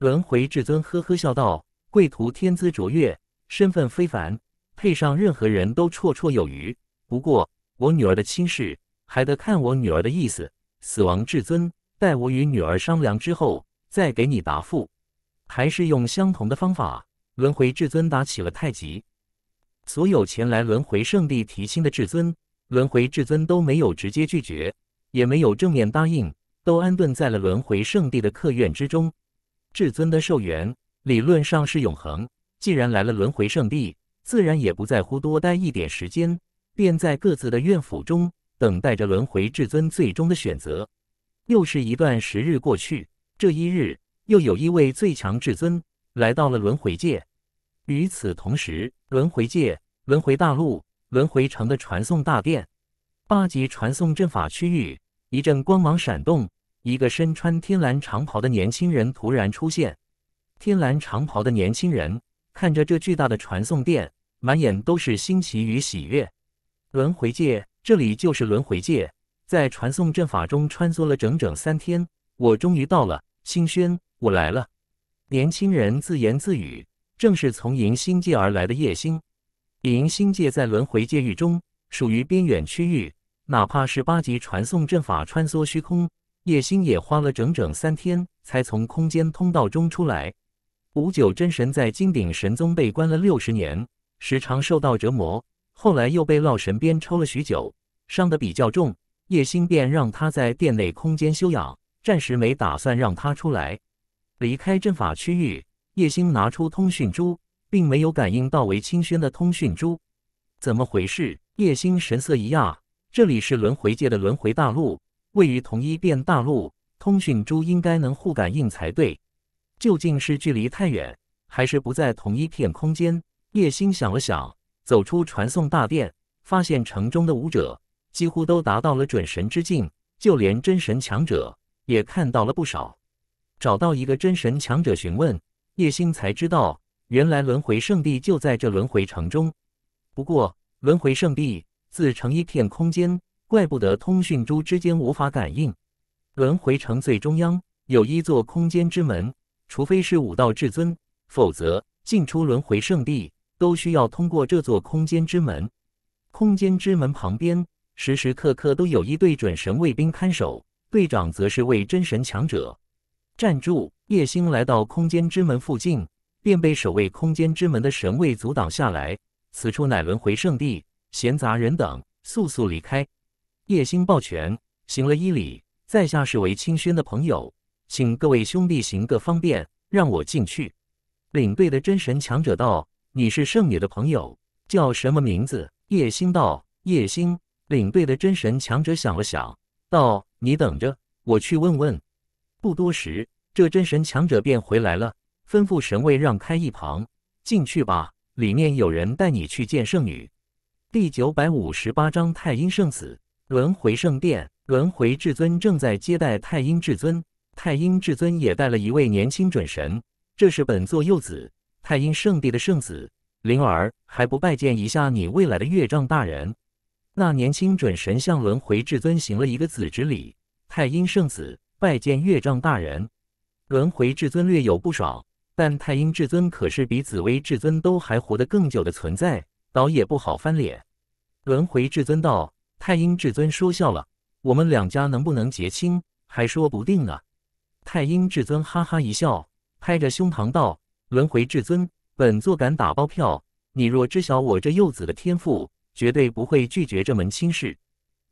轮回至尊呵呵笑道：“贵徒天资卓越，身份非凡，配上任何人都绰绰有余。不过，我女儿的亲事……”还得看我女儿的意思。死亡至尊待我与女儿商量之后再给你答复。还是用相同的方法，轮回至尊打起了太极。所有前来轮回圣地提亲的至尊，轮回至尊都没有直接拒绝，也没有正面答应，都安顿在了轮回圣地的客院之中。至尊的寿元理论上是永恒，既然来了轮回圣地，自然也不在乎多待一点时间，便在各自的院府中。等待着轮回至尊最终的选择。又是一段时日过去，这一日，又有一位最强至尊来到了轮回界。与此同时，轮回界、轮回大陆、轮回城的传送大殿，八级传送阵法区域，一阵光芒闪动，一个身穿天蓝长袍的年轻人突然出现。天蓝长袍的年轻人看着这巨大的传送殿，满眼都是新奇与喜悦。轮回界。这里就是轮回界，在传送阵法中穿梭了整整三天，我终于到了。星轩，我来了。年轻人自言自语，正是从银星界而来的叶星。银星界在轮回界域中属于边远区域，哪怕是八级传送阵法穿梭虚空，叶星也花了整整三天才从空间通道中出来。五九真神在金顶神宗被关了六十年，时常受到折磨。后来又被烙神鞭抽了许久，伤得比较重。叶星便让他在殿内空间休养，暂时没打算让他出来离开阵法区域。叶星拿出通讯珠，并没有感应到韦清轩的通讯珠，怎么回事？叶星神色一讶，这里是轮回界的轮回大陆，位于同一片大陆，通讯珠应该能互感应才对。究竟是距离太远，还是不在同一片空间？叶星想了想。走出传送大殿，发现城中的武者几乎都达到了准神之境，就连真神强者也看到了不少。找到一个真神强者询问，叶星才知道，原来轮回圣地就在这轮回城中。不过，轮回圣地自成一片空间，怪不得通讯珠之间无法感应。轮回城最中央有一座空间之门，除非是武道至尊，否则进出轮回圣地。都需要通过这座空间之门。空间之门旁边，时时刻刻都有一队准神卫兵看守，队长则是位真神强者。站住！叶星来到空间之门附近，便被守卫空间之门的神卫阻挡下来。此处乃轮回圣地，闲杂人等速速离开。叶星抱拳行了一礼，在下是为清轩的朋友，请各位兄弟行个方便，让我进去。领队的真神强者道。你是圣女的朋友，叫什么名字？叶星道。叶星领队的真神强者想了想，道：“你等着，我去问问。”不多时，这真神强者便回来了，吩咐神卫让开一旁，进去吧，里面有人带你去见圣女。第九百五十八章太阴圣子，轮回圣殿，轮回至尊正在接待太阴至尊。太阴至尊也带了一位年轻准神，这是本座幼子。太阴圣地的圣子灵儿还不拜见一下你未来的岳丈大人？那年轻准神向轮回至尊行了一个子侄礼。太阴圣子拜见岳丈大人。轮回至尊略有不爽，但太阴至尊可是比紫薇至尊都还活得更久的存在，倒也不好翻脸。轮回至尊道：“太阴至尊说笑了，我们两家能不能结亲还说不定呢。”太阴至尊哈哈一笑，拍着胸膛道。轮回至尊，本座敢打包票，你若知晓我这幼子的天赋，绝对不会拒绝这门亲事。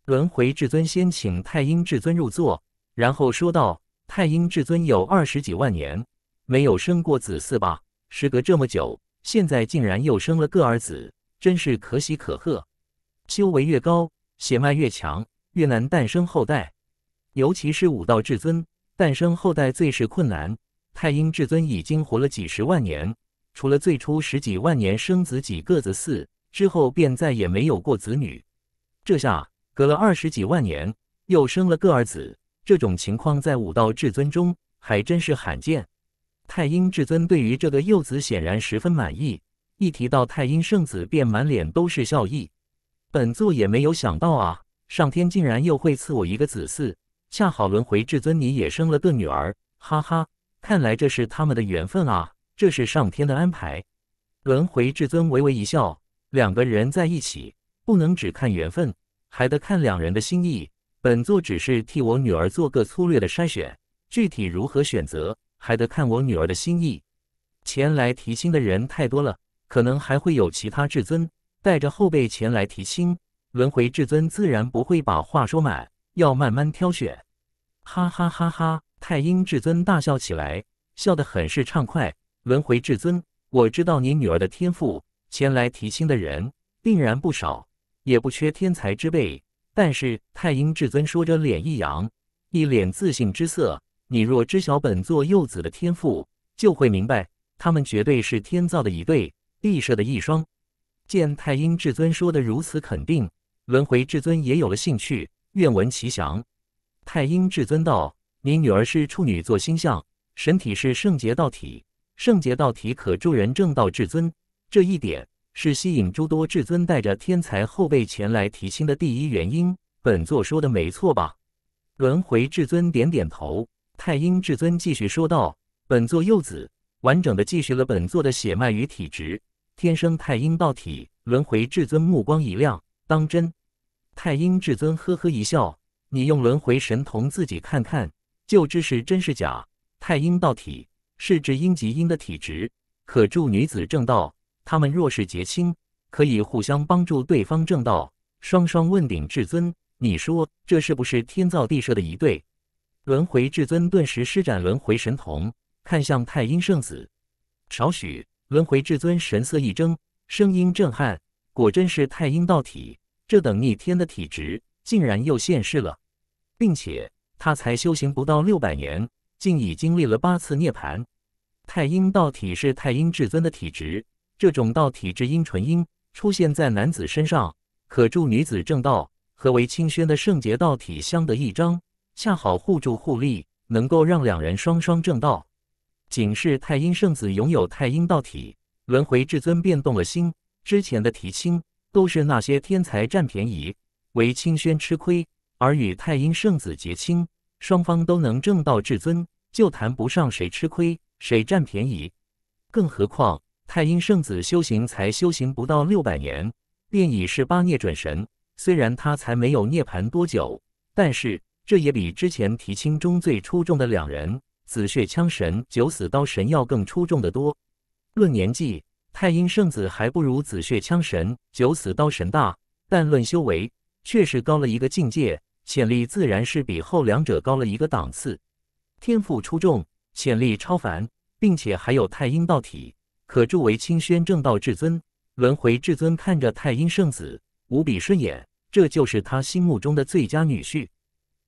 轮回至尊先请太阴至尊入座，然后说道：“太阴至尊有二十几万年没有生过子嗣吧？时隔这么久，现在竟然又生了个儿子，真是可喜可贺。修为越高，血脉越强，越难诞生后代，尤其是武道至尊，诞生后代最是困难。”太阴至尊已经活了几十万年，除了最初十几万年生子几个子嗣之后，便再也没有过子女。这下隔了二十几万年，又生了个儿子，这种情况在武道至尊中还真是罕见。太阴至尊对于这个幼子显然十分满意，一提到太阴圣子，便满脸都是笑意。本座也没有想到啊，上天竟然又会赐我一个子嗣，恰好轮回至尊你也生了个女儿，哈哈。看来这是他们的缘分啊，这是上天的安排。轮回至尊微微一笑，两个人在一起，不能只看缘分，还得看两人的心意。本座只是替我女儿做个粗略的筛选，具体如何选择，还得看我女儿的心意。前来提亲的人太多了，可能还会有其他至尊带着后辈前来提亲。轮回至尊自然不会把话说满，要慢慢挑选。哈哈哈哈。太阴至尊大笑起来，笑得很是畅快。轮回至尊，我知道你女儿的天赋，前来提亲的人定然不少，也不缺天才之辈。但是太阴至尊说着，脸一扬，一脸自信之色。你若知晓本座幼子的天赋，就会明白，他们绝对是天造的一对，地设的一双。见太阴至尊说的如此肯定，轮回至尊也有了兴趣，愿闻其详。太阴至尊道。你女儿是处女座星象，神体是圣洁道体，圣洁道体可助人正道至尊，这一点是吸引诸多至尊带着天才后辈前来提亲的第一原因。本座说的没错吧？轮回至尊点点头。太阴至尊继续说道：“本座幼子完整的继续了本座的血脉与体质，天生太阴道体。”轮回至尊目光一亮，当真？太阴至尊呵呵一笑：“你用轮回神童自己看看。”就知是真是假。太阴道体是指阴极阴的体质，可助女子正道。他们若是结亲，可以互相帮助对方正道，双双问鼎至尊。你说这是不是天造地设的一对？轮回至尊顿时施展轮回神瞳，看向太阴圣子。少许，轮回至尊神色一怔，声音震撼：“果真是太阴道体，这等逆天的体质，竟然又现世了，并且……”他才修行不到六百年，竟已经历了八次涅槃。太阴道体是太阴至尊的体质，这种道体质阴纯阴，出现在男子身上，可助女子正道。和为清轩的圣洁道体相得益彰，恰好互助互利，能够让两人双双正道。仅是太阴圣子拥有太阴道体，轮回至尊变动了心，之前的提亲都是那些天才占便宜，为清轩吃亏，而与太阴圣子结亲。双方都能正道至尊，就谈不上谁吃亏谁占便宜。更何况太阴圣子修行才修行不到六百年，便已是八涅准神。虽然他才没有涅盘多久，但是这也比之前提亲中最出众的两人紫血枪神、九死刀神要更出众的多。论年纪，太阴圣子还不如紫血枪神、九死刀神大，但论修为，确实高了一个境界。潜力自然是比后两者高了一个档次，天赋出众，潜力超凡，并且还有太阴道体，可助为清宣正道至尊、轮回至尊看着太阴圣子无比顺眼，这就是他心目中的最佳女婿。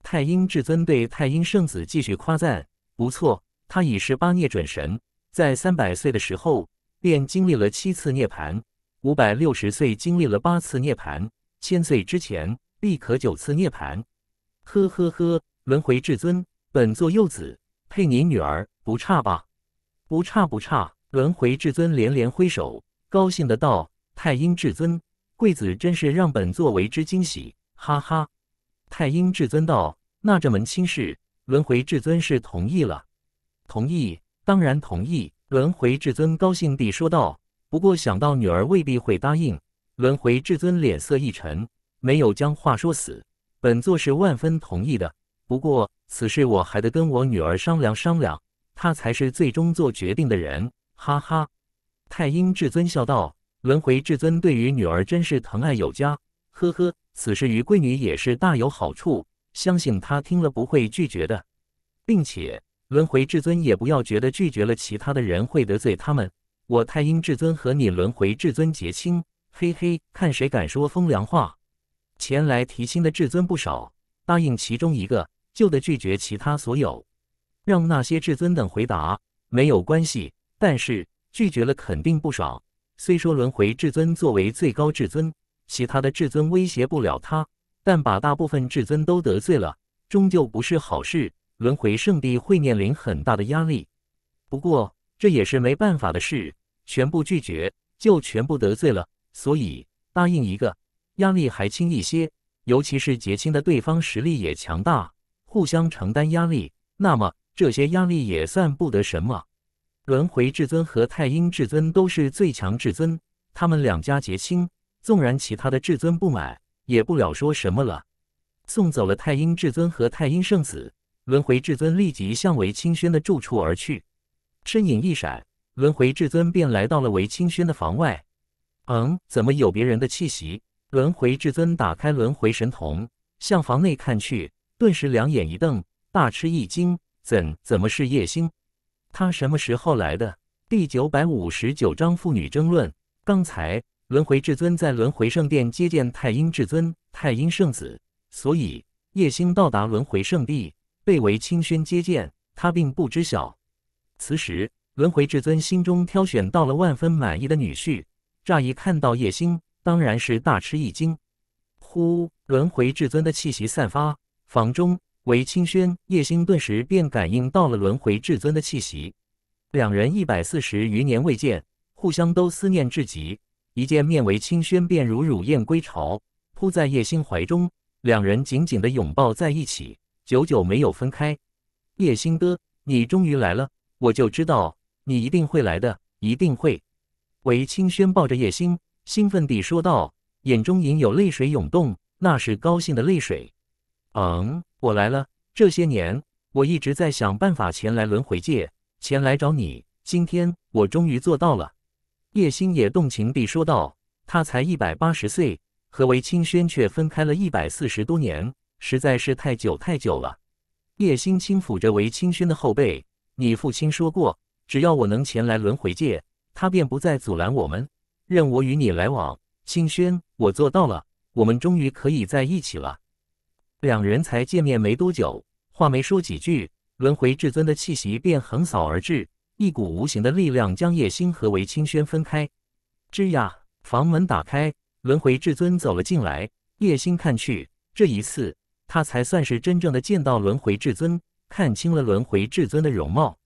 太阴至尊对太阴圣子继续夸赞：“不错，他已十八涅准神，在三百岁的时候便经历了七次涅槃，五百六十岁经历了八次涅槃，千岁之前。”立可九次涅槃，呵呵呵！轮回至尊，本座幼子配你女儿不差吧？不差不差！轮回至尊连连挥手，高兴地道：“太阴至尊，贵子真是让本座为之惊喜，哈哈！”太阴至尊道：“那这门亲事，轮回至尊是同意了？”“同意，当然同意。”轮回至尊高兴地说道。不过想到女儿未必会答应，轮回至尊脸色一沉。没有将话说死，本座是万分同意的。不过此事我还得跟我女儿商量商量，她才是最终做决定的人。哈哈，太阴至尊笑道：“轮回至尊对于女儿真是疼爱有加。”呵呵，此事于贵女也是大有好处，相信她听了不会拒绝的，并且轮回至尊也不要觉得拒绝了其他的人会得罪他们。我太阴至尊和你轮回至尊结亲，嘿嘿，看谁敢说风凉话。前来提亲的至尊不少，答应其中一个就得拒绝其他所有，让那些至尊等回答没有关系，但是拒绝了肯定不爽。虽说轮回至尊作为最高至尊，其他的至尊威胁不了他，但把大部分至尊都得罪了，终究不是好事。轮回圣地会面临很大的压力，不过这也是没办法的事，全部拒绝就全部得罪了，所以答应一个。压力还轻一些，尤其是结亲的对方实力也强大，互相承担压力，那么这些压力也算不得什么。轮回至尊和太阴至尊都是最强至尊，他们两家结亲，纵然其他的至尊不满，也不了说什么了。送走了太阴至尊和太阴圣子，轮回至尊立即向韦清轩的住处而去，身影一闪，轮回至尊便来到了韦清轩的房外。嗯，怎么有别人的气息？轮回至尊打开轮回神瞳，向房内看去，顿时两眼一瞪，大吃一惊：怎怎么是叶星？他什么时候来的？第九百五十九章父女争论。刚才轮回至尊在轮回圣殿接见太阴至尊、太阴圣子，所以叶星到达轮回圣地被为清轩接见，他并不知晓。此时，轮回至尊心中挑选到了万分满意的女婿，乍一看到叶星。当然是大吃一惊，呼！轮回至尊的气息散发，房中韦清轩、叶星顿时便感应到了轮回至尊的气息。两人一百四十余年未见，互相都思念至极，一见面韦清轩便如乳燕归巢，扑在叶星怀中，两人紧紧的拥抱在一起，久久没有分开。叶星哥，你终于来了，我就知道你一定会来的，一定会。韦清轩抱着叶星。兴奋地说道，眼中隐有泪水涌动，那是高兴的泪水。嗯，我来了，这些年我一直在想办法前来轮回界，前来找你。今天我终于做到了。叶星也动情地说道。他才一百八十岁，和韦清轩却分开了一百四十多年，实在是太久太久了。叶星轻抚着韦清轩的后背，你父亲说过，只要我能前来轮回界，他便不再阻拦我们。任我与你来往，清轩，我做到了，我们终于可以在一起了。两人才见面没多久，话没说几句，轮回至尊的气息便横扫而至，一股无形的力量将叶星和韦清轩分开。吱呀，房门打开，轮回至尊走了进来。叶星看去，这一次他才算是真正的见到轮回至尊，看清了轮回至尊的容貌。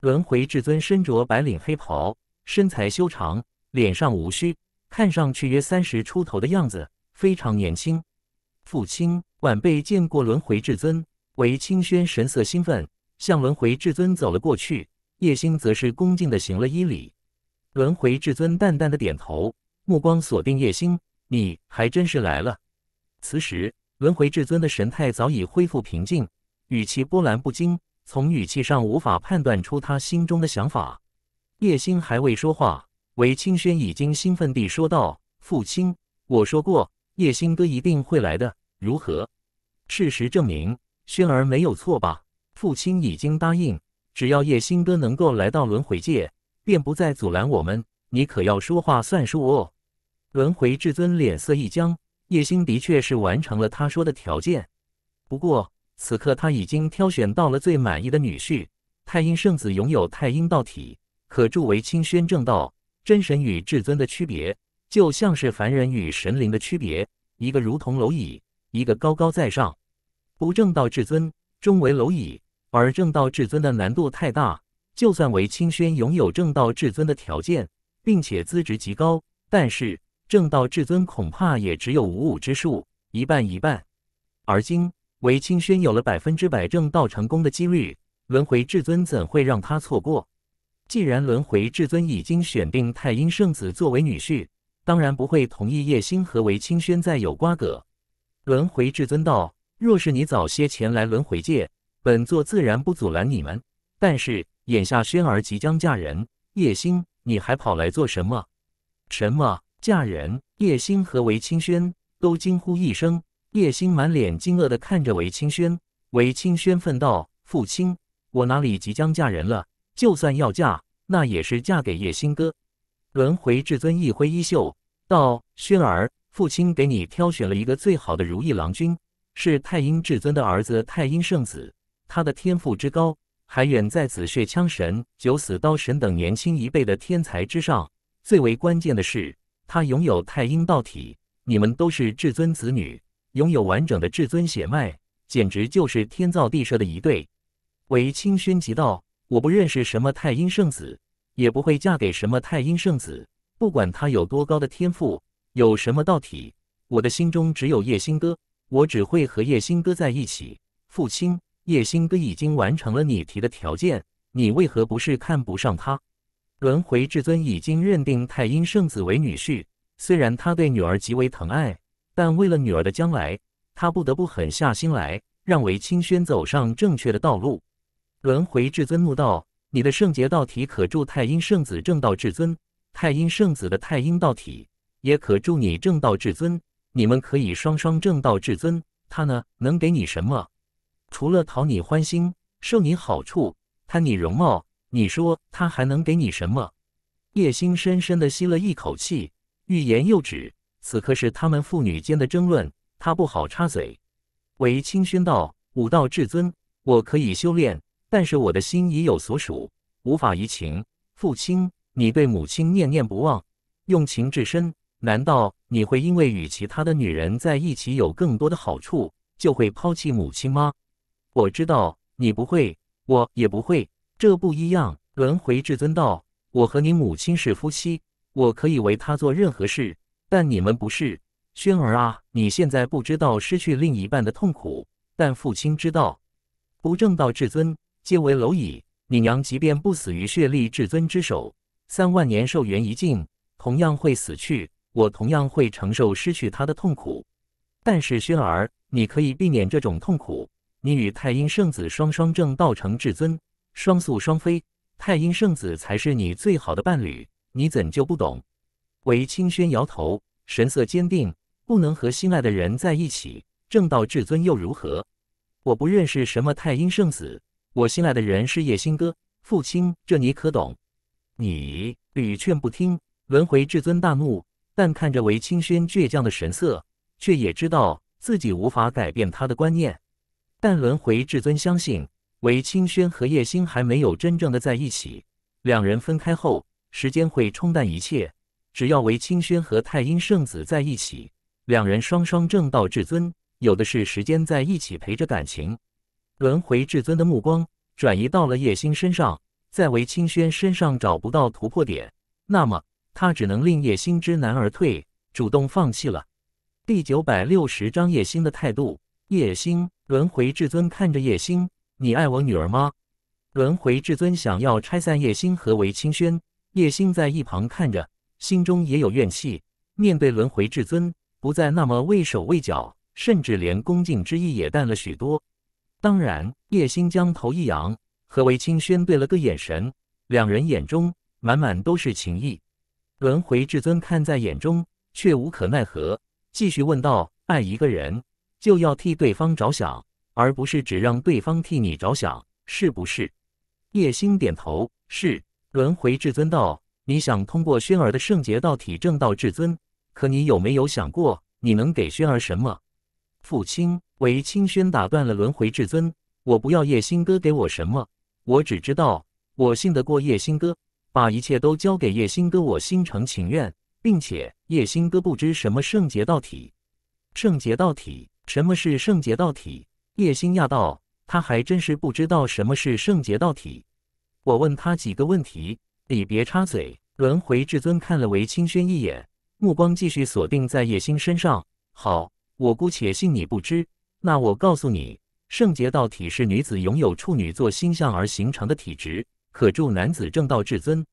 轮回至尊身着白领黑袍，身材修长。脸上无须，看上去约三十出头的样子，非常年轻。父亲，晚辈见过轮回至尊，韦清轩神色兴奋，向轮回至尊走了过去。叶星则是恭敬地行了一礼。轮回至尊淡淡的点头，目光锁定叶星：“你还真是来了。”此时，轮回至尊的神态早已恢复平静，语气波澜不惊，从语气上无法判断出他心中的想法。叶星还未说话。韦清轩已经兴奋地说道：“父亲，我说过叶星哥一定会来的，如何？事实证明，轩儿没有错吧？父亲已经答应，只要叶星哥能够来到轮回界，便不再阻拦我们。你可要说话算数哦！”轮回至尊脸色一僵，叶星的确是完成了他说的条件。不过，此刻他已经挑选到了最满意的女婿——太阴圣子，拥有太阴道体，可助韦清轩正道。真神与至尊的区别，就像是凡人与神灵的区别，一个如同蝼蚁，一个高高在上。不正道至尊终为蝼蚁，而正道至尊的难度太大。就算为清轩拥有正道至尊的条件，并且资质极高，但是正道至尊恐怕也只有五五之数，一半一半。而今为清轩有了百分之百正道成功的几率，轮回至尊怎会让他错过？既然轮回至尊已经选定太阴圣子作为女婿，当然不会同意叶星和韦清轩再有瓜葛。轮回至尊道：“若是你早些前来轮回界，本座自然不阻拦你们。但是眼下萱儿即将嫁人，叶星，你还跑来做什么？”“什么嫁人？”叶星和韦清轩都惊呼一声。叶星满脸惊愕地看着韦清轩，韦清轩愤道：“父亲，我哪里即将嫁人了？”就算要嫁，那也是嫁给叶星哥。轮回至尊一挥衣袖，道：“萱儿，父亲给你挑选了一个最好的如意郎君，是太阴至尊的儿子太阴圣子。他的天赋之高，还远在紫血枪神、九死刀神等年轻一辈的天才之上。最为关键的是，他拥有太阴道体。你们都是至尊子女，拥有完整的至尊血脉，简直就是天造地设的一对。”为清宣即道。我不认识什么太阴圣子，也不会嫁给什么太阴圣子。不管他有多高的天赋，有什么道体，我的心中只有叶星哥。我只会和叶星哥在一起。父亲，叶星哥已经完成了你提的条件，你为何不是看不上他？轮回至尊已经认定太阴圣子为女婿，虽然他对女儿极为疼爱，但为了女儿的将来，他不得不狠下心来，让韦清轩走上正确的道路。轮回至尊怒道：“你的圣洁道体可助太阴圣子正道至尊，太阴圣子的太阴道体也可助你正道至尊，你们可以双双正道至尊。他呢，能给你什么？除了讨你欢心，受你好处，贪你容貌，你说他还能给你什么？”叶星深深的吸了一口气，欲言又止。此刻是他们父女间的争论，他不好插嘴。韦清轩道：“武道至尊，我可以修炼。”但是我的心已有所属，无法移情。父亲，你对母亲念念不忘，用情至深。难道你会因为与其他的女人在一起有更多的好处，就会抛弃母亲吗？我知道你不会，我也不会。这不一样。轮回至尊道，我和你母亲是夫妻，我可以为她做任何事，但你们不是。轩儿啊，你现在不知道失去另一半的痛苦，但父亲知道。不正道至尊。皆为蝼蚁。你娘即便不死于血力至尊之手，三万年寿元一尽，同样会死去。我同样会承受失去她的痛苦。但是，轩儿，你可以避免这种痛苦。你与太阴圣子双双证道成至尊，双宿双飞，太阴圣子才是你最好的伴侣。你怎就不懂？韦清轩摇头，神色坚定，不能和心爱的人在一起。正道至尊又如何？我不认识什么太阴圣子。我新来的人是叶星哥，父亲，这你可懂？你屡劝不听，轮回至尊大怒，但看着韦清轩倔强的神色，却也知道自己无法改变他的观念。但轮回至尊相信，韦清轩和叶星还没有真正的在一起。两人分开后，时间会冲淡一切。只要韦清轩和太阴圣子在一起，两人双双正道至尊，有的是时间在一起陪着感情。轮回至尊的目光转移到了叶星身上，在韦清轩身上找不到突破点，那么他只能令叶星知难而退，主动放弃了。第九百六十章叶星的态度。叶星，轮回至尊看着叶星：“你爱我女儿吗？”轮回至尊想要拆散叶星和韦清轩。叶星在一旁看着，心中也有怨气，面对轮回至尊，不再那么畏手畏脚，甚至连恭敬之意也淡了许多。当然，叶星将头一扬，和韦清轩对了个眼神，两人眼中满满都是情意。轮回至尊看在眼中，却无可奈何，继续问道：“爱一个人，就要替对方着想，而不是只让对方替你着想，是不是？”叶星点头：“是。”轮回至尊道：“你想通过轩儿的圣洁道体证道至尊，可你有没有想过，你能给轩儿什么？”父亲。韦清轩打断了轮回至尊：“我不要叶星哥给我什么，我只知道我信得过叶星哥，把一切都交给叶星哥，我心诚情愿，并且叶星哥不知什么圣洁道体。圣洁道体，什么是圣洁道体？”叶星亚道：“他还真是不知道什么是圣洁道体。”我问他几个问题，你别插嘴。轮回至尊看了韦清轩一眼，目光继续锁定在叶星身上。好，我姑且信你不知。那我告诉你，圣洁道体是女子拥有处女座星象而形成的体质，可助男子正道至尊。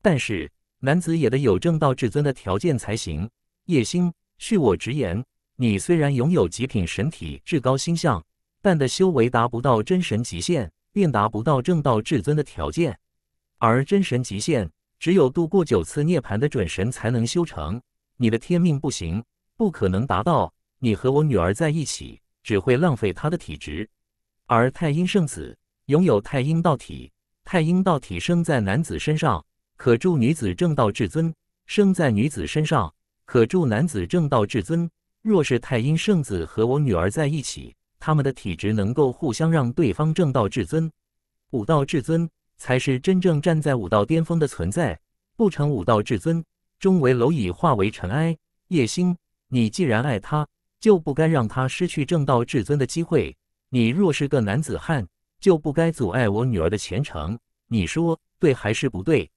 但是男子也得有正道至尊的条件才行。叶星，恕我直言，你虽然拥有极品神体、至高星象，但的修为达不到真神极限，便达不到正道至尊的条件。而真神极限，只有度过九次涅槃的准神才能修成。你的天命不行，不可能达到。你和我女儿在一起。只会浪费他的体质。而太阴圣子拥有太阴道体，太阴道体生在男子身上，可助女子正道至尊；生在女子身上，可助男子正道至尊。若是太阴圣子和我女儿在一起，他们的体质能够互相让对方正道至尊，武道至尊才是真正站在武道巅峰的存在。不成武道至尊，终为蝼蚁化为尘埃。叶星，你既然爱他。就不该让他失去正道至尊的机会。你若是个男子汉，就不该阻碍我女儿的前程。你说对还是不对？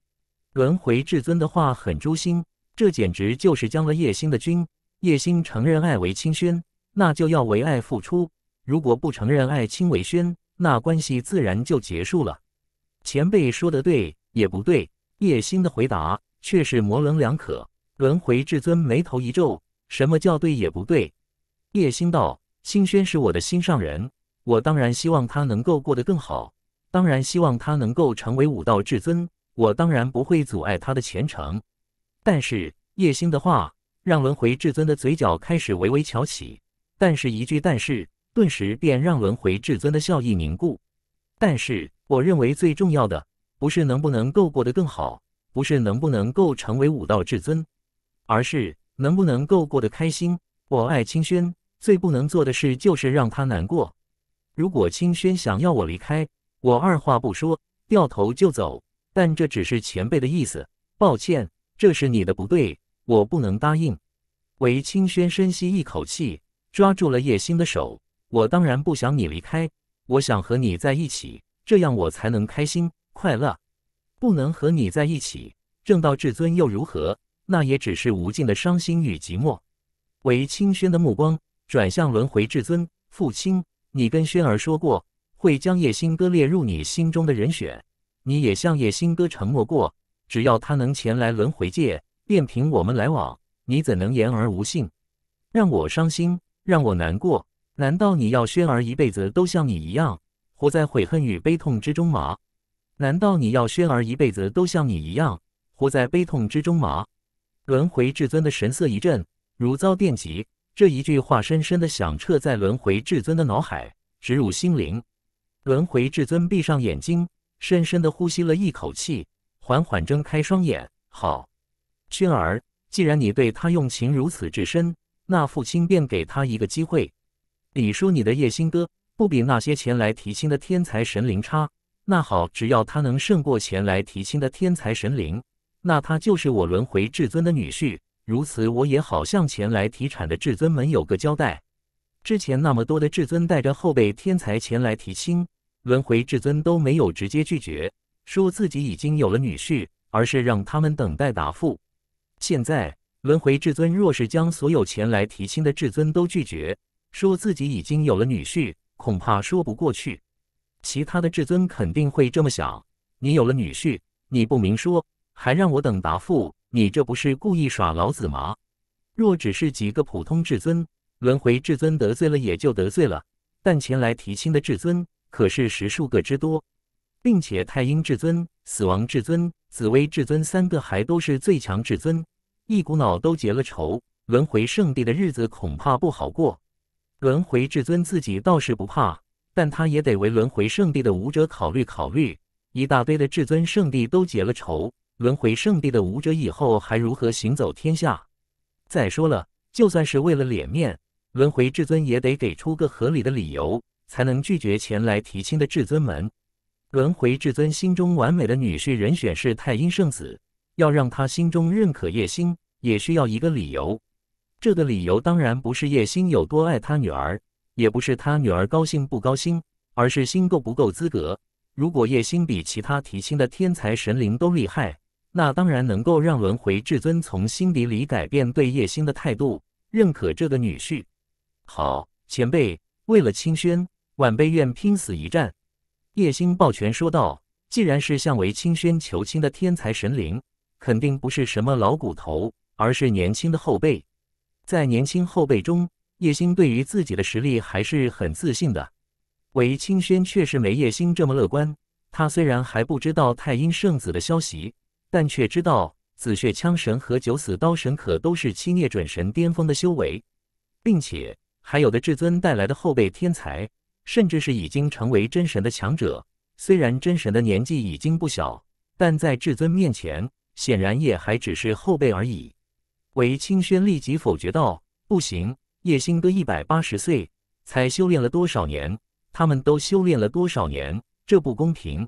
轮回至尊的话很诛心，这简直就是将了叶星的军。叶星承认爱为清轩，那就要为爱付出；如果不承认爱清为轩，那关系自然就结束了。前辈说的对也不对，叶星的回答却是模棱两可。轮回至尊眉头一皱：“什么叫对也不对？”叶星道：“清轩是我的心上人，我当然希望他能够过得更好，当然希望他能够成为武道至尊。我当然不会阻碍他的前程。”但是叶星的话让轮回至尊的嘴角开始微微翘起，但是，一句但是顿时便让轮回至尊的笑意凝固。但是，我认为最重要的不是能不能够过得更好，不是能不能够成为武道至尊，而是能不能够过得开心。我爱清轩。最不能做的事就是让他难过。如果清轩想要我离开，我二话不说掉头就走。但这只是前辈的意思，抱歉，这是你的不对，我不能答应。韦清轩深吸一口气，抓住了叶星的手。我当然不想你离开，我想和你在一起，这样我才能开心快乐。不能和你在一起，正道至尊又如何？那也只是无尽的伤心与寂寞。韦清轩的目光。转向轮回至尊，父亲，你跟轩儿说过会将叶星哥列入你心中的人选，你也向叶星哥承诺过，只要他能前来轮回界，便凭我们来往。你怎能言而无信，让我伤心，让我难过？难道你要轩儿一辈子都像你一样，活在悔恨与悲痛之中吗？难道你要轩儿一辈子都像你一样，活在悲痛之中吗？轮回至尊的神色一震，如遭电击。这一句话深深的响彻在轮回至尊的脑海，植入心灵。轮回至尊闭上眼睛，深深的呼吸了一口气，缓缓睁开双眼。好，萱儿，既然你对他用情如此至深，那父亲便给他一个机会。李叔，你的叶星哥不比那些前来提亲的天才神灵差？那好，只要他能胜过前来提亲的天才神灵，那他就是我轮回至尊的女婿。如此，我也好向前来提产的至尊们有个交代。之前那么多的至尊带着后辈天才前来提亲，轮回至尊都没有直接拒绝，说自己已经有了女婿，而是让他们等待答复。现在，轮回至尊若是将所有前来提亲的至尊都拒绝，说自己已经有了女婿，恐怕说不过去。其他的至尊肯定会这么想：你有了女婿，你不明说，还让我等答复。你这不是故意耍老子吗？若只是几个普通至尊，轮回至尊得罪了也就得罪了。但前来提亲的至尊可是十数个之多，并且太阴至尊、死亡至尊、紫薇至尊三个还都是最强至尊，一股脑都结了仇，轮回圣地的日子恐怕不好过。轮回至尊自己倒是不怕，但他也得为轮回圣地的武者考虑考虑，一大堆的至尊圣地都结了仇。轮回圣地的武者以后还如何行走天下？再说了，就算是为了脸面，轮回至尊也得给出个合理的理由，才能拒绝前来提亲的至尊门。轮回至尊心中完美的女婿人选是太阴圣子，要让他心中认可叶星，也需要一个理由。这个理由当然不是叶星有多爱他女儿，也不是他女儿高兴不高兴，而是心够不够资格。如果叶星比其他提亲的天才神灵都厉害，那当然能够让轮回至尊从心底里改变对叶星的态度，认可这个女婿。好，前辈，为了清轩，晚辈愿拼死一战。叶星抱拳说道：“既然是向韦清轩求亲的天才神灵，肯定不是什么老骨头，而是年轻的后辈。在年轻后辈中，叶星对于自己的实力还是很自信的。韦清轩却是没叶星这么乐观，他虽然还不知道太阴圣子的消息。”但却知道紫血枪神和九死刀神可都是七孽准神巅峰的修为，并且还有的至尊带来的后辈天才，甚至是已经成为真神的强者。虽然真神的年纪已经不小，但在至尊面前，显然也还只是后辈而已。韦清轩立即否决道：“不行，叶星哥一百八十岁，才修炼了多少年？他们都修炼了多少年？这不公平。”